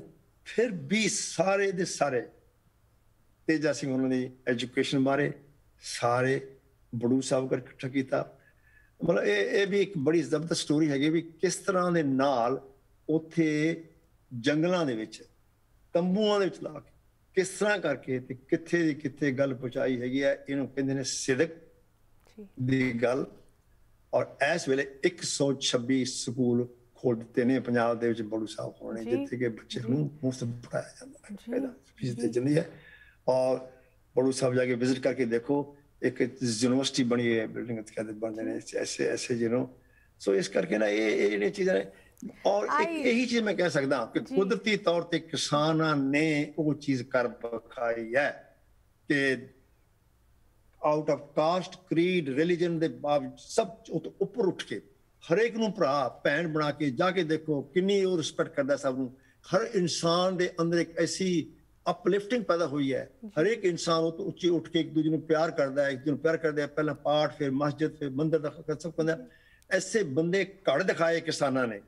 ਫਿਰ ਵੀ ਸਾਰੇ ਦੇ ਸਾਰੇ ਤੇਜਾ ਸਿੰਘ ਉਹਨਾਂ ਦੀ ਐਜੂਕੇਸ਼ਨ ਬਾਰੇ ਸਾਰੇ ਬੜੂ ਸਾਹਿਬ ਕਰ ਇਕੱਠਾ ਕੀਤਾ ਮਤਲਬ ਇਹ ਇਹ ਵੀ ਇੱਕ ਬੜੀ ਜ਼ਬਰਦਸਤ ਸਟੋਰੀ ਹੈਗੀ ਵੀ ਕਿਸ ਤਰ੍ਹਾਂ ਦੇ ਨਾਲ ਉੱਥੇ ਜੰਗਲਾਂ ਦੇ ਵਿੱਚ ਤੰਬੂਆਂ ਦੇ ਵਿੱਚ ਲਾ ਕੇ ਕਿਸ ਤਰ੍ਹਾਂ ਕਰਕੇ ਤੇ ਕਿੱਥੇ ਦੀ ਕਿੱਥੇ ਗੱਲ ਪਹੁੰਚਾਈ ਹੈਗੀ ਹੈ ਇਹਨੂੰ ਕਹਿੰਦੇ ਨੇ ਸਿਦਕ ਦੀ ਗੱਲ ਔਰ ਇਸ ਵੇਲੇ 126 ਸਕੂਲ ਖੋਲ ਦਿੱਤੇ ਨੇ ਪੰਜਾਬ ਦੇ ਵਿੱਚ ਬੜੂ ਸਾਹਿਬ ਹੋਣੇ ਜਿੱਥੇ ਕਿ ਬੱਚੇ ਨੂੰ ਮੁਫਤ ਪੜਾਇਆ ਜਾਂਦਾ ਹੈ ਫੀਸ ਤੇ ਜਾਂਦੀ ਹੈ ਔਰ ਬੜੂ ਸਾਹਿਬ ਜਾ ਕੇ ਵਿਜ਼ਿਟ ਕਰਕੇ ਦੇਖੋ ਇੱਕ ਯੂਨੀਵਰਸਿਟੀ ਬਣੀ ਹੈ ਬਿਲਡਿੰਗ ਕਹਿੰਦੇ ਬਣਦੇ ਨੇ ਐਸੇ ਐਸੇ ਜਿਹਨੂੰ ਸੋ ਇਸ ਕਰਕੇ ਨਾ ਇਹ ਇਹ ਜਿਹੜੀਆਂ ਚੀਜ਼ਾਂ ਨੇ और यही चीज मैं कह सकता कि कुदरती तौर ते किसाना ने वो चीज कर बखाई है कि out of caste creed religion ਦੇ ਬਾਵਜੂਦ ਸਭ ਤੋਂ ਉੱਪਰ ਉੱਠ ਕੇ ਹਰੇਕ ਨੂੰ ਭਰਾ ਭੈਣ ਬਣਾ ਕੇ ਜਾ ਕੇ ਦੇਖੋ ਕਿੰਨੀ ਉਹ ਰਿਸਪੈਕਟ ਕਰਦਾ ਸਭ ਨੂੰ ਹਰ ਇਨਸਾਨ ਦੇ ਅੰਦਰ ਇੱਕ ਐਸੀ ਅਪਲਿਫਟਿੰਗ ਪੈਦਾ ਹੋਈ ਹੈ ਹਰੇਕ ਇਨਸਾਨ ਉਹ ਤੋਂ ਉੱਚੀ ਉੱਠ ਕੇ ਇੱਕ ਦੂਜੇ ਨੂੰ ਪਿਆਰ ਕਰਦਾ ਹੈ ਇੱਕ ਦੂਜੇ ਨੂੰ ਪਿਆਰ ਕਰਦਾ ਹੈ ਪਹਿਲਾਂ ਪਾਠ ਫਿਰ ਮਸਜਿਦ ਫਿਰ ਮੰਦਿਰ ਦਾ ਖਤਮ ਕਰਦਾ ਐਸੇ ਬੰਦੇ ਘੜ ਦਿਖਾਏ ਕਿਸਾਨਾਂ ਨੇ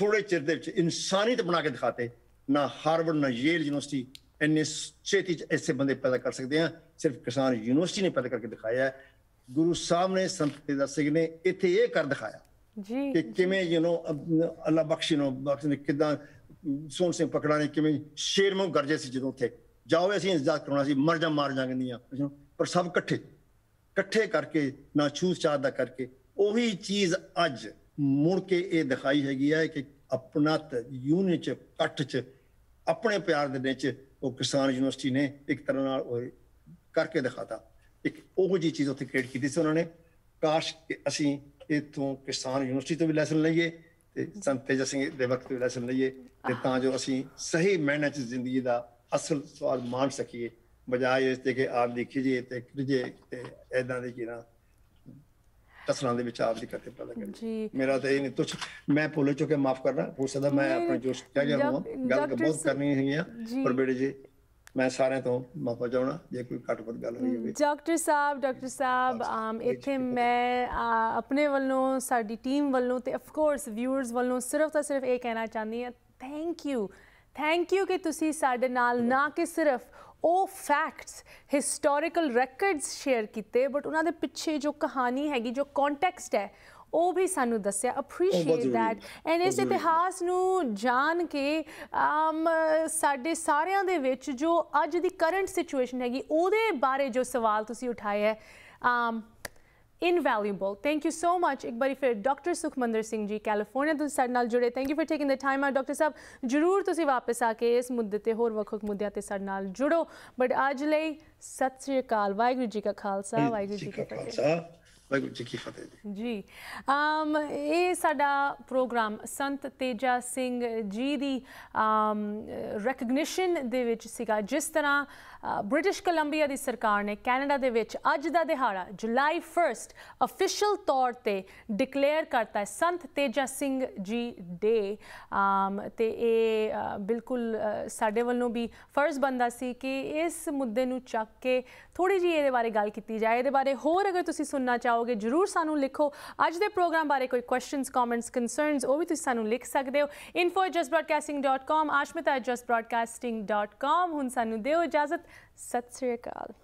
ਥੋੜੇ ਚਿਰ ਦੇ ਵਿੱਚ ਇਨਸਾਨੀਅਤ ਬਣਾ ਕੇ ਦਿਖਾਤੇ ਨਾ ਹਾਰਵਰਡ ਨਾ ਯੇਲ ਯੂਨੀਵਰਸਿਟੀ ਇੰਨੇ ਛੇਤੀ ਚ ਐਸੇ ਬੰਦੇ ਪੈਦਾ ਕਰ ਸਕਦੇ ਆ ਸਿਰਫ ਕਿਸਾਨ ਯੂਨੀਵਰਸਿਟੀ ਨੇ ਪੈਦਾ ਕਰਕੇ ਦਿਖਾਇਆ ਹੈ ਗੁਰੂ ਸਾਹਿਬ ਨੇ ਸੰਤ ਤੇਜਾ ਸਿੰਘ ਨੇ ਇੱਥੇ ਇਹ ਕਰ ਦਿਖਾਇਆ ਜੀ ਕਿ ਕਿਵੇਂ ਯੂ نو ਅੱਲਾ ਬਖਸ਼ੀ ਨੂੰ ਬਖਸ਼ ਨੇ ਕਿਦਾਂ ਸੋਨ ਸਿੰਘ ਪਕੜਾ ਨੇ ਕਿਵੇਂ ਸ਼ੇਰ ਮੂੰਹ ਗਰਜੇ ਸੀ ਜਦੋਂ ਉੱਥੇ ਜਾਓ ਅਸੀਂ ਇਜ਼ਾਤ ਕਰਾਉਣਾ ਸੀ ਮਰ ਜਾ ਮਾਰ ਜਾਾਂਗੇ ਨਹੀਂ ਆ ਪਰ ਸਭ ਇਕੱਠੇ ਇਕੱਠੇ ਕਰਕੇ ਨਾ ਛੂਤ ਛਾਤ ਦਾ ਕਰਕੇ ਉਹੀ ਚੀਜ਼ ਅੱਜ ਮੁੜ ਕੇ ਇਹ ਦਿਖਾਈ ਹੈਗੀ ਹੈ ਕਿ ਆਪਣਤ ਯੂਨਿਟ ਚ ਕੱਟ ਚ ਆਪਣੇ ਪਿਆਰ ਦੇ ਵਿੱਚ ਉਹ ਕਿਸਾਨ ਯੂਨੀਵਰਸਿਟੀ ਨੇ ਇੱਕ ਤਰ੍ਹਾਂ ਨਾਲ ਕਰਕੇ ਦਿਖਾਤਾ ਇੱਕ ਉਹੋ ਜੀ ਚੀਜ਼ ਉੱਥੇ ਕ੍ਰੀਏਟ ਕੀਤੀ ਸੀ ਉਹਨਾਂ ਨੇ ਕਾਸ਼ ਅਸੀਂ ਇਥੋਂ ਕਿਸਾਨ ਯੂਨੀਵਰਸਿਟੀ ਤੋਂ ਵੀ ਲੈਸਨ ਲਈਏ ਤੇ ਸੰਤ ਤੇਜਾ ਸਿੰਘ ਦੇ ਵਕਤ ਤੋਂ ਲੈਸਨ ਲਈਏ ਤੇ ਤਾਂ ਜੋ ਅਸੀਂ ਸਹੀ ਮੈਨੇ ਜ਼ਿੰਦਗੀ ਦਾ ਅਸਲ ਸਵਾਲ ਮਾਣ ਸਕੀਏ ਬਜਾਏ ਇਸ ਤੇ ਕਿ ਆਪ ਦੇਖੀਏ ਤੇ ਕਿਤੇ ਤੇ ਐਦਾਂ ਦੇ ਜਿਹੜਾ ਕਸਰਾਂ ਦੇ ਵਿੱਚ ਆਪ ਦੀ ਕਰਦੇ ਪੈਦਾ ਕਰੀ ਜੀ ਮੇਰਾ ਤਾਂ ਇਹ ਨਹੀਂ ਤੁਛ ਮੈਂ ਭੁੱਲ ਚੁੱਕੇ ਮਾਫ ਕਰਨਾ ਹੋ ਸਕਦਾ ਮੈਂ ਆਪਣਾ ਜੋਸ਼ ਕਹਿ ਗਿਆ ਹਾਂ ਗੱਲ ਬਹੁਤ ਕਰਨੀ ਹੈਗੀਆਂ ਪਰ ਬੇੜੇ ਜੀ ਮੈਂ ਸਾਰਿਆਂ ਤੋਂ ਮਾਫ ਚਾਹਣਾ ਜੇ ਕੋਈ ਘਟਵਟ ਗੱਲ ਹੋਈ ਹੋਵੇ ਡਾਕਟਰ ਸਾਹਿਬ ਡਾਕਟਰ ਸਾਹਿਬ ਆਮ ਇੱਥੇ ਮੈਂ ਆਪਣੇ ਵੱਲੋਂ ਸਾਡੀ ਟੀਮ ਵੱਲੋਂ ਤੇ ਆਫ ਕੋਰਸ ਵਿਊਅਰਸ ਵੱਲੋਂ ਸਿਰਫ ਤਾਂ ਸਿਰਫ ਇਹ ਕਹਿਣਾ ਚਾਹੁੰਦੀ ਹਾਂ ਥੈਂਕ ਯੂ ਥੈਂਕ ਯੂ ਕਿ ਤੁਸੀਂ ਸਾਡੇ ਨਾਲ ਨਾ ਕਿ ਸਿਰਫ ਉਹ ਫੈਕਟਸ ਹਿਸਟੋਰੀਕਲ ਰੈਕੋਰਡਸ ਸ਼ੇਅਰ ਕੀਤੇ ਬਟ ਉਹਨਾਂ ਦੇ ਪਿੱਛੇ ਜੋ ਕਹਾਣੀ ਹੈਗੀ ਜੋ ਕੰਟੈਕਸਟ ਹੈ ਉਹ ਵੀ ਸਾਨੂੰ ਦੱਸਿਆ ਅਪਰੀਸ਼ੀਏਟ ਥੈਟ ਐਂਡ ਇਸ ਇਤਿਹਾਸ ਨੂੰ ਜਾਣ ਕੇ ਆਮ ਸਾਡੇ ਸਾਰਿਆਂ ਦੇ ਵਿੱਚ ਜੋ ਅੱਜ ਦੀ ਕਰੰਟ ਸਿਚੁਏਸ਼ਨ ਹੈਗੀ ਉਹਦੇ ਬਾਰੇ ਜੋ ਸਵਾਲ ਤੁਸੀਂ ਉਠਾਇਆ ਹੈ ਆਮ invaluable. Thank you so much, Ikbari Fir, Dr. Sukhmandar Singh Ji, California, to Sadhana Jure. Thank you for taking the time out, Dr. tusi Jurur aake is mudde te Hor Vakuk Mudia to Sadhana Juro. But aaj Ajale, Satsri Kal, ji ka Khalsa, ji ka Khalsa. ਜੀ ਅਮ ਇਹ ਸਾਡਾ programme ਸੰਤ ਤੇਜਾ ਸਿੰਘ ਜੀ ਦੀ ਅਮ recognition ਦੇ ਵਿੱਚ ਸੀਗਾ ਜਿਸ ਤਰ੍ਹਾਂ British Columbia ਦੀ ਸਰਕਾਰ ਨੇ ਕੈਨੇਡਾ ਦੇ ਵਿੱਚ ਅੱਜ ਦਾ ਦਿਹਾੜਾ ਜੁਲਾਈ 1 ਅਫੀਸ਼ੀਅਲ ਤੌਰ ਤੇ ਡਿਕਲੇਅਰ ਕਰਤਾ ਹੈ ਸੰਤ ਤੇਜਾ ਸਿੰਘ ਜੀ ਡੇ ਤੇ ਇਹ ਬਿਲਕੁਲ ਸਾਡੇ ਵੱਲੋਂ ਵੀ ਫਰਜ਼ ਬੰਦਾ ਸੀ ਕਿ ਇਸ ਮੁੱਦੇ ਨੂੰ ਚੱਕ ਕੇ ਥੋੜੀ ਜੀ ਇਹਦੇ ਬਾਰੇ ਗੱਲ ਕੀਤੀ ਜਾਏ ਇਹਦੇ ਬਾਰੇ ਹੋਰ ਅਗਰ ਤੁਸੀਂ ਸੁਣਨਾ ਚਾਹੋਗੇ ਜਰੂਰ ਸਾਨੂੰ ਲਿਖੋ ਅੱਜ ਦੇ ਪ੍ਰੋਗਰਾਮ ਬਾਰੇ ਕੋਈ ਕੁਐਸਚਨਸ ਕਮੈਂਟਸ ਕਨਸਰਨਸ ਉਹ ਵੀ ਤੁਸੀਂ ਸਾਨੂੰ ਲਿਖ ਸਕਦੇ ਹੋ info@justbroadcasting.com ashmita@justbroadcasting.com ਹੁਣ ਸਾਨੂੰ ਦਿਓ ਇਜਾਜ਼ਤ Sat